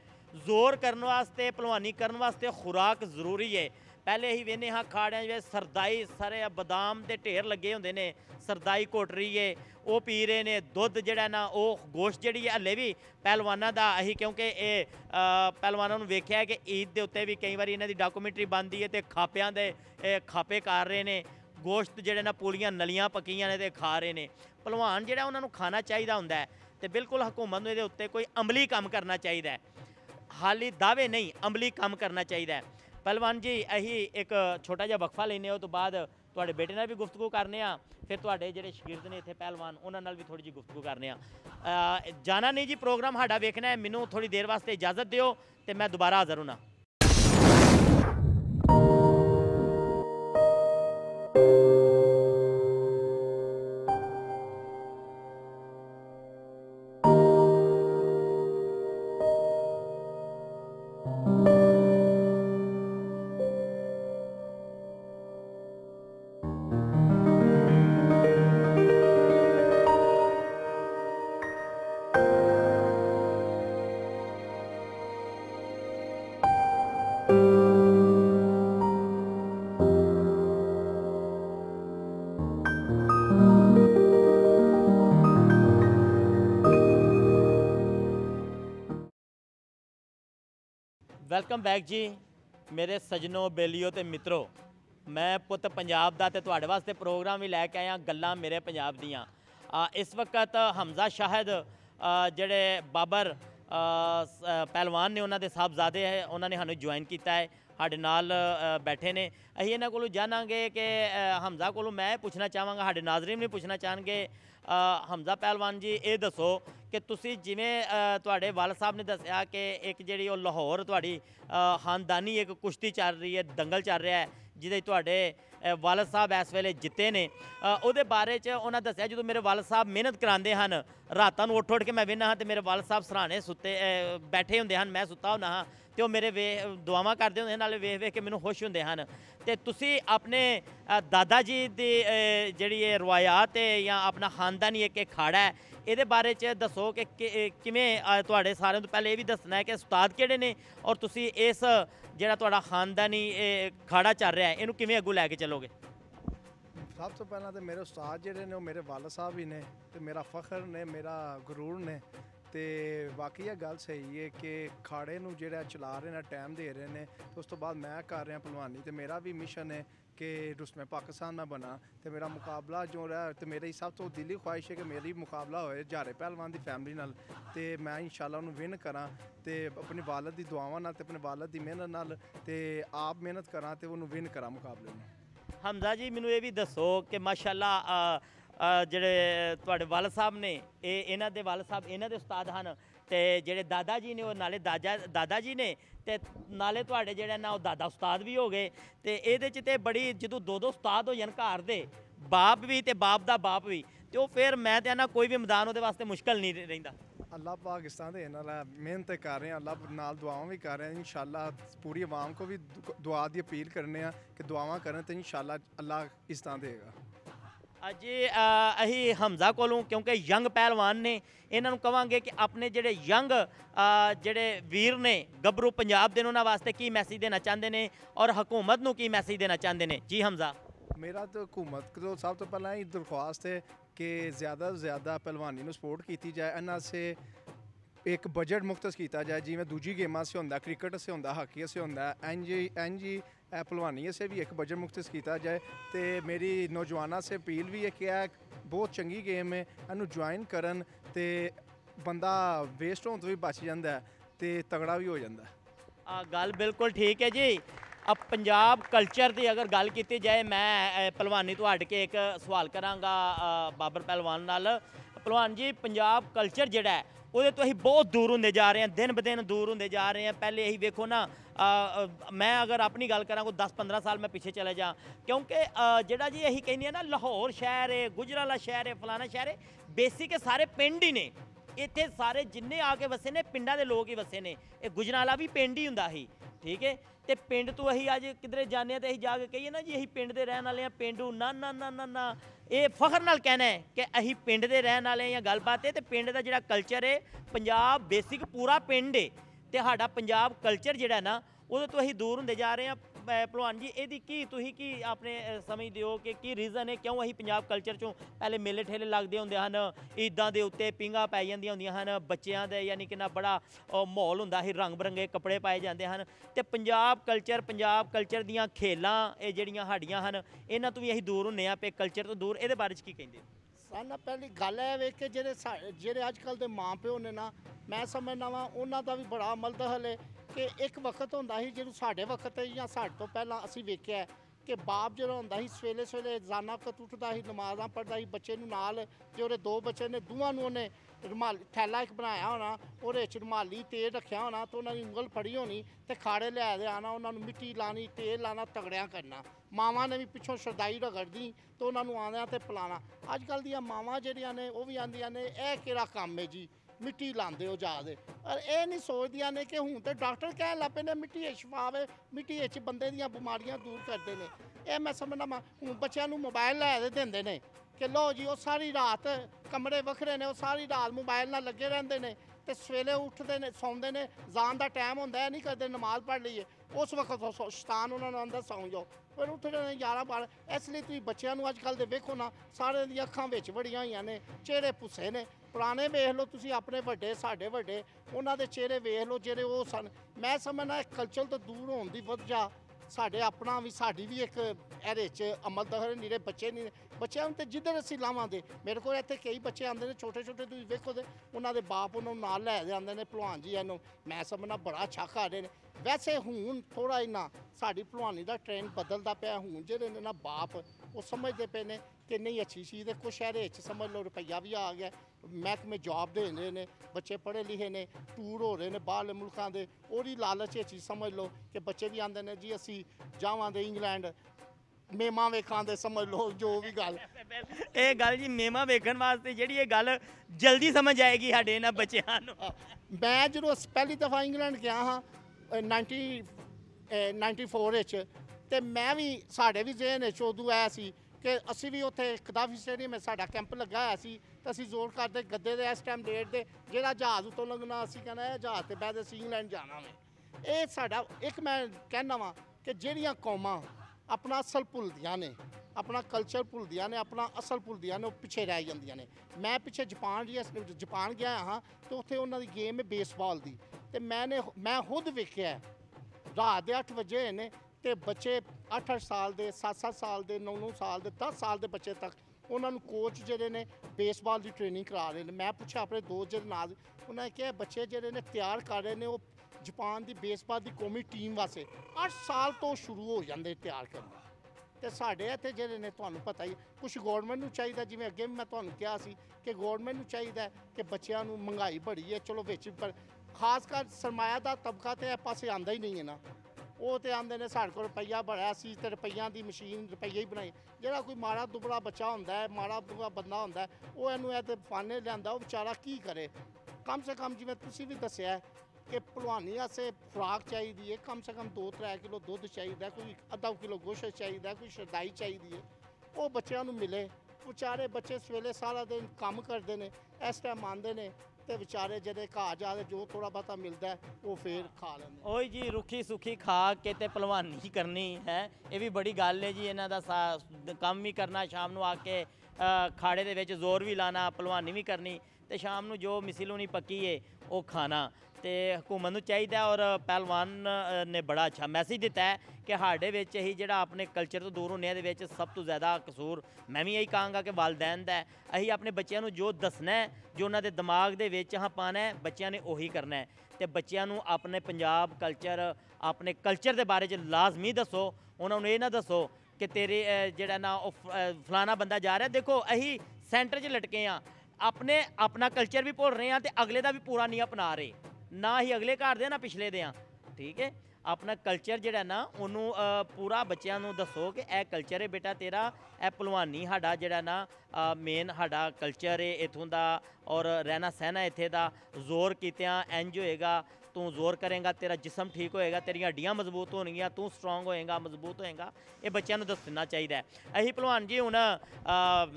Speaker 1: ਜ਼ੋਰ ਕਰਨ ਵਾਸਤੇ ਪਹਿਲਵਾਨੀ ਕਰਨ ਵਾਸਤੇ ਖੁਰਾਕ ਜ਼ਰੂਰੀ ਹੈ ਪਹਿਲੇ ਹੀ ਵੇਨੇ ਹਾਂ ਖਾੜਿਆਂ ਜਿਵੇਂ ਸਰਦਾਈ ਸਾਰੇ ਬਦਾਮ ਦੇ ਢੇਰ ਲੱਗੇ ਹੁੰਦੇ ਨੇ ਸਰਦਾਈ ਕੋਟਰੀ ਏ ਉਹ ਪੀ ਰਹੇ ਨੇ ਦੁੱਧ ਜਿਹੜਾ ਨਾ ਉਹ ਗੋਸ਼ ਜਿਹੜੀ ਹੈ ਹਲੇ ਵੀ ਪਹਿਲਵਾਨਾਂ ਦਾ ਅਹੀ ਕਿਉਂਕਿ ਇਹ ਪਹਿਲਵਾਨਾਂ ਨੂੰ ਵੇਖਿਆ ਕਿ ਈਦ ਦੇ ਉੱਤੇ ਵੀ ਕਈ ਵਾਰੀ ਇਹਨਾਂ ਦੀ ਡਾਕੂਮੈਂਟਰੀ ਬਣਦੀ ਹੈ ਤੇ ਖਾਪਿਆਂ ਦੇ ਖਾਪੇ ਕਰ ਰਹੇ ਨੇ ਗੋਸ਼ਤ ਜਿਹੜੇ ਨਾ ਪੂਲੀਆਂ ਨਲੀਆਂ ਪੱਕੀਆਂ ਨੇ ਤੇ ਖਾ ਰਹੇ ਨੇ ਪਹਿਲਵਾਨ ਜਿਹੜਾ ਉਹਨਾਂ ਨੂੰ ਖਾਣਾ ਚਾਹੀਦਾ ਹੁੰਦਾ ਤੇ ਬਿਲਕੁਲ ਹਕੂਮਤ ਨੂੰ ਇਹਦੇ ਉੱਤੇ ਕੋਈ ਅਮਲੀ ਕੰਮ ਕਰਨਾ ਚਾਹੀਦਾ ਹੈ ਹਾਲੀ ਦਾਅਵੇ ਨਹੀਂ ਅਮਲੀ ਕੰਮ ਕਰਨਾ ਚਾਹੀਦਾ ਹੈ ਪਹਿਲਵਾਨ ਜੀ ਅਹੀ ਇੱਕ ਛੋਟਾ ਜਿਹਾ ਵਕਫਾ ਲੈਨੇ ਹੋ ਤੋਂ ਬਾਅਦ ਤੁਹਾਡੇ ਬੇਟੇ ਨਾਲ ਵੀ ਗੁਫ਼ਤਗੂ ਕਰਨੇ ਆ ਫਿਰ ਤੁਹਾਡੇ ਜਿਹੜੇ ਸ਼ਾਗਿਰਦ ਨੇ ਇੱਥੇ ਪਹਿਲਵਾਨ ਉਹਨਾਂ ਨਾਲ ਵੀ ਥੋੜੀ ਜੀ ਗੁਫ਼ਤਗੂ ਕਰਨੇ ਆ ਜਾਣਾ ਨਹੀਂ ਜੀ ਪ੍ਰੋਗਰਾਮ ਸਾਡਾ ਵੇਖਣਾ ਹੈ ਮੈਨੂੰ ਥੋੜੀ ਦੇਰ ਵਾਸਤੇ ਇਜਾਜ਼ਤ ਦਿਓ ਤੇ ਮੈਂ ਦੁਬਾਰਾ ਹਾਜ਼ਰ ਹੁਣਾ ਵੈਲਕਮ ਬੈਕ ਜੀ ਮੇਰੇ ਸਜਣੋ ਬੇਲੀਓ ਤੇ ਮਿੱਤਰੋ ਮੈਂ ਪੁੱਤ ਪੰਜਾਬ ਦਾ ਤੇ ਤੁਹਾਡੇ ਵਾਸਤੇ ਪ੍ਰੋਗਰਾਮ ਵੀ ਲੈ ਕੇ ਆਇਆ ਗੱਲਾਂ ਮੇਰੇ ਪੰਜਾਬ ਦੀਆਂ ਇਸ ਵਕਤ ਹਮਜ਼ਾ ਸ਼ਾਹਿਦ ਜਿਹੜੇ ਬਾਬਰ ਪਹਿਲਵਾਨ ਨੇ ਉਹਨਾਂ ਦੇ ਸਾਹਿਬਜ਼ਾਦੇ ਹੈ ਉਹਨਾਂ ਨੇ ਸਾਨੂੰ ਜੁਆਇਨ ਕੀਤਾ ਹੈ ਸਾਡੇ ਨਾਲ ਬੈਠੇ ਨੇ ਅਸੀਂ ਇਹਨਾਂ ਕੋਲੋਂ ਜਾਣਾਂਗੇ ਕਿ ਹਮਜ਼ਾ ਕੋਲੋਂ ਮੈਂ ਪੁੱਛਣਾ ਚਾਹਾਂਗਾ ਸਾਡੇ ਨਾਜ਼ਰੀਨ ਵੀ ਪੁੱਛਣਾ ਚਾਹਣਗੇ ਹਮਜ਼ਾ ਪਹਿਲਵਾਨ ਜੀ ਇਹ ਦੱਸੋ ਕਿ ਤੁਸੀਂ ਜਿਵੇਂ ਤੁਹਾਡੇ ਵਾਲ ਸਾਹਿਬ ਨੇ ਦੱਸਿਆ ਕਿ ਇੱਕ ਜਿਹੜੀ ਉਹ ਲਾਹੌਰ ਤੁਹਾਡੀ ਖਾਨਦਾਨੀ ਇੱਕ ਕੁਸ਼ਤੀ ਚੱਲ ਰਹੀ ਹੈ ਦੰਗਲ ਚੱਲ ਰਿਹਾ ਹੈ ਜਿਹਦੇ ਤੁਹਾਡੇ ਵਾਲਦ ਸਾਹਿਬ ਇਸ ਵੇਲੇ ਜਿੱਤੇ ਨੇ ਉਹਦੇ ਬਾਰੇ 'ਚ ਉਹਨਾਂ ਦੱਸਿਆ ਜਦੋਂ ਮੇਰੇ ਵਾਲਦ ਸਾਹਿਬ ਮਿਹਨਤ ਕਰਾਉਂਦੇ ਹਨ ਰਾਤਾਂ ਨੂੰ ਉੱਠ ਉੱਠ ਕੇ ਮੈਂ ਵੇਨਾ ਹਾਂ ਤੇ ਮੇਰੇ ਵਾਲਦ ਸਾਹਿਬ ਸਰਾਣੇ ਸੁੱਤੇ ਬੈਠੇ ਹੁੰਦੇ ਹਨ ਮੈਂ ਸੁੱਤਾ ਹੁੰਦਾ ਹਾਂ ਤੇ ਉਹ ਮੇਰੇ ਵੇ ਦੁਆਵਾਂ ਕਰਦੇ ਹੁੰਦੇ ਨਾਲੇ ਵੇਖ ਵੇਖ ਕੇ ਮੈਨੂੰ ਖੁਸ਼ ਹੁੰਦੇ ਹਨ ਤੇ ਤੁਸੀਂ ਆਪਣੇ ਦਾਦਾ ਜੀ ਦੀ ਜਿਹੜੀ ਇਹ ਰਵਾਇਤ ਹੈ ਜਾਂ ਆਪਣਾ ਖਾਨਦਾਨੀ ਇੱਕ ਖਾੜਾ ਹੈ ਇਹਦੇ ਬਾਰੇ ਚ ਦੱਸੋ ਕਿ ਕਿਵੇਂ ਤੁਹਾਡੇ ਸਾਰਿਆਂ ਤੋਂ ਪਹਿਲੇ ਇਹ ਵੀ ਦੱਸਣਾ ਹੈ ਕਿ ਉਸਤਾਦ ਕਿਹੜੇ ਨੇ ਔਰ ਤੁਸੀਂ ਇਸ ਜਿਹੜਾ ਤੁਹਾਡਾ ਖਾਨਦਾਨੀ ਇਹ ਖਾੜਾ ਚੱਲ ਰਿਹਾ ਹੈ ਇਹਨੂੰ ਕਿਵੇਂ ਅੱਗੇ ਲੈ ਕੇ ਚੱਲੋਗੇ
Speaker 3: ਸਭ ਤੋਂ ਪਹਿਲਾਂ ਤੇ ਮੇਰੇ ਉਸਤਾਦ ਜਿਹੜੇ ਨੇ ਉਹ ਮੇਰੇ ਵਾਲਦ ਸਾਹਿਬ ਹੀ ਨੇ ਤੇ ਮੇਰਾ ਫਖਰ ਨੇ ਮੇਰਾ ਗਰੂਰ ਨੇ ਤੇ ਬਾਕੀ ਇਹ ਗੱਲ ਸਹੀ ਹੈ ਕਿ ਖਾੜੇ ਨੂੰ ਜਿਹੜਾ ਚਲਾ ਰਹੇ ਨੇ ਟਾਈਮ ਦੇ ਰਹੇ ਨੇ ਉਸ ਤੋਂ ਬਾਅਦ ਮੈਂ ਕਰ ਰਿਹਾ ਪਹਿਲਵਾਨੀ ਤੇ ਮੇਰਾ ਵੀ ਮਿਸ਼ਨ ਹੈ ਕਿ रुस में पाकिस्तान में बना तो मेरा मुकाबला जो रहा तो मेरी ਸਭ ਤੋਂ ਦਿਲੀ ਖੁਆਇਸ਼ ਹੈ ਕਿ ਮੇਰੀ ਮੁਕਾਬਲਾ ਹੋਏ ਜਾਰੇ ਪਹਿਲਵਾਨ ਦੀ ਫੈਮਿਲੀ ਨਾਲ ਤੇ ਮੈਂ ਇਨਸ਼ਾਅੱਲਾ ਉਹਨੂੰ ਵਿਨ ਕਰਾਂ ਤੇ ਆਪਣੇ ਵਾਲਦ ਦੀ ਦੁਆਵਾਂ ਨਾਲ ਤੇ ਆਪਣੇ ਵਾਲਦ ਦੀ ਮਿਹਨਤ ਨਾਲ ਤੇ ਆਪ ਮਿਹਨਤ ਕਰਾਂ ਤੇ ਉਹਨੂੰ ਵਿਨ ਕਰਾਂ ਮੁਕਾਬਲੇ ਨੂੰ
Speaker 1: ਹਮਜ਼ਾ ਜੀ ਮੈਨੂੰ ਇਹ ਵੀ ਦੱਸੋ ਕਿ ਮਾਸ਼ਾਅੱਲਾ ਜਿਹੜੇ ਤੁਹਾਡੇ ਵਾਲਦ ਸਾਹਿਬ ਨੇ ਇਹ ਇਹਨਾਂ ਦੇ ਵਾਲਦ ਸਾਹਿਬ ਇਹਨਾਂ ਦੇ ਉਸਤਾਦ ਹਨ ਤੇ ਜਿਹੜੇ ਦਾਦਾ ਜੀ ਨੇ ਉਹ ਨਾਲੇ ਦਾਜਾ ਦਾਦਾ ਜੀ ਨੇ ਤੇ ਨਾਲੇ ਤੁਹਾਡੇ ਜਿਹੜਾ ਨਾ ਉਹ ਦਾਦਾ ਉਸਤਾਦ ਵੀ ਹੋ ਗਏ ਤੇ ਇਹਦੇ ਚ ਤੇ ਬੜੀ ਜਦੋਂ ਦੋ ਦੋ ਉਸਤਾਦ ਹੋ ਜਾਣ ਘਰ ਦੇ ਬਾਪ ਵੀ ਤੇ ਬਾਪ ਦਾ ਬਾਪ ਵੀ ਤੇ ਉਹ ਫਿਰ ਮੈਂ ਤੇ ਨਾ ਕੋਈ ਵੀ ਮੈਦਾਨ ਉਹਦੇ ਵਾਸਤੇ ਮੁਸ਼ਕਲ ਨਹੀਂ ਰਹਿੰਦਾ
Speaker 3: ਅੱਲਾ ਪਾਕਿਸਤਾਨ ਦੇ ਨਾਲ ਮਿਹਨਤ ਕਰ ਰਹੇ ਆ ਅੱਲਾ ਨਾਲ ਦੁਆਵਾਂ ਵੀ ਕਰ ਰਹੇ ਆ ਇਨਸ਼ਾਅੱਲਾ ਪੂਰੀ ਆਵਾਮ ਕੋ ਵੀ ਦੁਆ ਦੀ ਅਪੀਲ ਕਰਨੇ ਆ ਕਿ ਦੁਆਵਾਂ ਕਰਨ ਤੇ ਇਨਸ਼ਾਅੱਲਾ ਅੱਲਾ ਇਸ ਤਰ੍ਹਾਂ ਦੇਗਾ
Speaker 1: ਅੱਜ ਅਹੀ ਹਮਜ਼ਾ ਕੋਲੋਂ ਕਿਉਂਕਿ ਯੰਗ ਪਹਿਲਵਾਨ ਨੇ ਇਹਨਾਂ ਨੂੰ ਕਵਾਂਗੇ ਕਿ ਆਪਣੇ ਜਿਹੜੇ ਯੰਗ ਜਿਹੜੇ ਵੀਰ ਨੇ ਗੱਭਰੂ ਪੰਜਾਬ ਦੇ ਉਹਨਾਂ ਵਾਸਤੇ ਕੀ ਮੈਸੇਜ ਦੇਣਾ ਚਾਹੁੰਦੇ ਨੇ ਔਰ ਹਕੂਮਤ ਨੂੰ ਕੀ ਮੈਸੇਜ ਦੇਣਾ ਚਾਹੁੰਦੇ ਨੇ ਜੀ ਹਮਜ਼ਾ
Speaker 3: ਮੇਰਾ ਤਾਂ ਹਕੂਮਤ ਤੋਂ ਸਭ ਤੋਂ ਪਹਿਲਾਂ ਇਹ ਦਰਖਾਸਤ ਹੈ ਕਿ ਜ਼ਿਆਦਾ ਤੋਂ ਜ਼ਿਆਦਾ ਪਹਿਲਵਾਨੀ ਨੂੰ ਸਪੋਰਟ ਕੀਤੀ ਜਾਏ ਇਹਨਾਂ ਸੇ ਇੱਕ ਬਜਟ ਮੁਕਤਸ ਕੀਤਾ ਜਾਏ ਜਿਵੇਂ ਦੂਜੀ ਗੇਮਾਂ ਸੇ ਹੁੰਦਾ ਕ੍ਰਿਕਟ ਸੇ ਹੁੰਦਾ ਹਾਕੀ ਸੇ ਹੁੰਦਾ ਐਨਜੀ ਐਨਜੀ ਪਹਿਲਵਾਨੀ ਇਸੇ ਵੀ ਇੱਕ ਬਜਟ ਮੁਕਤਸ ਕੀਤਾ ਜਾਏ ਤੇ ਮੇਰੀ ਨੌਜਵਾਨਾਂ ਸੇ ਅਪੀਲ ਵੀ ਇਹ ਕਿ ਆ ਬਹੁਤ ਚੰਗੀ ਗੇਮ ਹੈ ਇਹਨੂੰ ਜੁਆਇਨ ਕਰਨ ਤੇ ਬੰਦਾ ਵੇਸਟ ਹੋਣ ਤੋਂ ਵੀ ਬਚ ਜਾਂਦਾ ਤੇ ਤਗੜਾ ਵੀ ਹੋ ਜਾਂਦਾ
Speaker 1: ਆ ਗੱਲ ਬਿਲਕੁਲ ਠੀਕ ਹੈ ਜੀ ਆ ਪੰਜਾਬ ਕਲਚਰ ਦੀ ਅਗਰ ਗੱਲ ਕੀਤੀ ਜਾਏ ਮੈਂ ਪਹਿਲਵਾਨੀ ਤੋਂ ਹਟ ਕੇ ਇੱਕ ਸਵਾਲ ਕਰਾਂਗਾ ਬਾਬਰ ਪਹਿਲਵਾਨ ਨਾਲ ਪਹਿਲਵਾਨ ਜੀ ਪੰਜਾਬ ਕਲਚਰ ਜਿਹੜਾ ਹੈ ਉਹਦੇ ਤੋਂ ਅਸੀਂ ਬਹੁਤ ਦੂਰ ਹੁੰਦੇ ਜਾ ਰਹੇ ਹਾਂ ਦਿਨ ਬਦਿਨ ਦੂਰ ਹੁੰਦੇ ਜਾ ਰਹੇ ਹਾਂ ਪਹਿਲੇ ਅਸੀਂ ਵੇਖੋ ਨਾ ਮੈਂ ਅਗਰ ਆਪਣੀ ਗੱਲ ਕਰਾਂ ਕੋ 10-15 ਸਾਲ ਮੈਂ ਪਿੱਛੇ ਚਲੇ ਜਾ ਕਿਉਂਕਿ ਜਿਹੜਾ ਜੀ ਅਸੀਂ ਕਹਿੰਦੇ ਆ ਨਾ ਲਾਹੌਰ ਸ਼ਹਿਰ ਹੈ ਗੁਜਰਾਲਾ ਸ਼ਹਿਰ ਹੈ ਫਲਾਣਾ ਸ਼ਹਿਰ ਹੈ ਬੇਸਿਕ ਸਾਰੇ ਪਿੰਡ ਹੀ ਨੇ ਇੱਥੇ ਸਾਰੇ ਜਿੰਨੇ ਆ ਕੇ ਵਸੇ ਨੇ ਪਿੰਡਾਂ ਦੇ ਲੋਕ ਹੀ ਵਸੇ ਨੇ ਇਹ ਗੁਜਰਾਲਾ ਵੀ ਪਿੰਡ ਹੀ ਹੁੰਦਾ ਸੀ ਠੀਕ ਹੈ ਤੇ ਪਿੰਡ ਤੋਂ ਅਸੀਂ ਅੱਜ ਕਿਧਰੇ ਜਾਂਦੇ ਆ ਤੇ ਅਸੀਂ ਜਾ ਕੇ ਕਹੀਏ ਨਾ ਜੀ ਅਸੀਂ ਪਿੰਡ ਦੇ ਰਹਿਣ ਵਾਲੇ ਆ ਪਿੰਡੂ ਨਾ ਨਾ ਨਾ ਨਾ ਇਹ ਫਖਰ ਨਾਲ ਕਹਿਣਾ ਹੈ ਕਿ ਅਸੀਂ ਪਿੰਡ ਦੇ ਰਹਿਣ ਵਾਲੇ ਜਾਂ ਗੱਲਬਾਤ ਹੈ ਤੇ ਪਿੰਡ ਦਾ ਜਿਹੜਾ ਕਲਚਰ ਹੈ ਪੰਜਾਬ ਬੇਸਿਕ ਪੂਰਾ ਪਿੰਡ ਹੈ ਤੇ ਸਾਡਾ ਪੰਜਾਬ ਕਲਚਰ ਜਿਹੜਾ ਨਾ ਉਹਦੇ ਤੋਂ ਅਸੀਂ ਦੂਰ ਹੁੰਦੇ ਜਾ ਰਹੇ ਆ ਭਲਵਾਨ ਜੀ ਇਹਦੀ ਕੀ ਤੁਸੀਂ ਕੀ ਆਪਣੇ ਸਮਝਦੇ ਹੋ ਕਿ ਕੀ ਰੀਜ਼ਨ ਹੈ ਕਿਉਂ ਅਸੀਂ ਪੰਜਾਬ ਕਲਚਰ ਚੋਂ ਪਹਿਲੇ ਮੇਲੇ ਠੇਲੇ ਲੱਗਦੇ ਹੁੰਦੇ ਹਨ ਇਦਾਂ ਦੇ ਉੱਤੇ ਪਿੰਗਾ ਪੈ ਜਾਂਦੀਆਂ ਹੁੰਦੀਆਂ ਹਨ ਬੱਚਿਆਂ ਦੇ ਯਾਨੀ ਕਿੰਨਾ ਬੜਾ ਮਾਹੌਲ ਹੁੰਦਾ ਸੀ ਰੰਗ ਬਰੰਗੇ ਕੱਪੜੇ ਪਾਏ ਜਾਂਦੇ ਹਨ ਤੇ ਪੰਜਾਬ ਕਲਚਰ ਪੰਜਾਬ ਕਲਚਰ ਦੀਆਂ ਖੇਲਾਂ ਇਹ ਜਿਹੜੀਆਂ ਹਾੜੀਆਂ ਹਨ ਇਹਨਾਂ ਤੋਂ ਵੀ ਅਸੀਂ ਦੂਰ ਹੁੰਨੇ ਆ ਪੇ ਕਲਚਰ ਤੋਂ ਦੂਰ ਇਹਦੇ ਬਾਰੇ ਚ ਕੀ ਕਹਿੰਦੇ ਹੋ
Speaker 2: ਸਾਨਾ ਪਹਿਲੀ ਗੱਲ ਹੈ ਵੇਖ ਕੇ ਜਿਹੜੇ ਜਿਹੜੇ ਅੱਜ ਕੱਲ ਦੇ ਮਾਂ ਪਿਓ ਨੇ ਨਾ ਮੈਂ ਸਮਝਣਾ ਵਾਂ ਉਹਨਾਂ ਦਾ ਵੀ ਬੜਾ ਅਮਲ ਦਾ ਹਲੇ ਕਿ ਇੱਕ ਵਕਤ ਹੁੰਦਾ ਸੀ ਜਿਹਨੂੰ ਸਾਡੇ ਵਕਤ ਜਾਂ ਸਾਡੇ ਤੋਂ ਪਹਿਲਾਂ ਅਸੀਂ ਵੇਖਿਆ ਕਿ ਬਾਪ ਜਿਹੜਾ ਹੁੰਦਾ ਸੀ ਸਵੇਲੇ ਸਵੇਲੇ ਜਾਨਾ ਵਕਤ ਉੱਠਦਾ ਸੀ ਨਮਾਜ਼ਾਂ ਪੜਦਾ ਸੀ ਬੱਚੇ ਨੂੰ ਨਾਲ ਤੇ ਉਹਦੇ ਦੋ ਬੱਚੇ ਨੇ ਦੋਵਾਂ ਨੂੰ ਉਹਨੇ ਰੁਮਾਲ ਥੈਲਾ ਇੱਕ ਬਣਾਇਆ ਹੋਣਾ ਉਹਦੇ ਵਿੱਚ ਰੁਮਾਲੀ ਤੇਲ ਰੱਖਿਆ ਹੋਣਾ ਤੇ ਉਹਨਾਂ ਦੀ ਉਂਗਲ ਫੜੀ ਹੋਣੀ ਤੇ ਖਾੜੇ ਲੈ ਦੇ ਆਣਾ ਉਹਨਾਂ ਨੂੰ ਮਿੱਟੀ ਲਾਣੀ ਤੇਲ ਲਾਣਾ ਤਗੜਿਆਂ ਕਰਨਾ ਮਾਵਾਂ ਨੇ ਵੀ ਪਿੱਛੋਂ ਸ਼ਰਦਾਈ ਰਗੜਦੀ ਤੇ ਉਹਨਾਂ ਨੂੰ ਆਂਦਿਆਂ ਤੇ ਪਲਾਣਾ ਅੱਜ ਕੱਲ ਦੀਆਂ ਮਾਵਾਂ ਜਿਹੜੀਆਂ ਨੇ ਉਹ ਵੀ ਆਂਦੀਆਂ ਨੇ ਇਹ ਕਿਹੜਾ ਕੰਮ ਹੈ ਜੀ ਮਿੱਟੀ ਲਾਉਂਦੇ ਹੋ ਜਾਦੇ ਔਰ ਇਹ ਨਹੀਂ ਸੋਚਦੀਆਂ ਨੇ ਕਿ ਹੁਣ ਤੇ ਡਾਕਟਰ ਕਹਿਣ ਲੱਪੇ ਨੇ ਮਿੱਟੀ ਇਹ ਸ਼ਿਫਾ ਮਿੱਟੀ ਇਹ ਚ ਬੰਦੇ ਦੀਆਂ ਬਿਮਾਰੀਆਂ ਦੂਰ ਕਰਦੇ ਨੇ ਇਹ ਮੈਂ ਸਮਝਣਾ ਹੁਣ ਬੱਚਿਆਂ ਨੂੰ ਮੋਬਾਈਲ ਲੈ ਦੇ ਦਿੰਦੇ ਨੇ ਕਿ ਲੋ ਜੀ ਉਹ ਸਾਰੀ ਰਾਤ ਕਮਰੇ ਵੱਖਰੇ ਨੇ ਉਹ ਸਾਰੀ ਰਾਤ ਮੋਬਾਈਲ ਨਾਲ ਲੱਗੇ ਰਹਿੰਦੇ ਨੇ ਤੇ ਸਵੇਰੇ ਉੱਠਦੇ ਨੇ ਸੌਂਦੇ ਨੇ ਜ਼ਾਨ ਦਾ ਟਾਈਮ ਹੁੰਦਾ ਨਹੀਂ ਕਰਦੇ ਨਮਾਜ਼ ਪੜ੍ਹ ਲਈਏ ਉਸ ਵਕਤ ਸ਼ੈਤਾਨ ਉਹਨਾਂ ਨੂੰ ਅੰਦਰ ਸੌਂ ਜਾਓ ਫਿਰ ਉੱਠਦੇ ਨੇ 11 ਵਾਰ ਇਸ ਲਈ ਤੁਸੀਂ ਬੱਚਿਆਂ ਨੂੰ ਅੱਜ ਕੱਲ ਦੇ ਵੇਖੋ ਨਾ ਸਾਰੇ ਦੀਆਂ ਅੱਖਾਂ ਵਿੱਚ ਵੜੀਆਂ ਹੋਈਆਂ ਨੇ ਚਿਹਰੇ ਪੁੱਸੇ ਨੇ ਪੁਰਾਣੇ ਵੇਖ ਲਓ ਤੁਸੀਂ ਆਪਣੇ ਵੱਡੇ ਸਾਡੇ ਵੱਡੇ ਉਹਨਾਂ ਦੇ ਚਿਹਰੇ ਵੇਖ ਲਓ ਜਿਹੜੇ ਉਹ ਸਨ ਮੈਂ ਸਮਝਣਾ ਕਲਚਰ ਤੋਂ ਦੂਰ ਹੋਣ ਦੀ ਵਜ੍ਹਾ ਸਾਡੇ ਆਪਣਾ ਵੀ ਸਾਡੀ ਵੀ ਇੱਕ ਇਹਦੇ 'ਚ ਅਮਲ ਦਹਰ ਨੀਰੇ ਬੱਚੇ ਨਹੀਂ ਬੱਚਿਆਂ ਨੂੰ ਤੇ ਜਿੱਧਰ ਅਸੀਂ ਲਾਵਾਂਦੇ ਮੇਰੇ ਕੋਲ ਇੱਥੇ ਕਈ ਬੱਚੇ ਆਉਂਦੇ ਨੇ ਛੋਟੇ ਛੋਟੇ ਤੁਸੀਂ ਵੇਖੋ ਤੇ ਉਹਨਾਂ ਦੇ ਬਾਪ ਉਹਨਾਂ ਨੂੰ ਨਾਲ ਲੈ ਜਾਂਦੇ ਨੇ ਭਲਵਾਨ ਜੀ ਇਹਨੂੰ ਮੈਂ ਸਮਝਣਾ ਬੜਾ ਛੱਕ ਆ ਰਹੇ ਨੇ ਵੈਸੇ ਹੁਣ ਥੋੜਾ ਇਨਾ ਸਾਡੀ ਭਲਵਾਨੀ ਦਾ ਟ੍ਰੇਨ ਬਦਲਦਾ ਪਿਆ ਹੁਣ ਜਿਹੜੇ ਨੇ ਨਾ ਬਾਪ ਉਹ ਸਮਝਦੇ ਪਏ ਨੇ ਕਿ ਨਹੀਂ ਅੱਛੀ ਚੀਜ਼ ਹੈ ਕੁਝ ਸ਼ਹਿਰੇ 'ਚ ਸਮਝ ਲਓ ਰੁਪਈਆ ਵੀ ਆ ਗਿਆ ਮਹਿਕਮੇ ਜੌਬ ਦੇ ਦਿੰਦੇ ਨੇ ਬੱਚੇ ਪੜ੍ਹੇ ਲਿਖੇ ਨੇ ਟੂਰ ਹੋ ਰਹੇ ਨੇ ਬਾਹਰਲੇ ਮੁਲਕਾਂ ਦੇ ਉਹਦੀ ਲਾਲਚ ਇਹ ਚੀਜ਼ ਸਮਝ ਲਓ ਕਿ ਬੱਚੇ ਵੀ ਆਂਦੇ ਨੇ ਜੀ ਅਸੀਂ ਜਾਵਾਂਗੇ ਇੰਗਲੈਂਡ ਮੇਮਾ ਵੇਖਾਂ ਦੇ ਸਮਝ ਲਓ ਜੋ ਵੀ ਗੱਲ
Speaker 1: ਇਹ ਗੱਲ ਜੀ ਮੇਮਾ ਵੇਖਣ ਵਾਸਤੇ ਜਿਹੜੀ ਇਹ ਗੱਲ ਜਲਦੀ ਸਮਝ ਆਏਗੀ ਸਾਡੇ ਇਹਨਾਂ ਬੱਚਿਆਂ ਨੂੰ
Speaker 2: ਮੈਂ ਜਦੋਂ ਪਹਿਲੀ ਦਫਾ ਇੰਗਲੈਂਡ ਗਿਆ ਹਾਂ 90 94 ਵਿੱਚ ਤੇ ਮੈਂ ਵੀ ਸਾਡੇ ਵੀ ਜ਼ੇਨ ਨੇ ਚੋਦੂ ਆਇਆ ਸੀ ਕਿ ਅਸੀਂ ਵੀ ਉੱਥੇ ਕਦਾਫੀ ਸਟੇਡੀਅਮ ਵਿੱਚ ਸਾਡਾ ਕੈਂਪ ਲੱਗਾ ਹੋਇਆ ਸੀ ਤਾਂ ਅਸੀਂ ਜ਼ੋਰ ਕਰਦੇ ਗੱਦੇ ਦੇ ਇਸ ਟਾਈਮ ਡੇਟ ਦੇ ਜਿਹੜਾ ਜਹਾਜ਼ ਉਤੋਂ ਲੰਘਣਾ ਅਸੀਂ ਕਹਿੰਦਾ ਇਹ ਜਹਾਜ਼ ਤੇ ਬੈਦੇ ਅਸੀਂ ਇੰਗਲੈਂਡ ਜਾਣਾ ਵੇ ਇਹ ਸਾਡਾ ਇੱਕ ਮੈਂ ਕਹਿਣਾ ਵਾਂ ਕਿ ਜਿਹੜੀਆਂ ਕੌਮਾਂ ਆਪਣਾ ਅਸਲ ਭੁੱਲਦੀਆਂ ਨੇ ਆਪਣਾ ਕਲਚਰ ਭੁੱਲਦੀਆਂ ਨੇ ਆਪਣਾ ਅਸਲ ਭੁੱਲਦੀਆਂ ਨੇ ਉਹ ਪਿੱਛੇ ਰਹਿ ਜਾਂਦੀਆਂ ਨੇ ਮੈਂ ਪਿੱਛੇ ਜਾਪਾਨ ਜੀ ਜਾਪਾਨ ਗਿਆ ਹਾਂ ਤੇ ਉੱਥੇ ਉਹਨਾਂ ਦੀ ਗੇਮ ਹੈ ਬੇਸਬਾਲ ਦੀ ਤੇ ਨੇ ਮੈਂ ਖੁਦ ਵੇਖਿਆ ਰਾਤ ਦੇ 8 ਵਜੇ ਨੇ ਤੇ ਬੱਚੇ 8-8 ਸਾਲ ਦੇ 7-7 ਸਾਲ ਦੇ 9-9 ਸਾਲ ਦੇ 10 ਸਾਲ ਦੇ ਬੱਚੇ ਤੱਕ ਉਹਨਾਂ ਨੂੰ ਕੋਚ ਜਿਹੜੇ ਨੇ ਬੇਸਬਾਲ ਦੀ ਟ੍ਰੇਨਿੰਗ ਕਰਾ ਰਹੇ ਨੇ ਮੈਂ ਪੁੱਛਿਆ ਆਪਣੇ ਦੋਸਤ ਜਿਹੜੇ ਨਾਲ ਉਹਨਾਂ ਨੇ ਕਿਹਾ ਬੱਚੇ ਜਿਹੜੇ ਨੇ ਤਿਆਰ ਕਰ ਰਹੇ ਨੇ ਉਹ ਜਾਪਾਨ ਦੀ ਬੇਸਬਾਲ ਦੀ ਕੌਮੀ ਟੀਮ ਵਾਸਤੇ 8 ਸਾਲ ਤੋਂ ਸ਼ੁਰੂ ਹੋ ਜਾਂਦੇ ਤਿਆਰ ਕਰਨਾ ਤੇ ਸਾਡੇ ਇੱਥੇ ਜਿਹੜੇ ਨੇ ਤੁਹਾਨੂੰ ਪਤਾ ਹੀ ਕੁਝ ਗਵਰਨਮੈਂਟ ਨੂੰ ਚਾਹੀਦਾ ਜਿਵੇਂ ਅੱਗੇ ਮੈਂ ਤੁਹਾਨੂੰ ਕਿਹਾ ਸੀ ਕਿ ਗਵਰਨਮੈਂਟ ਨੂੰ ਚਾਹੀਦਾ ਕਿ ਬੱਚਿਆਂ ਨੂੰ ਮਹਿੰਗਾਈ ਬੜੀ ਹੈ ਚਲੋ ਵਿੱਚ ਪਰ ਖਾਸ ਕਰ ਸਰਮਾਇਆ ਦਾ ਤਬਕਾ ਤੇ ਇਹ ਪਾਸੇ ਆਂਦਾ ਹੀ ਨਹੀਂ ਹੈ ਨਾ ਉਹ ਤੇ ਆਂਦੇ ਨੇ ਸਾਡੇ ਕੋਲ ਰੁਪਈਆ ਬੜਾ ਸੀ ਤੇ ਰੁਪਈਆਂ ਦੀ ਮਸ਼ੀਨ ਰੁਪਈਆ ਹੀ ਬਣਾਈ ਜਿਹੜਾ ਕੋਈ ਮਾੜਾ ਦੁਬਲਾ ਬੱਚਾ ਹੁੰਦਾ ਹੈ ਮਾੜਾ ਦੁਬਲਾ ਬੰਦਾ ਹੁੰਦਾ ਹੈ ਉਹ ਇਹਨੂੰ ਇਹ ਤੇ ਪਾਣੇ ਲੈਂਦਾ ਉਹ ਵਿਚਾਰਾ ਕੀ ਕਰੇ ਕਮ ਸੇ ਕਮ ਜਿਵੇਂ ਤੁਸੀਂ ਵੀ ਦੱਸਿਆ ਕਿ ਭਲਵਾਨੀ ਆਸੇ ਫਰਾਕ ਚਾਹੀਦੀ ਹੈ ਕਮ ਸੇ ਕਮ 2-3 ਕਿਲੋ ਦੁੱਧ ਚਾਹੀਦਾ ਕੋਈ ਅੱਧਾ ਕਿਲੋ ਗੋਸ਼ਤ ਚਾਹੀਦਾ ਕੋਈ ਸ਼ਰਦਾਈ ਚਾਹੀਦੀ ਹੈ ਉਹ ਬੱਚਿਆਂ ਨੂੰ ਮਿਲੇ ਵਿਚਾਰੇ ਬੱਚੇ ਸਵੇਲੇ ਸਾਰਾ ਦਿਨ ਕੰਮ ਕਰਦੇ ਨੇ ਇਸ ਟਾਈਮ ਆਂਦੇ ਨੇ ਤੇ ਵਿਚਾਰੇ ਜਿਹੜੇ ਘਾਹ ਜਾ ਕੇ ਜੋ ਥੋੜਾ ਬਤਾ ਮਿਲਦਾ ਉਹ ਫੇਰ ਖਾ ਲੈਂਦੇ ਓਏ
Speaker 1: ਜੀ ਰੁੱਖੀ ਸੁੱਖੀ ਖਾ ਕੇ ਤੇ ਪਹਿਲਵਾਨੀ ਕਰਨੀ ਹੈ ਇਹ ਵੀ ਬੜੀ ਗੱਲ ਹੈ ਜੀ ਇਹਨਾਂ ਦਾ ਕੰਮ ਵੀ ਕਰਨਾ ਸ਼ਾਮ ਨੂੰ ਆ ਕੇ ਖਾੜੇ ਦੇ ਵਿੱਚ ਜ਼ੋਰ ਵੀ ਲਾਣਾ ਪਹਿਲਵਾਨੀ ਵੀ ਕਰਨੀ ਤੇ ਸ਼ਾਮ ਨੂੰ ਜੋ ਮਿਸਲੂਨੀ ਪੱਕੀ ਏ ਉਹ ਖਾਣਾ ਤੇ ਹਕੂਮਤ ਨੂੰ ਚਾਹੀਦਾ ਔਰ ਪਹਿਲਵਾਨ ਨੇ ਬੜਾ ਅੱਛਾ ਮੈਸੇਜ ਦਿੱਤਾ ਹੈ ਕਿ ਸਾਡੇ ਵਿੱਚ ਹੀ ਜਿਹੜਾ ਆਪਣੇ ਕਲਚਰ ਤੋਂ ਦੂਰ ਹੋਣਿਆ ਦੇ ਵਿੱਚ ਸਭ ਤੋਂ ਜ਼ਿਆਦਾ ਕਸੂਰ ਮੈਂ ਵੀ ਇਹੀ ਕਹਾਂਗਾ ਕਿ ਵਾਲਦੈਨ ਦਾ ਅਸੀਂ ਆਪਣੇ ਬੱਚਿਆਂ ਨੂੰ ਜੋ ਦੱਸਣਾ ਹੈ ਜੋ ਉਹਨਾਂ ਦੇ ਦਿਮਾਗ ਦੇ ਵਿੱਚ ਹਾਂ ਪਾਣਾ ਹੈ ਬੱਚਿਆਂ ਨੇ ਉਹੀ ਕਰਨਾ ਹੈ ਤੇ ਬੱਚਿਆਂ ਨੂੰ ਆਪਣੇ ਪੰਜਾਬ ਕਲਚਰ ਆਪਣੇ ਕਲਚਰ ਦੇ ਬਾਰੇ 'ਚ ਲਾਜ਼ਮੀ ਦੱਸੋ ਉਹਨਾਂ ਨੂੰ ਇਹ ਨਾ ਦੱਸੋ ਕਿ ਤੇਰੇ ਜਿਹੜਾ ਨਾ ਉਹ ਫਲਾਣਾ ਬੰਦਾ ਜਾ ਰਿਹਾ ਦੇਖੋ ਅਸੀਂ ਸੈਂਟਰ 'ਚ ਲਟਕੇ ਆ ਆਪਣੇ ਆਪਣਾ ਕਲਚਰ ਵੀ ਭੁੱਲ ਰਹੇ ਆ ਤੇ ਅਗਲੇ ਦਾ ਵੀ ਪੂਰਾ ਨਹੀਂ ਅਪਣਾ ਰਹੇ ਨਾ ਹੀ ਅਗਲੇ ਘਰ ਦੇ ਨਾ ਪਿਛਲੇ ਦੇ ਆ ਠੀਕ ਹੈ ਆਪਣਾ ਕਲਚਰ ਜਿਹੜਾ ਨਾ ਉਹਨੂੰ ਪੂਰਾ ਬੱਚਿਆਂ ਨੂੰ ਦੱਸੋ ਕਿ ਇਹ ਕਲਚਰ ਹੈ ਬੇਟਾ ਤੇਰਾ ਇਹ ਪਹਿਲਵਾਨੀ ਸਾਡਾ ਜਿਹੜਾ ਨਾ ਮੇਨ ਸਾਡਾ ਕਲਚਰ ਹੈ ਇਥੋਂ ਦਾ ਔਰ ਰਹਿਣਾ ਸਹਿਣਾ ਇੱਥੇ ਦਾ ਜ਼ੋਰ ਕੀਤਿਆਂ ਇੰਜ ਹੋਏਗਾ ਤੂੰ ਜ਼ੋਰ ਕਰੇਗਾ ਤੇਰਾ ਜਿਸਮ ਠੀਕ ਹੋਏਗਾ ਤੇਰੀਆਂ ਹੱਡੀਆਂ ਮਜ਼ਬੂਤ ਹੋਣਗੀਆਂ ਤੂੰ ਸਟਰੋਂਗ ਹੋਏਗਾ ਮਜ਼ਬੂਤ ਹੋਏਗਾ ਇਹ ਬੱਚਿਆਂ ਨੂੰ ਦੱਸਣਾ ਚਾਹੀਦਾ ਅਹੀ ਪਹਿਲਵਾਨ ਜੀ ਹੁਣ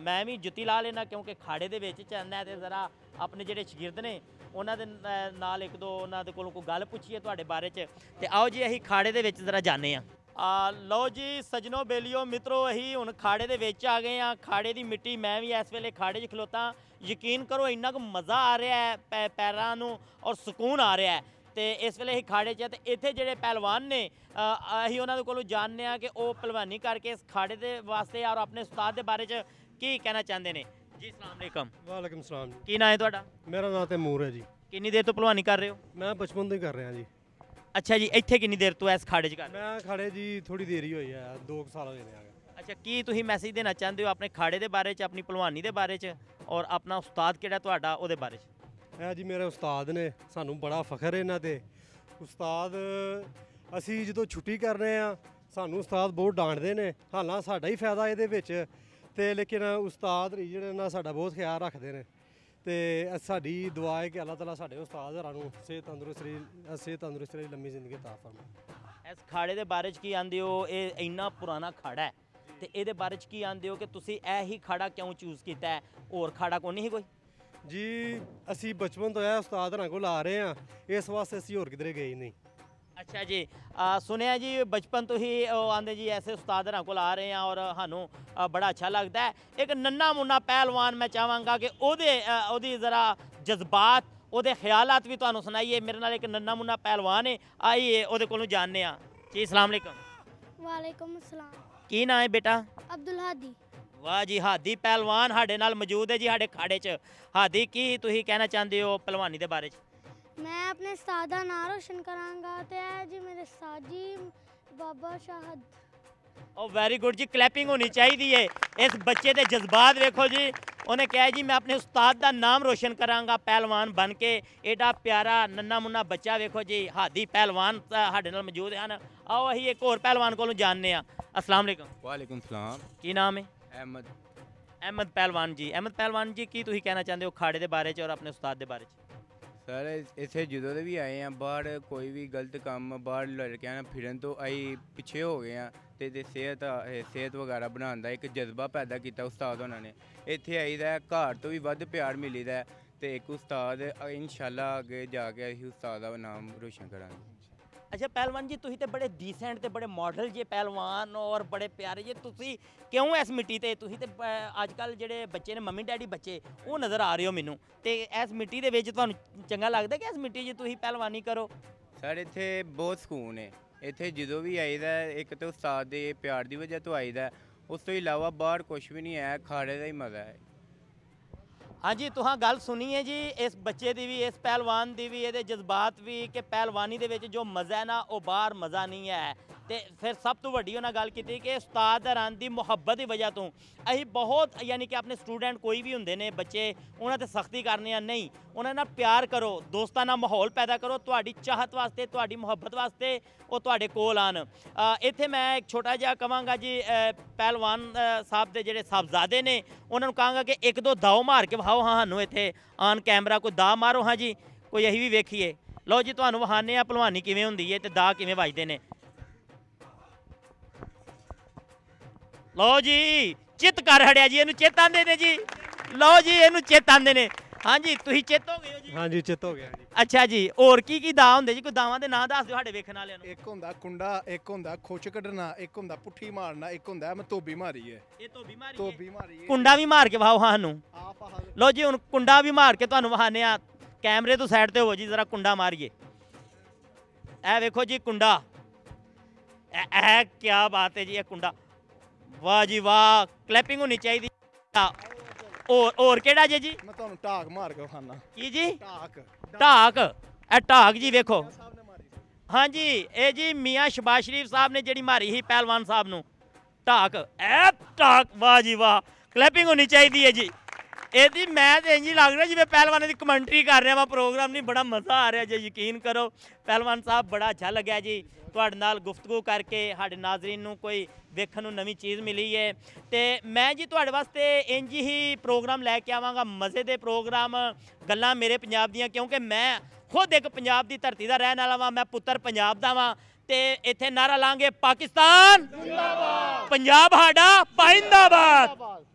Speaker 1: ਮੈਂ ਵੀ ਜੁੱਤੀ ਲਾ ਲੈਣਾ ਕਿਉਂਕਿ ਖਾੜੇ ਦੇ ਵਿੱਚ ਚੰਨਾ ਤੇ ਜ਼ਰਾ ਆਪਣੇ ਜਿਹੜੇ ਸ਼ਾਗਿਰਦ ਨੇ ਉਹਨਾਂ ਦੇ ਨਾਲ ਇੱਕ ਦੋ ਉਹਨਾਂ ਦੇ ਕੋਲੋਂ ਕੋਈ ਗੱਲ ਪੁੱਛੀਏ ਤੁਹਾਡੇ ਬਾਰੇ 'ਚ ਤੇ ਆਓ ਜੀ ਅਸੀਂ ਖਾੜੇ ਦੇ ਵਿੱਚ ਜ਼ਰਾ ਜਾਣੇ ਆ ਆ ਲਓ ਜੀ ਸਜਣੋ ਬੇਲੀਓ ਮਿੱਤਰੋ ਅਸੀਂ ਹੁਣ ਖਾੜੇ ਦੇ ਵਿੱਚ ਆ ਗਏ ਆ ਖਾੜੇ ਦੀ ਮਿੱਟੀ ਮੈਂ ਵੀ ਇਸ ਵੇਲੇ ਖਾੜੇ 'ਚ ਖਲੋਤਾ ਯਕੀਨ ਕਰੋ ਇੰਨਾ ਕੁ ਮਜ਼ਾ ਆ ਰਿਹਾ ਹੈ ਪੈਰਾਂ ਨੂੰ ਔਰ ਸਕੂਨ ਆ ਰਿਹਾ ਹੈ ਤੇ ਇਸ ਵੇਲੇ ਹੀ ਖਾੜੇ 'ਚ ਤੇ ਇੱਥੇ ਜਿਹੜੇ ਪਹਿਲਵਾਨ ਨੇ ਅਸੀਂ ਉਹਨਾਂ ਦੇ ਕੋਲੋਂ ਜਾਣਨੇ ਆ ਕਿ ਉਹ ਪਹਿਲਵਾਨੀ ਕਰਕੇ ਇਸ ਖਾੜੇ ਦੇ ਵਾਸਤੇ ਔਰ ਆਪਣੇ ਉਸਤਾਦ ਦੇ ਬਾਰੇ 'ਚ ਕੀ ਕਹਿਣਾ ਚਾਹੁੰਦੇ ਨੇ ਜੀ ਅਸਲਾਮ ਅਲੈਕਮ ਵਾਲੇਕਮ ਸਲਾਮ ਜੀ ਕੀ ਨਾਂ ਹੈ ਤੁਹਾਡਾ ਮੇਰਾ ਨਾਮ ਤੈਮੂਰ ਹੈ ਜੀ ਕਿੰਨੀ ਦੇਰ ਤੋਂ ਪਹਿਲਵਾਨੀ ਕਰ ਰਹੇ ਹੋ ਮੈਂ ਬਚਪਨ ਤੋਂ ਹੀ ਕਰ ਰਿਹਾ ਜੀ ਅੱਛਾ ਜੀ ਇੱਥੇ ਕਿੰਨੀ ਦੇਰ ਤੋਂ ਇਸ ਖਾੜੇ 'ਚ ਕਰ ਰਹੇ ਮੈਂ ਖਾੜੇ ਜੀ ਥੋੜੀ ਦੇਰ ਹੀ ਹੋਈ ਹੈ 2 ਸਾਲ ਹੋ ਗਏ ਆ ਅੱਛਾ ਕੀ ਤੁਸੀਂ ਮੈਸੇਜ ਦੇਣਾ ਚਾਹੁੰਦੇ ਹੋ ਆਪਣੇ ਖਾੜੇ ਦੇ ਬਾਰੇ 'ਚ ਆਪਣੀ ਪਹਿਲਵਾਨੀ ਦੇ ਬਾਰੇ 'ਚ ਔਰ ਆਪਣਾ ਉਸਤਾਦ ਕਿਹੜਾ ਤੁਹਾਡਾ ਉਹਦੇ ਬਾਰੇ 'ਚ
Speaker 3: ਹੈ ਜੀ ਮੇਰੇ ਉਸਤਾਦ ਨੇ ਸਾਨੂੰ ਬੜਾ ਫਖਰ ਹੈ ਇਹਨਾਂ ਤੇ ਉਸਤਾਦ ਅਸੀਂ ਜਦੋਂ ਛੁੱਟੀ ਕਰ ਰਹੇ ਆ ਸਾਨੂੰ ਉਸਤਾਦ ਬਹੁਤ ਡਾਂਟਦੇ ਨੇ ਹਾਲਾਂ ਸਾਡਾ ਹੀ ਫਾਇਦਾ ਇਹਦੇ ਵਿੱਚ ਤੇ ਲੇਕਿਨ ਉਸਤਾਦ ਜਿਹੜੇ ਨਾਲ ਸਾਡਾ ਬਹੁਤ ਖਿਆਲ ਰੱਖਦੇ ਨੇ ਤੇ ਸਾਡੀ ਦੁਆ ਹੈ ਕਿ ਅੱਲਾਹ ਤਾਲਾ ਸਾਡੇ ਉਸਤਾਦ ਹਰਾਂ ਨੂੰ ਸਿਹਤ ਤੰਦਰੁਸਤੀ ਸਿਹਤ ਤੰਦਰੁਸਤੀ ਲੰਮੀ ਜ਼ਿੰਦਗੀ ਤਾ ਫਰਮਾਏ
Speaker 1: ਇਸ ਖਾੜੇ ਦੇ ਬਾਰੇ ਚ ਕੀ ਆਂਦੇ ਹੋ ਇਹ ਇੰਨਾ ਪੁਰਾਣਾ ਖਾੜਾ ਹੈ ਤੇ ਇਹਦੇ ਬਾਰੇ ਚ ਕੀ ਆਂਦੇ ਹੋ ਕਿ ਤੁਸੀਂ ਇਹ ਹੀ ਖਾੜਾ ਕਿਉਂ ਚੂਜ਼ ਕੀਤਾ ਹੈ ਹੋਰ ਖਾੜਾ ਕੋਈ ਨਹੀਂ ਕੋਈ ਜੀ
Speaker 3: ਅਸੀਂ ਬਚਪਨ ਤੋਂ ਇਹ ਉਸਤਾਦ ਹਰਾਂ ਕੋਲ ਆ ਰਹੇ ਆ ਇਸ ਵਾਸਤੇ ਅਸੀਂ ਹੋਰ ਕਿਧਰੇ ਗਏ ਨਹੀਂ
Speaker 1: ਅੱਛਾ ਜੀ ਆ ਸੁਣਿਆ ਜੀ ਬਚਪਨ ਤੋਂ ਹੀ ਉਹ ਆਂਦੇ ਜੀ ਐਸੇ ਉਸਤਾਦ ਨਾਲ ਕੋਲ ਆ ਰਹੇ ਆ ਔਰ ਸਾਨੂੰ ਬੜਾ ਅੱਛਾ ਲੱਗਦਾ ਹੈ ਇੱਕ ਨੰਨਾ ਮੁੰਨਾ ਪਹਿਲਵਾਨ ਮੈਂ ਚਾਹਾਂਗਾ ਕਿ ਉਹਦੇ ਉਹਦੀ ਜ਼ਰਾ ਜਜ਼ਬਾਤ ਉਹਦੇ ਖਿਆਲਾਤ ਵੀ ਤੁਹਾਨੂੰ ਸੁਣਾਈਏ ਮੇਰੇ ਨਾਲ ਇੱਕ ਨੰਨਾ ਮੁੰਨਾ ਪਹਿਲਵਾਨ ਹੈ ਆਈਏ ਉਹਦੇ ਕੋਲੋਂ ਜਾਣਨੇ ਆ ਜੀ ਅਸਲਾਮ ਅਲੈਕਮ
Speaker 3: ਵਾਲੇਕਮ ਅਸਲਾਮ
Speaker 1: ਕੀ ਨਾਮ ਹੈ ਬੇਟਾ ਅਬਦੁਲ ਹਾਦੀ ਵਾਹ ਜੀ ਹਾਦੀ ਪਹਿਲਵਾਨ ਸਾਡੇ ਨਾਲ ਮੌਜੂਦ ਹੈ ਜੀ ਸਾਡੇ ਖਾੜੇ 'ਚ ਹਾਦੀ ਕੀ ਤੁਸੀਂ ਕਹਿਣਾ ਚਾਹੁੰਦੇ ਹੋ ਪਹਿਲਵਾਨੀ ਦੇ ਬਾਰੇ 'ਚ
Speaker 3: ਮੈਂ ਆਪਣੇ ਉਸਤਾਦ ਦਾ ਨਾਮ ਰੋਸ਼ਨ ਕਰਾਂਗਾ ਤੇ ਇਹ ਜੀ ਮੇਰੇ ਸਾਜੀ ਬਾਬਾ ਸ਼ਾਹਦ
Speaker 1: ਉਹ ਵੈਰੀ ਗੁੱਡ ਜੀ ਕਲੈਪਿੰਗ ਹੋਣੀ ਚਾਹੀਦੀ ਏ ਇਸ ਬੱਚੇ ਦੇ ਜਜ਼ਬਾਤ ਵੇਖੋ ਜੀ ਉਹਨੇ ਕਿਹਾ ਜੀ ਮੈਂ ਆਪਣੇ ਉਸਤਾਦ ਦਾ ਨਾਮ ਰੋਸ਼ਨ ਕਰਾਂਗਾ ਪਹਿਲਵਾਨ ਬਣ ਕੇ ਐਡਾ ਪਿਆਰਾ ਨੰਨਾ ਮੁੰਨਾ ਬੱਚਾ ਵੇਖੋ ਜੀ ਹਾਦੀ ਪਹਿਲਵਾਨ ਸਾਡੇ ਨਾਲ ਮੌਜੂਦ ਹਨ ਆਓ ਅਸੀਂ ਇੱਕ ਹੋਰ ਪਹਿਲਵਾਨ ਕੋਲੋਂ ਜਾਣਨੇ ਆ ਅਸਲਾਮ ਅਲੈਕਮ ਵਾਲੇਕੁਮ ਸਲਾਮ ਕੀ ਨਾਮ ਹੈ ਅਹਿਮਦ ਅਹਿਮਦ ਪਹਿਲਵਾਨ ਜੀ ਅਹਿਮਦ ਪਹਿਲਵਾਨ ਜੀ ਕੀ ਤੁਸੀਂ ਕਹਿਣਾ ਚਾਹੁੰਦੇ ਹੋ ਖਾੜੇ ਦੇ ਬਾਰੇ ਚ ਔਰ ਆਪਣੇ ਉਸਤਾਦ ਦੇ ਬਾਰੇ ਚ ਸਰ ਇੱਥੇ ਜਦੋਂ ਦੇ ਵੀ ਆਏ ਆ ਬਾਹਰ ਕੋਈ ਵੀ ਗਲਤ ਕੰਮ ਬਾਹਰ ਲੜਕਿਆਂ ਨਾਲ ਫਿਰਨ ਤੋਂ ਆਈ ਪਿੱਛੇ ਹੋ ਗਏ ਆ ਤੇ ਤੇ ਸਿਹਤ ਸਿਹਤ ਵਗੈਰਾ ਬਣਾਉਣ ਦਾ ਇੱਕ ਜਜ਼ਬਾ ਪੈਦਾ ਕੀਤਾ ਉਸਤਾਦ ਉਹਨਾਂ ਨੇ ਇੱਥੇ ਆਈਦਾ ਘਰ ਤੋਂ ਵੀ ਵੱਧ ਪਿਆਰ ਮਿਲੀਦਾ ਤੇ ਇੱਕ ਉਸਤਾਦ ਇਨਸ਼ਾਅੱਲਾ ਅੱਗੇ ਜਾ ਕੇ ਅਸੀਂ ਉਸਤਾਦ ਦਾ ਨਾਮ ਰੋਸ਼ਨ ਕਰਾਂਗੇ ਅੱਛਾ ਪਹਿਲਵਾਨ ਜੀ ਤੁਸੀਂ ਤੇ ਬੜੇ ਡੀਸੈਂਟ ਤੇ ਬੜੇ ਮਾਡਲ ਜੇ ਪਹਿਲਵਾਨ ਔਰ ਬੜੇ ਪਿਆਰੇ ਜੇ ਤੁਸੀਂ ਕਿਉਂ ਇਸ ਮਿੱਟੀ ਤੇ ਤੁਸੀਂ ਤੇ ਅੱਜ ਕੱਲ ਜਿਹੜੇ ਬੱਚੇ ਨੇ ਮੰਮੀ ਡੈਡੀ ਬੱਚੇ ਉਹ ਨਜ਼ਰ ਆ ਰਹੇ ਹੋ ਮੈਨੂੰ ਤੇ ਇਸ ਮਿੱਟੀ ਦੇ ਵਿੱਚ ਤੁਹਾਨੂੰ ਚੰਗਾ ਲੱਗਦਾ ਕਿ ਇਸ ਮਿੱਟੀ 'ਚ ਤੁਸੀਂ ਪਹਿਲਵਾਨੀ ਕਰੋ ਸਾਡੇ ਇੱਥੇ ਬਹੁਤ ਸਕੂਨ ਹੈ ਇੱਥੇ ਜਦੋਂ ਵੀ ਆਈਦਾ ਇੱਕ ਤੇ ਉਸਤਾਦ ਦੇ ਪਿਆਰ ਦੀ ਵਜ੍ਹਾ ਤੋਂ ਆਈਦਾ ਉਸ ਤੋਂ ਇਲਾਵਾ ਬਾਹਰ ਕੁਝ ਵੀ ਨਹੀਂ ਹੈ ਖਾੜੇ ਦਾ ਹੀ ਮਜ਼ਾ ਹੈ ਹਾਂਜੀ ਤੁਹਾਂ ਗੱਲ ਸੁਣੀ ਹੈ ਜੀ ਇਸ ਬੱਚੇ ਦੀ ਵੀ ਇਸ ਪਹਿਲਵਾਨ ਦੀ ਵੀ ਇਹਦੇ ਜਜ਼ਬਾਤ ਵੀ ਕਿ ਪਹਿਲਵਾਨੀ ਦੇ ਵਿੱਚ ਜੋ ਮਜ਼ਾ ਹੈ ਨਾ ਉਹ ਬਾਹਰ ਮਜ਼ਾ ਨਹੀਂ ਹੈ ਤੇ ਫਿਰ ਸਭ ਤੋਂ ਵੱਡੀ ਉਹਨਾਂ ਗੱਲ ਕੀਤੀ ਕਿ ਉਸਤਾਦ ਰਾਨ ਦੀ ਮੁਹੱਬਤ ਦੀ ਵਜ੍ਹਾ ਤੋਂ ਅਸੀਂ ਬਹੁਤ ਯਾਨੀ ਕਿ ਆਪਣੇ ਸਟੂਡੈਂਟ ਕੋਈ ਵੀ ਹੁੰਦੇ ਨੇ ਬੱਚੇ ਉਹਨਾਂ ਤੇ ਸਖਤੀ ਕਰਨੀ ਆ ਨਹੀਂ ਉਹਨਾਂ ਨਾਲ ਪਿਆਰ ਕਰੋ ਦੋਸਤਾਂ ਨਾਲ ਮਾਹੌਲ ਪੈਦਾ ਕਰੋ ਤੁਹਾਡੀ ਚਾਹਤ ਵਾਸਤੇ ਤੁਹਾਡੀ ਮੁਹੱਬਤ ਵਾਸਤੇ ਉਹ ਤੁਹਾਡੇ ਕੋਲ ਆਣ ਇੱਥੇ ਮੈਂ ਇੱਕ ਛੋਟਾ ਜਿਹਾ ਕਵਾਂਗਾ ਜੀ ਪਹਿਲਵਾਨ ਸਾਹਿਬ ਦੇ ਜਿਹੜੇ ਸਾਹਿਬਜ਼ਾਦੇ ਨੇ ਉਹਨਾਂ ਨੂੰ ਕਹਾਂਗਾ ਕਿ ਇੱਕ ਦੋ ਦਾਅ ਮਾਰ ਕੇ ਵਹਾਓ ਹਾਂ ਸਾਨੂੰ ਇੱਥੇ ਆਨ ਕੈਮਰਾ ਕੋਈ ਦਾਅ ਮਾਰੋ ਹਾਂ ਜੀ ਕੋਈ ਇਹੀ ਵੀ ਵੇਖੀਏ ਲਓ ਜੀ ਤੁਹਾਨੂੰ ਵਹਾਨੇ ਆ ਪਹਿਲਵਾਨੀ ਕਿਵੇਂ ਹੁੰਦੀ ਹੈ ਤੇ ਦਾਅ ਕਿਵੇਂ ਵੱਜਦੇ ਨੇ ਲਓ ਜੀ ਚਿਤ ਕਰ ਹੜਿਆ ਜੀ ਇਹਨੂੰ ਚੇਤਾ ਆਂਦੇ ਨੇ ਜੀ ਲਓ ਜੀ ਇਹਨੂੰ ਚੇਤਾ ਆਂਦੇ ਨੇ ਹਾਂਜੀ ਤੁਸੀਂ ਚੇਤ ਹੋ ਗਏ
Speaker 3: ਹੋ ਜੀ ਹਾਂਜੀ ਚਿਤ ਹੋ ਗਿਆ ਜੀ
Speaker 1: ਅੱਛਾ ਜੀ ਹੋਰ ਕੀ ਕੀ ਦਾ ਹੁੰਦੇ ਜੀ ਕੋਈ ਦਾਵਾਂ ਦੇ ਨਾਂ ਦੱਸ ਦਿਓ ਸਾਡੇ ਵੇਖਣ ਵਾਲਿਆਂ ਨੂੰ ਇੱਕ
Speaker 3: ਹੁੰਦਾ ਕੁੰਡਾ ਇੱਕ ਹੁੰਦਾ ਖੁੱਚ ਕੱਢਣਾ ਇੱਕ ਹੁੰਦਾ ਪੁੱਠੀ ਮਾਰਨਾ ਇੱਕ ਹੁੰਦਾ ਮੈਂ ਤੋਬੀ ਮਾਰੀ ਹੈ ਇਹ ਮਾਰੀ ਬਿਮਾਰੀ ਤੋਬੀ ਮਾਰੀ
Speaker 1: ਹੈ ਕੁੰਡਾ ਵੀ ਮਾਰ ਕੇ ਵਾਹੋ ਸਾਨੂੰ ਆਪ ਲਓ ਜੀ ਹੁਣ ਕੁੰਡਾ ਵੀ ਮਾਰ ਕੇ ਤੁਹਾਨੂੰ ਵਹਾਨੇ ਆ ਕੈਮਰੇ ਤੋਂ ਸਾਈਡ ਤੇ ਹੋ ਜੀ ਜ਼ਰਾ ਕੁੰਡਾ ਮਾਰੀਏ ਐ ਵੇਖੋ ਜੀ ਕੁੰਡਾ ਐ ਇਹ ਕੀ ਬਾਤ ਹੈ ਜੀ ਇਹ ਕੁੰਡਾ ਵਾਹ ਜੀ ਵਾਹ ਕਲੈਪਿੰਗ ਹੋਣੀ ਚਾਹੀਦੀ ਆ ਔਰ ਔਰ ਕਿਹੜਾ ਜੇ ਜੀ ਮੈਂ ਤੁਹਾਨੂੰ ਢਾਕ ਮਾਰ ਕੇ ਖਾਣਾ ਕੀ ਜੀ ਢਾਕ ਢਾਕ ਇਹ ਢਾਕ ਜੀ ਵੇਖੋ ਹਾਂਜੀ ਇਹ ਜੀ ਮੀਆਂ ਸ਼ਬਾਸ਼ ਸ਼ਰੀਫ ਸਾਹਿਬ ਨੇ ਜਿਹੜੀ ਮਾਰੀ ਸੀ ਪਹਿਲਵਾਨ ਸਾਹਿਬ ਨੂੰ ਢਾਕ ਐ ਢਾਕ ਵਾਹ ਜੀ ਵਾਹ ਕਲੈਪਿੰਗ ਹੋਣੀ ਚਾਹੀਦੀ ਹੈ ਜੀ ਇਹਦੀ ਮੈਂ ਤੇ ਇੰਜ ਹੀ ਲੱਗ ਰਿਹਾ ਜਿਵੇਂ ਪਹਿਲਵਾਨਾਂ ਦੀ ਕਮੈਂਟਰੀ ਕਰ ਰਿਹਾ ਵਾ ਪ੍ਰੋਗਰਾਮ ਨਹੀਂ ਬੜਾ ਮਜ਼ਾ ਆ ਰਿਹਾ ਜੇ ਯਕੀਨ ਕਰੋ ਪਹਿਲਵਾਨ ਸਾਹਿਬ ਬੜਾ ਅੱਛਾ ਲੱਗਿਆ ਜੀ ਤੁਹਾਡੇ ਨਾਲ ਗੁਫ਼ਤਗੂ ਕਰਕੇ ਸਾਡੇ ਨਾਜ਼ਰੀਨ ਨੂੰ ਕੋਈ ਵੇਖਣ ਨੂੰ ਨਵੀਂ ਚੀਜ਼ ਮਿਲੀ ਹੈ ਤੇ ਮੈਂ ਜੀ ਤੁਹਾਡੇ ਵਾਸਤੇ ਇੰਜ ਹੀ ਪ੍ਰੋਗਰਾਮ ਲੈ ਕੇ ਆਵਾਂਗਾ ਮਜ਼ੇ ਦੇ ਪ੍ਰੋਗਰਾਮ ਗੱਲਾਂ ਮੇਰੇ ਪੰਜਾਬ ਦੀਆਂ ਕਿਉਂਕਿ ਮੈਂ ਖੁਦ ਇੱਕ ਪੰਜਾਬ ਦੀ ਧਰਤੀ ਦਾ ਰਹਿਣ ਵਾਲਾ ਵਾਂ ਮੈਂ ਪੁੱਤਰ ਪੰਜਾਬ ਦਾ ਵਾਂ ਤੇ ਇੱਥੇ ਨਾਰਾ ਲਾਂਗੇ ਪਾਕਿਸਤਾਨ ਜ਼ਿੰਦਾਬਾਦ ਪੰਜਾਬ ਸਾਡਾ ਪਾਇੰਦਾਬਾਦ